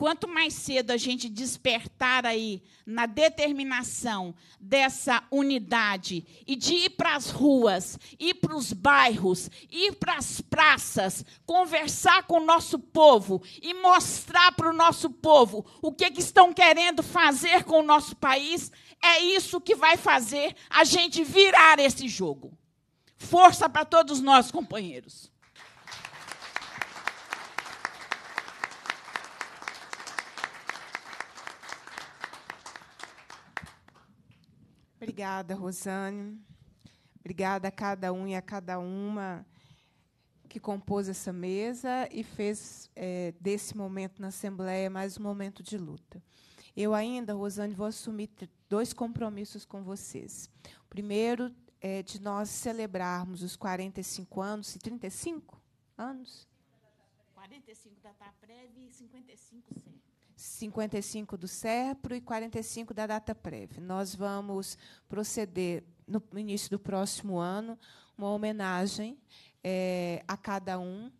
Quanto mais cedo a gente despertar aí na determinação dessa unidade e de ir para as ruas, ir para os bairros, ir para as praças, conversar com o nosso povo e mostrar para o nosso povo o que, que estão querendo fazer com o nosso país, é isso que vai fazer a gente virar esse jogo. Força para todos nós, companheiros. Obrigada, Rosane. Obrigada a cada um e a cada uma que compôs essa mesa e fez é, desse momento na Assembleia mais um momento de luta. Eu ainda, Rosane, vou assumir dois compromissos com vocês. O primeiro é de nós celebrarmos os 45 anos, 35 anos? 45 da TAPREV e 55 tá sempre. 55 do SERPRO e 45 da data prévia. Nós vamos proceder, no início do próximo ano, uma homenagem é, a cada um,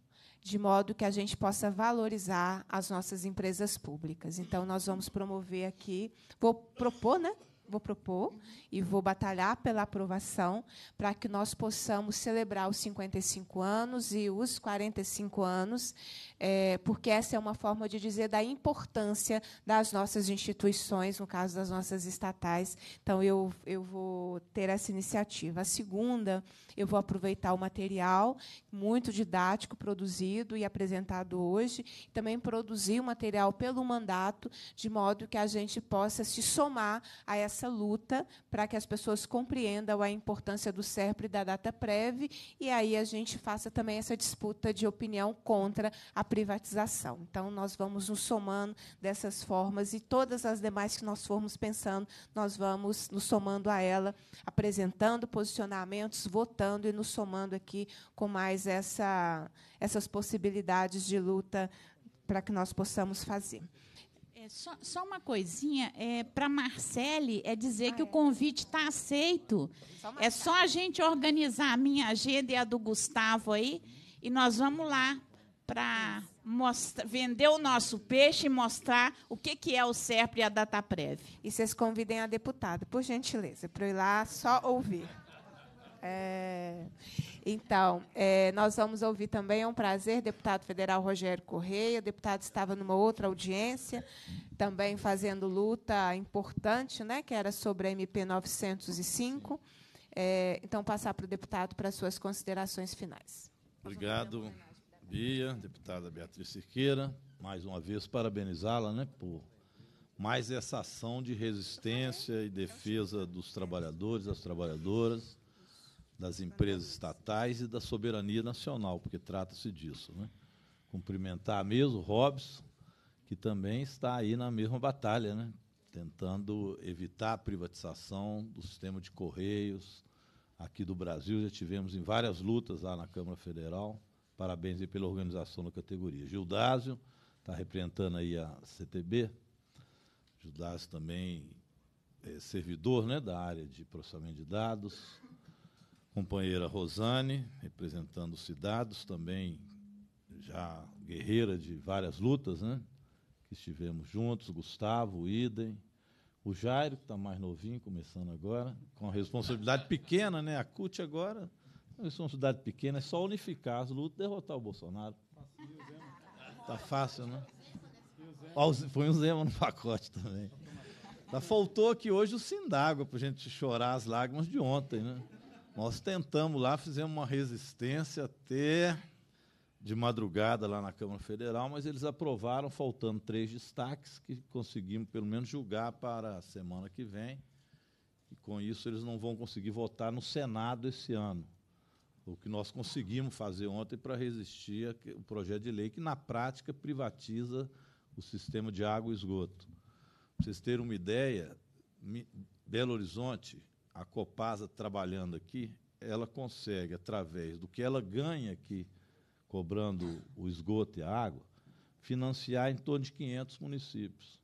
de modo que a gente possa valorizar as nossas empresas públicas. Então, nós vamos promover aqui, vou propor, né? Vou propor e vou batalhar pela aprovação para que nós possamos celebrar os 55 anos e os 45 anos é, porque essa é uma forma de dizer da importância das nossas instituições, no caso das nossas estatais. Então, eu, eu vou ter essa iniciativa. A segunda, eu vou aproveitar o material muito didático produzido e apresentado hoje, e também produzir o material pelo mandato, de modo que a gente possa se somar a essa luta para que as pessoas compreendam a importância do SERPRE e da data prévia, e aí a gente faça também essa disputa de opinião contra a privatização. Então, nós vamos nos somando dessas formas e todas as demais que nós formos pensando, nós vamos nos somando a ela, apresentando posicionamentos, votando e nos somando aqui com mais essa, essas possibilidades de luta para que nós possamos fazer. É, só, só, uma coisinha, é, para Marcele é dizer ah, que é. o convite está aceito. Só é só a gente organizar a minha agenda e a do Gustavo aí, e nós vamos lá para vender o nosso peixe e mostrar o que, que é o SERP e a DataPrev. E vocês convidem a deputada, por gentileza, para eu ir lá só ouvir. É, então, é, nós vamos ouvir também, é um prazer, deputado federal Rogério Correia. O deputado estava numa outra audiência, também fazendo luta importante, né, que era sobre a MP 905. É, então, passar para o deputado para suas considerações finais. Obrigado. Bia, deputada Beatriz Siqueira, mais uma vez parabenizá-la né, por mais essa ação de resistência e defesa dos trabalhadores, das trabalhadoras, das empresas estatais e da soberania nacional, porque trata-se disso. Né? Cumprimentar mesmo Hobbes, que também está aí na mesma batalha, né? tentando evitar a privatização do sistema de correios aqui do Brasil. Já tivemos em várias lutas lá na Câmara Federal Parabéns aí pela organização da categoria. Gildásio está representando aí a CTB. Gildásio também é servidor né, da área de processamento de dados. Companheira Rosane, representando os Cidados, também já guerreira de várias lutas, né? Que estivemos juntos, Gustavo, Idem, o Jairo, que está mais novinho, começando agora, com a responsabilidade pequena, né? A CUT agora isso é uma cidade pequena, é só unificar as lutas e derrotar o Bolsonaro. Tá fácil, né? Foi um Zema no pacote também. Tá, faltou aqui hoje o Sindágua para a gente chorar as lágrimas de ontem, né? Nós tentamos lá, fizemos uma resistência até de madrugada lá na Câmara Federal, mas eles aprovaram, faltando três destaques, que conseguimos pelo menos julgar para a semana que vem. E com isso eles não vão conseguir votar no Senado esse ano o que nós conseguimos fazer ontem para resistir ao projeto de lei que, na prática, privatiza o sistema de água e esgoto. Para vocês terem uma ideia, Belo Horizonte, a Copasa trabalhando aqui, ela consegue, através do que ela ganha aqui, cobrando o esgoto e a água, financiar em torno de 500 municípios.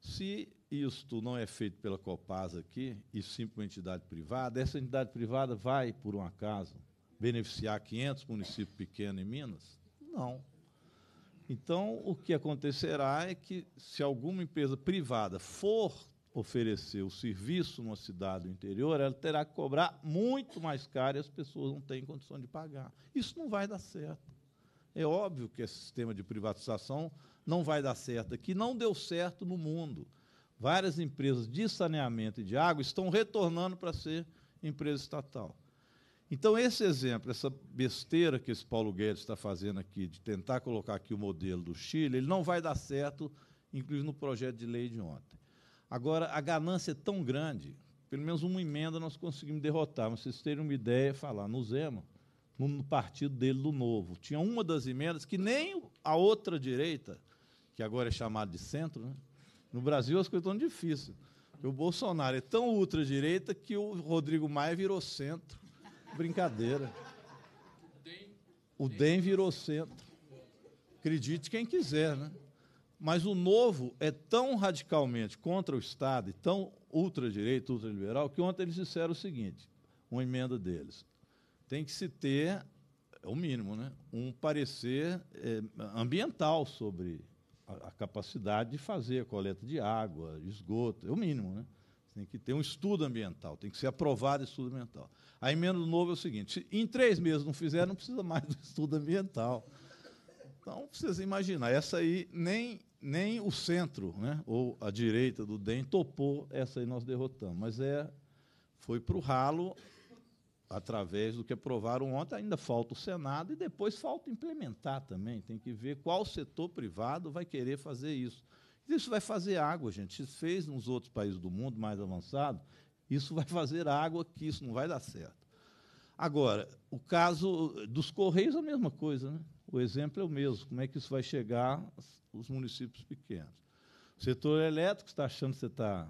Se isto não é feito pela Copasa aqui, e sim por uma entidade privada, essa entidade privada vai, por um acaso, beneficiar 500 municípios pequenos em Minas? Não. Então, o que acontecerá é que, se alguma empresa privada for oferecer o serviço numa cidade do interior, ela terá que cobrar muito mais caro e as pessoas não têm condição de pagar. Isso não vai dar certo. É óbvio que esse sistema de privatização não vai dar certo aqui, não deu certo no mundo. Várias empresas de saneamento e de água estão retornando para ser empresa estatal. Então, esse exemplo, essa besteira que esse Paulo Guedes está fazendo aqui, de tentar colocar aqui o modelo do Chile, ele não vai dar certo, inclusive no projeto de lei de ontem. Agora, a ganância é tão grande, pelo menos uma emenda nós conseguimos derrotar, mas vocês terem uma ideia, falar no Zema, no partido dele do Novo. Tinha uma das emendas que nem a outra direita, que agora é chamada de centro, né? no Brasil as coisas estão difíceis. O Bolsonaro é tão ultra direita que o Rodrigo Maia virou centro Brincadeira. O DEM virou centro. Acredite quem quiser, né? Mas o novo é tão radicalmente contra o Estado e tão ultradireito, ultraliberal, que ontem eles disseram o seguinte: uma emenda deles. Tem que se ter, é o mínimo, né? um parecer é, ambiental sobre a, a capacidade de fazer a coleta de água, esgoto, é o mínimo, né? tem que ter um estudo ambiental, tem que ser aprovado estudo ambiental. A emenda do novo é o seguinte: se em três meses não fizer, não precisa mais do estudo ambiental. Então, precisa imaginar, essa aí nem, nem o centro, né, ou a direita do DEM topou, essa aí nós derrotamos. Mas é, foi para o ralo através do que aprovaram ontem, ainda falta o Senado e depois falta implementar também. Tem que ver qual setor privado vai querer fazer isso. Isso vai fazer água, gente. Isso fez nos outros países do mundo mais avançado. Isso vai fazer água que isso não vai dar certo. Agora, o caso dos Correios é a mesma coisa, né? O exemplo é o mesmo. Como é que isso vai chegar aos municípios pequenos? O setor elétrico está achando que você está,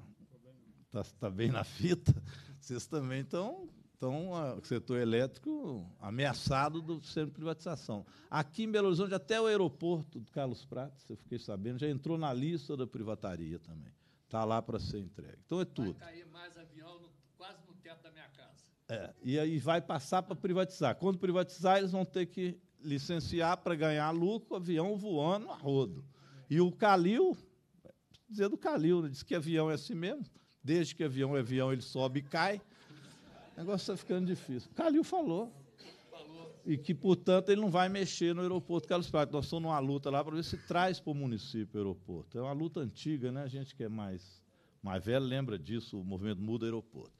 está, está bem na fita. Vocês também estão então, o setor elétrico ameaçado do ser de privatização. Aqui em Belo Horizonte, até o aeroporto do Carlos Prates, eu fiquei sabendo, já entrou na lista da privataria também. Está lá para ser entregue. Então é tudo. Vai cair mais avião no, quase no teto da minha casa. É, e aí vai passar para privatizar. Quando privatizar, eles vão ter que licenciar para ganhar lucro, avião voando a rodo. E o Calil, dizer do Calil, né? diz que avião é assim mesmo, desde que avião é avião, ele sobe e cai o negócio está ficando difícil. Calil falou. E que, portanto, ele não vai mexer no aeroporto Carlos Prato. Nós estamos numa luta lá para ver se traz para o município o aeroporto. É uma luta antiga, né? A gente que é mais, mais velho lembra disso, o movimento Muda Aeroporto.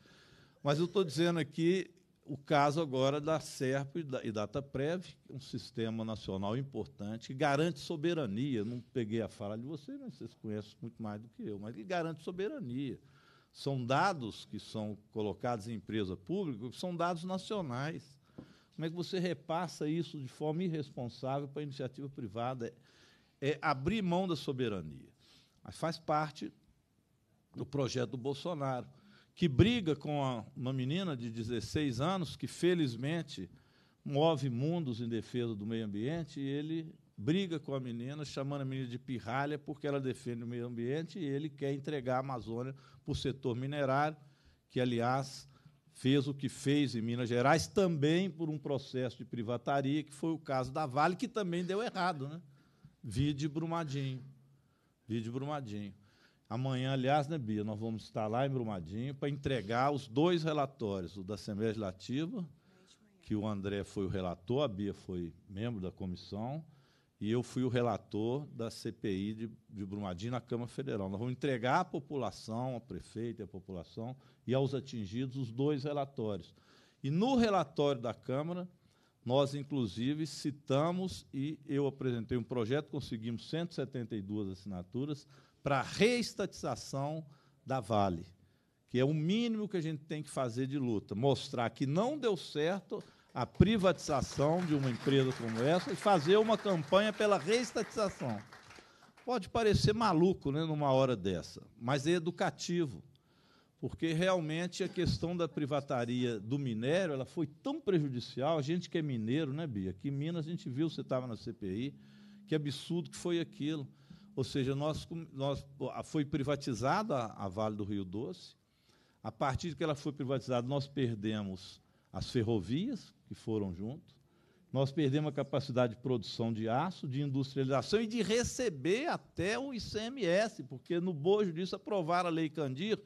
Mas eu estou dizendo aqui o caso agora da SERP e DataPrev, um sistema nacional importante que garante soberania. Não peguei a fala de vocês, mas vocês conhecem muito mais do que eu, mas que garante soberania. São dados que são colocados em empresa pública, são dados nacionais. Como é que você repassa isso de forma irresponsável para a iniciativa privada? É, é abrir mão da soberania. Mas faz parte do projeto do Bolsonaro, que briga com a, uma menina de 16 anos que, felizmente, move mundos em defesa do meio ambiente e ele briga com a menina, chamando a menina de pirralha, porque ela defende o meio ambiente e ele quer entregar a Amazônia para o setor minerário, que, aliás, fez o que fez em Minas Gerais, também por um processo de privataria, que foi o caso da Vale, que também deu errado. Né? Vide Brumadinho. Vide Brumadinho. Amanhã, aliás, né, Bia, nós vamos estar lá em Brumadinho para entregar os dois relatórios, o da Assembleia Legislativa, que o André foi o relator, a Bia foi membro da comissão, e eu fui o relator da CPI de, de Brumadinho na Câmara Federal. Nós vamos entregar à população, ao prefeito e à população, e aos atingidos, os dois relatórios. E no relatório da Câmara, nós, inclusive, citamos e eu apresentei um projeto, conseguimos 172 assinaturas para a reestatização da Vale, que é o mínimo que a gente tem que fazer de luta. Mostrar que não deu certo a privatização de uma empresa como essa e fazer uma campanha pela reestatização. Pode parecer maluco né, numa hora dessa, mas é educativo, porque realmente a questão da privataria do minério ela foi tão prejudicial. A gente que é mineiro, né, Bia? Aqui em Minas a gente viu, você estava na CPI, que absurdo que foi aquilo. Ou seja, nós, nós, foi privatizada a, Vale do Rio Doce. A partir de que ela foi privatizada, nós perdemos as ferrovias, que foram juntos, Nós perdemos a capacidade de produção de aço, de industrialização e de receber até o ICMS, porque no bojo disso aprovaram a Lei Candir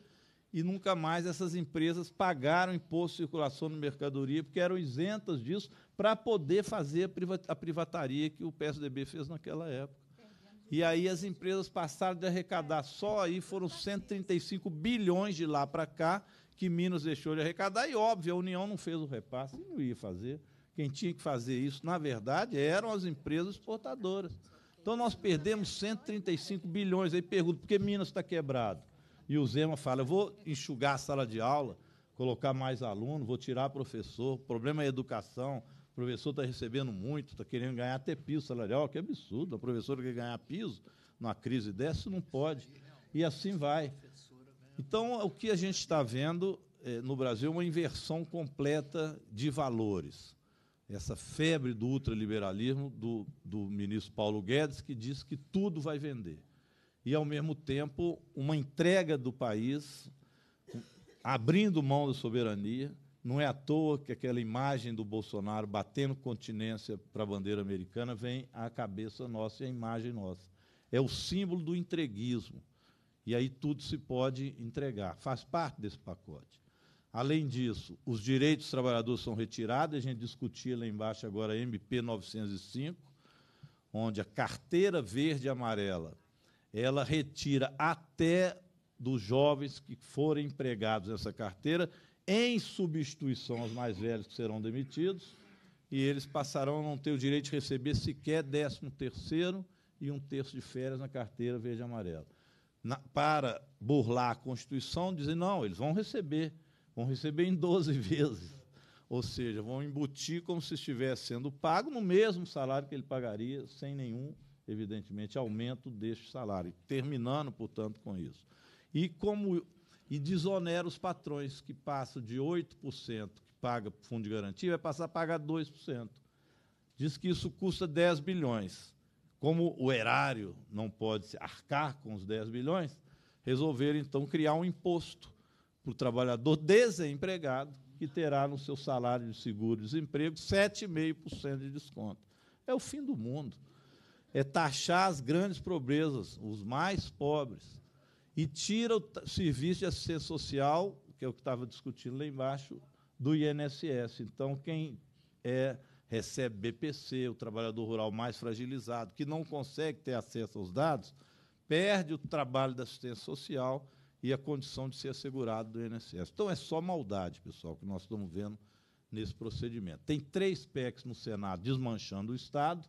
e nunca mais essas empresas pagaram imposto de circulação de mercadoria, porque eram isentas disso para poder fazer a privataria que o PSDB fez naquela época. E aí as empresas passaram de arrecadar só aí, foram 135 bilhões de lá para cá, que Minas deixou de arrecadar, e óbvio, a União não fez o repasse, e não ia fazer. Quem tinha que fazer isso, na verdade, eram as empresas exportadoras. Então nós perdemos 135 bilhões. Aí pergunto, por que Minas está quebrado? E o Zema fala, eu vou enxugar a sala de aula, colocar mais aluno, vou tirar professor, o problema é educação, o professor está recebendo muito, está querendo ganhar até piso salarial, que absurdo, a professora quer ganhar piso numa crise dessa, não pode. E assim vai. Então, o que a gente está vendo eh, no Brasil é uma inversão completa de valores. Essa febre do ultraliberalismo do, do ministro Paulo Guedes, que diz que tudo vai vender. E, ao mesmo tempo, uma entrega do país, abrindo mão da soberania. Não é à toa que aquela imagem do Bolsonaro batendo continência para a bandeira americana vem à cabeça nossa e à imagem nossa. É o símbolo do entreguismo e aí tudo se pode entregar, faz parte desse pacote. Além disso, os direitos dos trabalhadores são retirados, a gente discutia lá embaixo agora a MP 905, onde a carteira verde e amarela, ela retira até dos jovens que forem empregados nessa carteira, em substituição aos mais velhos que serão demitidos, e eles passarão a não ter o direito de receber sequer 13 terceiro e um terço de férias na carteira verde e amarela na, para burlar a Constituição, dizem, não, eles vão receber, vão receber em 12 vezes. Ou seja, vão embutir como se estivesse sendo pago no mesmo salário que ele pagaria, sem nenhum, evidentemente, aumento deste salário. Terminando, portanto, com isso. E como e desonera os patrões que passam de 8% que paga fundo de garantia, vai passar a pagar 2%. Diz que isso custa 10 bilhões. Como o erário não pode arcar com os 10 bilhões, resolveram então criar um imposto para o trabalhador desempregado, que terá no seu salário de seguro-desemprego 7,5% de desconto. É o fim do mundo. É taxar as grandes pobrezas, os mais pobres, e tira o serviço de assistência social, que é o que estava discutindo lá embaixo, do INSS. Então, quem é recebe BPC, o trabalhador rural mais fragilizado, que não consegue ter acesso aos dados, perde o trabalho da assistência social e a condição de ser assegurado do INSS. Então é só maldade, pessoal, que nós estamos vendo nesse procedimento. Tem três PECs no Senado desmanchando o Estado,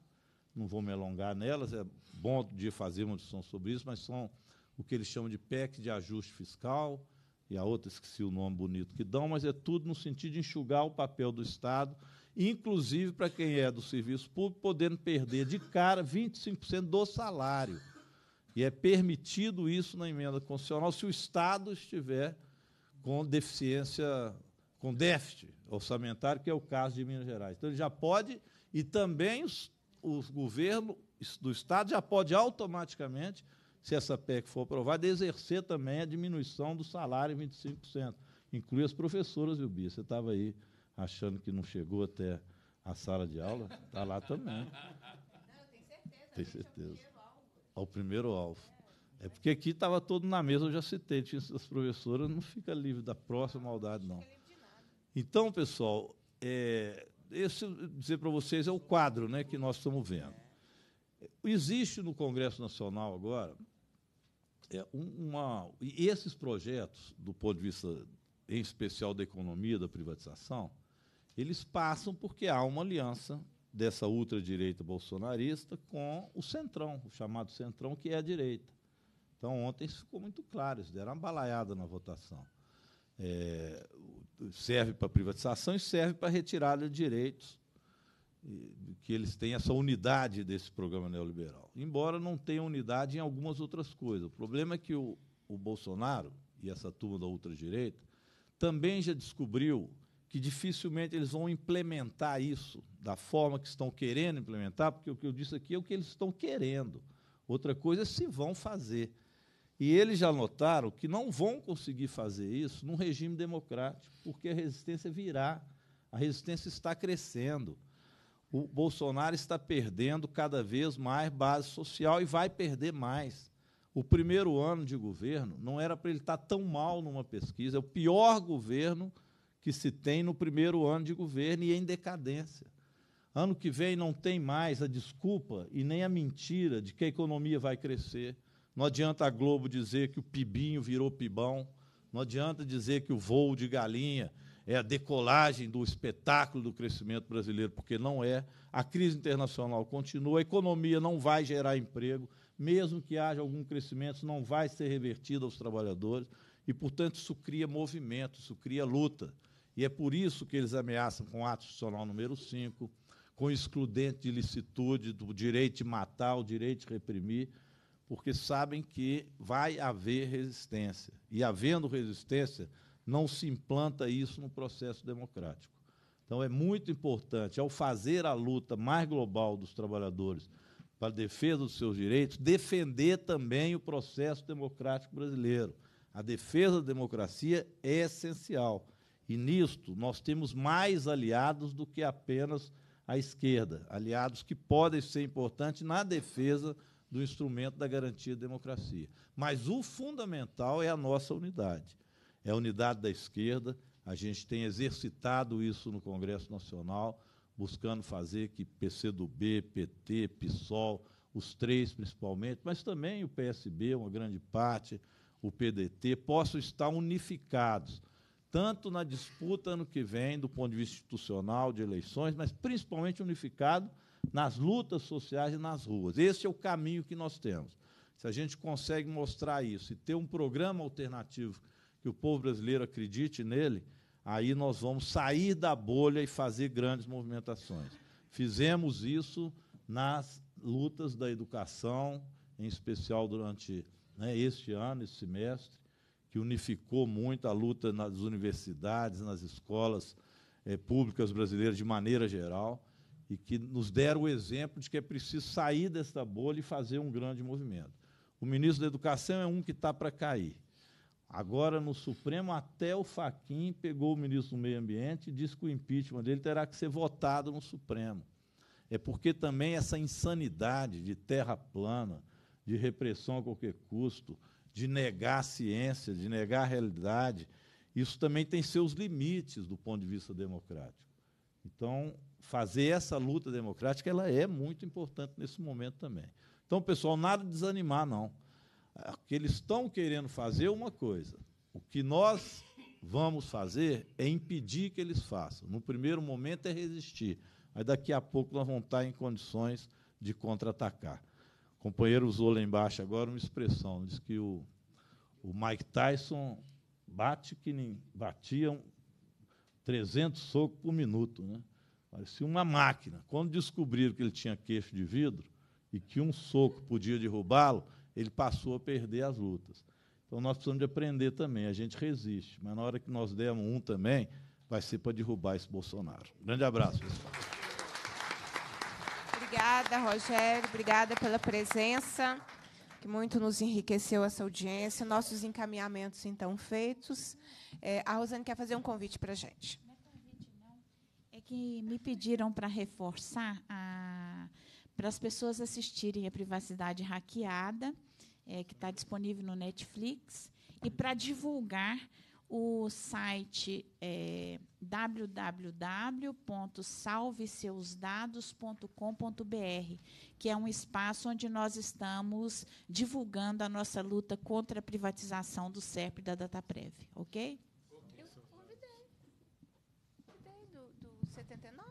não vou me alongar nelas, é bom de fazer uma discussão sobre isso, mas são o que eles chamam de PEC de ajuste fiscal, e a outra esqueci o nome bonito que dão, mas é tudo no sentido de enxugar o papel do Estado inclusive para quem é do serviço público, podendo perder de cara 25% do salário. E é permitido isso na emenda constitucional se o Estado estiver com deficiência, com déficit orçamentário, que é o caso de Minas Gerais. Então, ele já pode, e também os, o governo do Estado já pode automaticamente, se essa PEC for aprovada, exercer também a diminuição do salário em 25%. Inclui as professoras, viu, Bia? Você estava aí achando que não chegou até a sala de aula, está lá também. Não, tenho certeza. Tem é certeza. É o primeiro alvo. É, é, é. porque aqui estava todo na mesa, eu já citei, tinha as professoras, não fica livre da próxima maldade, não. Então, pessoal, é, esse dizer para vocês é o quadro né, que nós estamos vendo. Existe no Congresso Nacional agora é, uma. E esses projetos, do ponto de vista, em especial, da economia, da privatização, eles passam porque há uma aliança dessa ultradireita bolsonarista com o centrão, o chamado centrão, que é a direita. Então, ontem isso ficou muito claro, isso deram uma balaiada na votação. É, serve para privatização e serve para retirada de direitos, que eles têm essa unidade desse programa neoliberal. Embora não tenha unidade em algumas outras coisas. O problema é que o, o Bolsonaro e essa turma da ultradireita também já descobriu que dificilmente eles vão implementar isso da forma que estão querendo implementar, porque o que eu disse aqui é o que eles estão querendo. Outra coisa é se vão fazer. E eles já notaram que não vão conseguir fazer isso num regime democrático, porque a resistência virá, a resistência está crescendo. O Bolsonaro está perdendo cada vez mais base social e vai perder mais. O primeiro ano de governo não era para ele estar tão mal numa pesquisa, é o pior governo que se tem no primeiro ano de governo e em decadência. Ano que vem não tem mais a desculpa e nem a mentira de que a economia vai crescer. Não adianta a Globo dizer que o pibinho virou pibão. Não adianta dizer que o voo de galinha é a decolagem do espetáculo do crescimento brasileiro, porque não é. A crise internacional continua, a economia não vai gerar emprego, mesmo que haja algum crescimento, não vai ser revertido aos trabalhadores. E, portanto, isso cria movimento, isso cria luta. E é por isso que eles ameaçam com o ato institucional número 5, com excludente de licitude do direito de matar, o direito de reprimir, porque sabem que vai haver resistência. E havendo resistência, não se implanta isso no processo democrático. Então é muito importante, ao fazer a luta mais global dos trabalhadores para a defesa dos seus direitos, defender também o processo democrático brasileiro. A defesa da democracia é essencial. E nisto nós temos mais aliados do que apenas a esquerda, aliados que podem ser importantes na defesa do instrumento da garantia da democracia. Mas o fundamental é a nossa unidade. É a unidade da esquerda. A gente tem exercitado isso no Congresso Nacional, buscando fazer que PCdoB, PT, PSOL, os três principalmente, mas também o PSB, uma grande parte, o PDT, possam estar unificados tanto na disputa ano que vem, do ponto de vista institucional, de eleições, mas principalmente unificado nas lutas sociais e nas ruas. Esse é o caminho que nós temos. Se a gente consegue mostrar isso e ter um programa alternativo que o povo brasileiro acredite nele, aí nós vamos sair da bolha e fazer grandes movimentações. Fizemos isso nas lutas da educação, em especial durante né, este ano, esse semestre, que unificou muito a luta nas universidades, nas escolas é, públicas brasileiras de maneira geral, e que nos deram o exemplo de que é preciso sair dessa bolha e fazer um grande movimento. O ministro da Educação é um que está para cair. Agora, no Supremo, até o Faquim pegou o ministro do Meio Ambiente e disse que o impeachment dele terá que ser votado no Supremo. É porque também essa insanidade de terra plana, de repressão a qualquer custo, de negar a ciência, de negar a realidade, isso também tem seus limites do ponto de vista democrático. Então, fazer essa luta democrática ela é muito importante nesse momento também. Então, pessoal, nada de desanimar, não. Ah, o que eles estão querendo fazer é uma coisa. O que nós vamos fazer é impedir que eles façam. No primeiro momento é resistir, mas daqui a pouco nós vamos estar em condições de contra-atacar companheiro usou lá embaixo agora uma expressão, diz que o, o Mike Tyson bate que nem, batia 300 socos por minuto, né? Parecia uma máquina. Quando descobriram que ele tinha queixo de vidro e que um soco podia derrubá-lo, ele passou a perder as lutas. Então nós precisamos de aprender também, a gente resiste, mas na hora que nós dermos um também, vai ser para derrubar esse Bolsonaro. grande abraço, pessoal. Obrigada, Rogério. Obrigada pela presença, que muito nos enriqueceu essa audiência. Nossos encaminhamentos, então, feitos. É, a Rosane quer fazer um convite para a gente. é É que me pediram para reforçar a, para as pessoas assistirem a Privacidade Hackeada, é, que está disponível no Netflix, e para divulgar o site é www.salveseusdados.com.br, que é um espaço onde nós estamos divulgando a nossa luta contra a privatização do SERP e da DataPrev, ok? Eu convidei. Convidei do, do 79.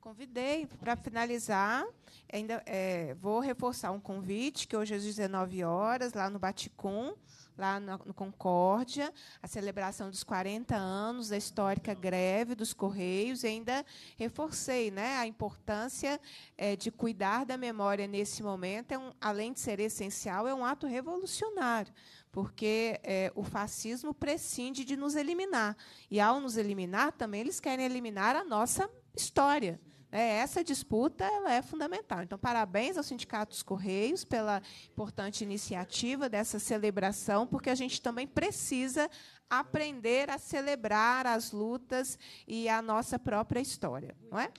Convidei para finalizar. Ainda é, vou reforçar um convite que hoje é às 19 horas lá no Baticum lá no Concórdia, a celebração dos 40 anos da histórica greve dos Correios, e ainda reforcei né, a importância é, de cuidar da memória nesse momento, é um, além de ser essencial, é um ato revolucionário porque é, o fascismo prescinde de nos eliminar. E, ao nos eliminar, também eles querem eliminar a nossa história. É, essa disputa ela é fundamental. Então, parabéns ao Sindicato dos Correios pela importante iniciativa dessa celebração, porque a gente também precisa aprender a celebrar as lutas e a nossa própria história, não é?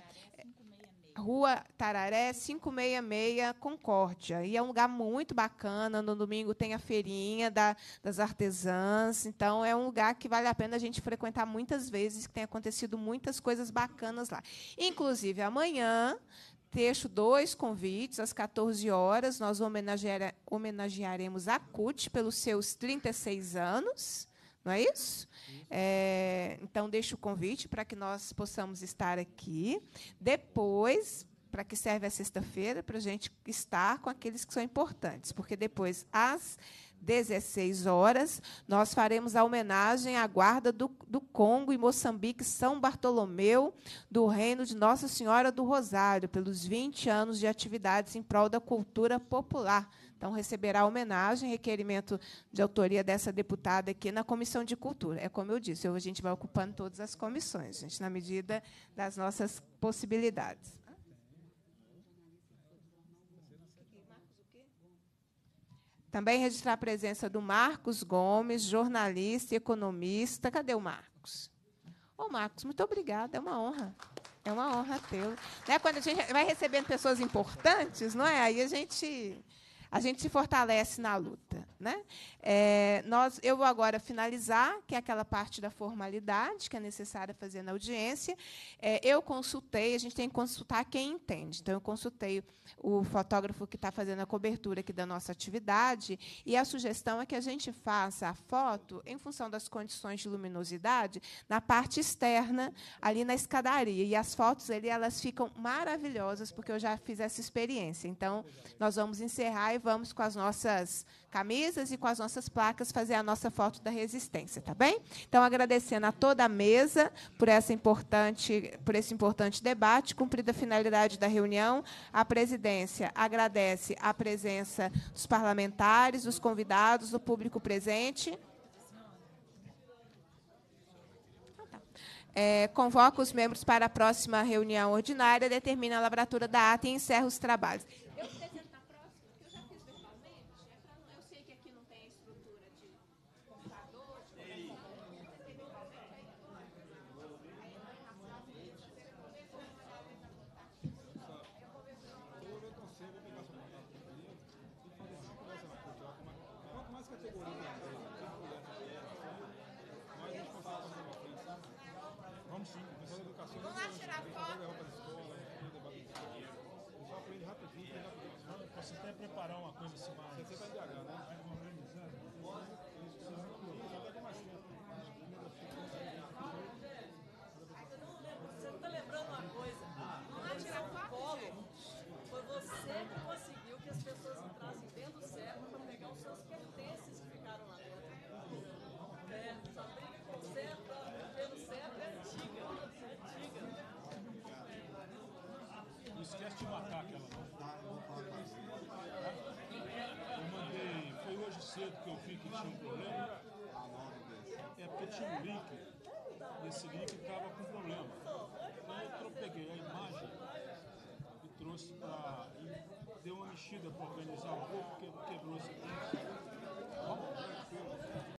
Rua Tararé 566, Concórdia. E é um lugar muito bacana. No domingo tem a feirinha da, das artesãs. Então, é um lugar que vale a pena a gente frequentar muitas vezes, que tem acontecido muitas coisas bacanas lá. Inclusive, amanhã deixo dois convites, às 14 horas, nós homenagearemos a CUT pelos seus 36 anos. Não é isso? É, então, deixo o convite para que nós possamos estar aqui. Depois, para que serve a sexta-feira? Para a gente estar com aqueles que são importantes, porque depois, às 16 horas, nós faremos a homenagem à Guarda do, do Congo e Moçambique, São Bartolomeu, do Reino de Nossa Senhora do Rosário, pelos 20 anos de atividades em prol da cultura popular. Então, receberá homenagem, requerimento de autoria dessa deputada aqui na Comissão de Cultura. É como eu disse, a gente vai ocupando todas as comissões, gente, na medida das nossas possibilidades. Também registrar a presença do Marcos Gomes, jornalista e economista. Cadê o Marcos? Ô, Marcos, muito obrigada, é uma honra. É uma honra tê-lo. Né? Quando a gente vai recebendo pessoas importantes, não é? Aí a gente a gente se fortalece na luta. Né? É, nós, eu vou agora finalizar, que é aquela parte da formalidade que é necessária fazer na audiência. É, eu consultei, a gente tem que consultar quem entende. Então, eu consultei o fotógrafo que está fazendo a cobertura aqui da nossa atividade, e a sugestão é que a gente faça a foto em função das condições de luminosidade na parte externa, ali na escadaria. E as fotos ali, elas ficam maravilhosas, porque eu já fiz essa experiência. Então, nós vamos encerrar e vamos com as nossas camisas e com as nossas placas fazer a nossa foto da resistência, tá bem? Então, agradecendo a toda a mesa por, essa importante, por esse importante debate, cumprida a finalidade da reunião, a presidência agradece a presença dos parlamentares, dos convidados, do público presente. Então, tá. É, convoca os membros para a próxima reunião ordinária, determina a labratura da ata e encerra os trabalhos.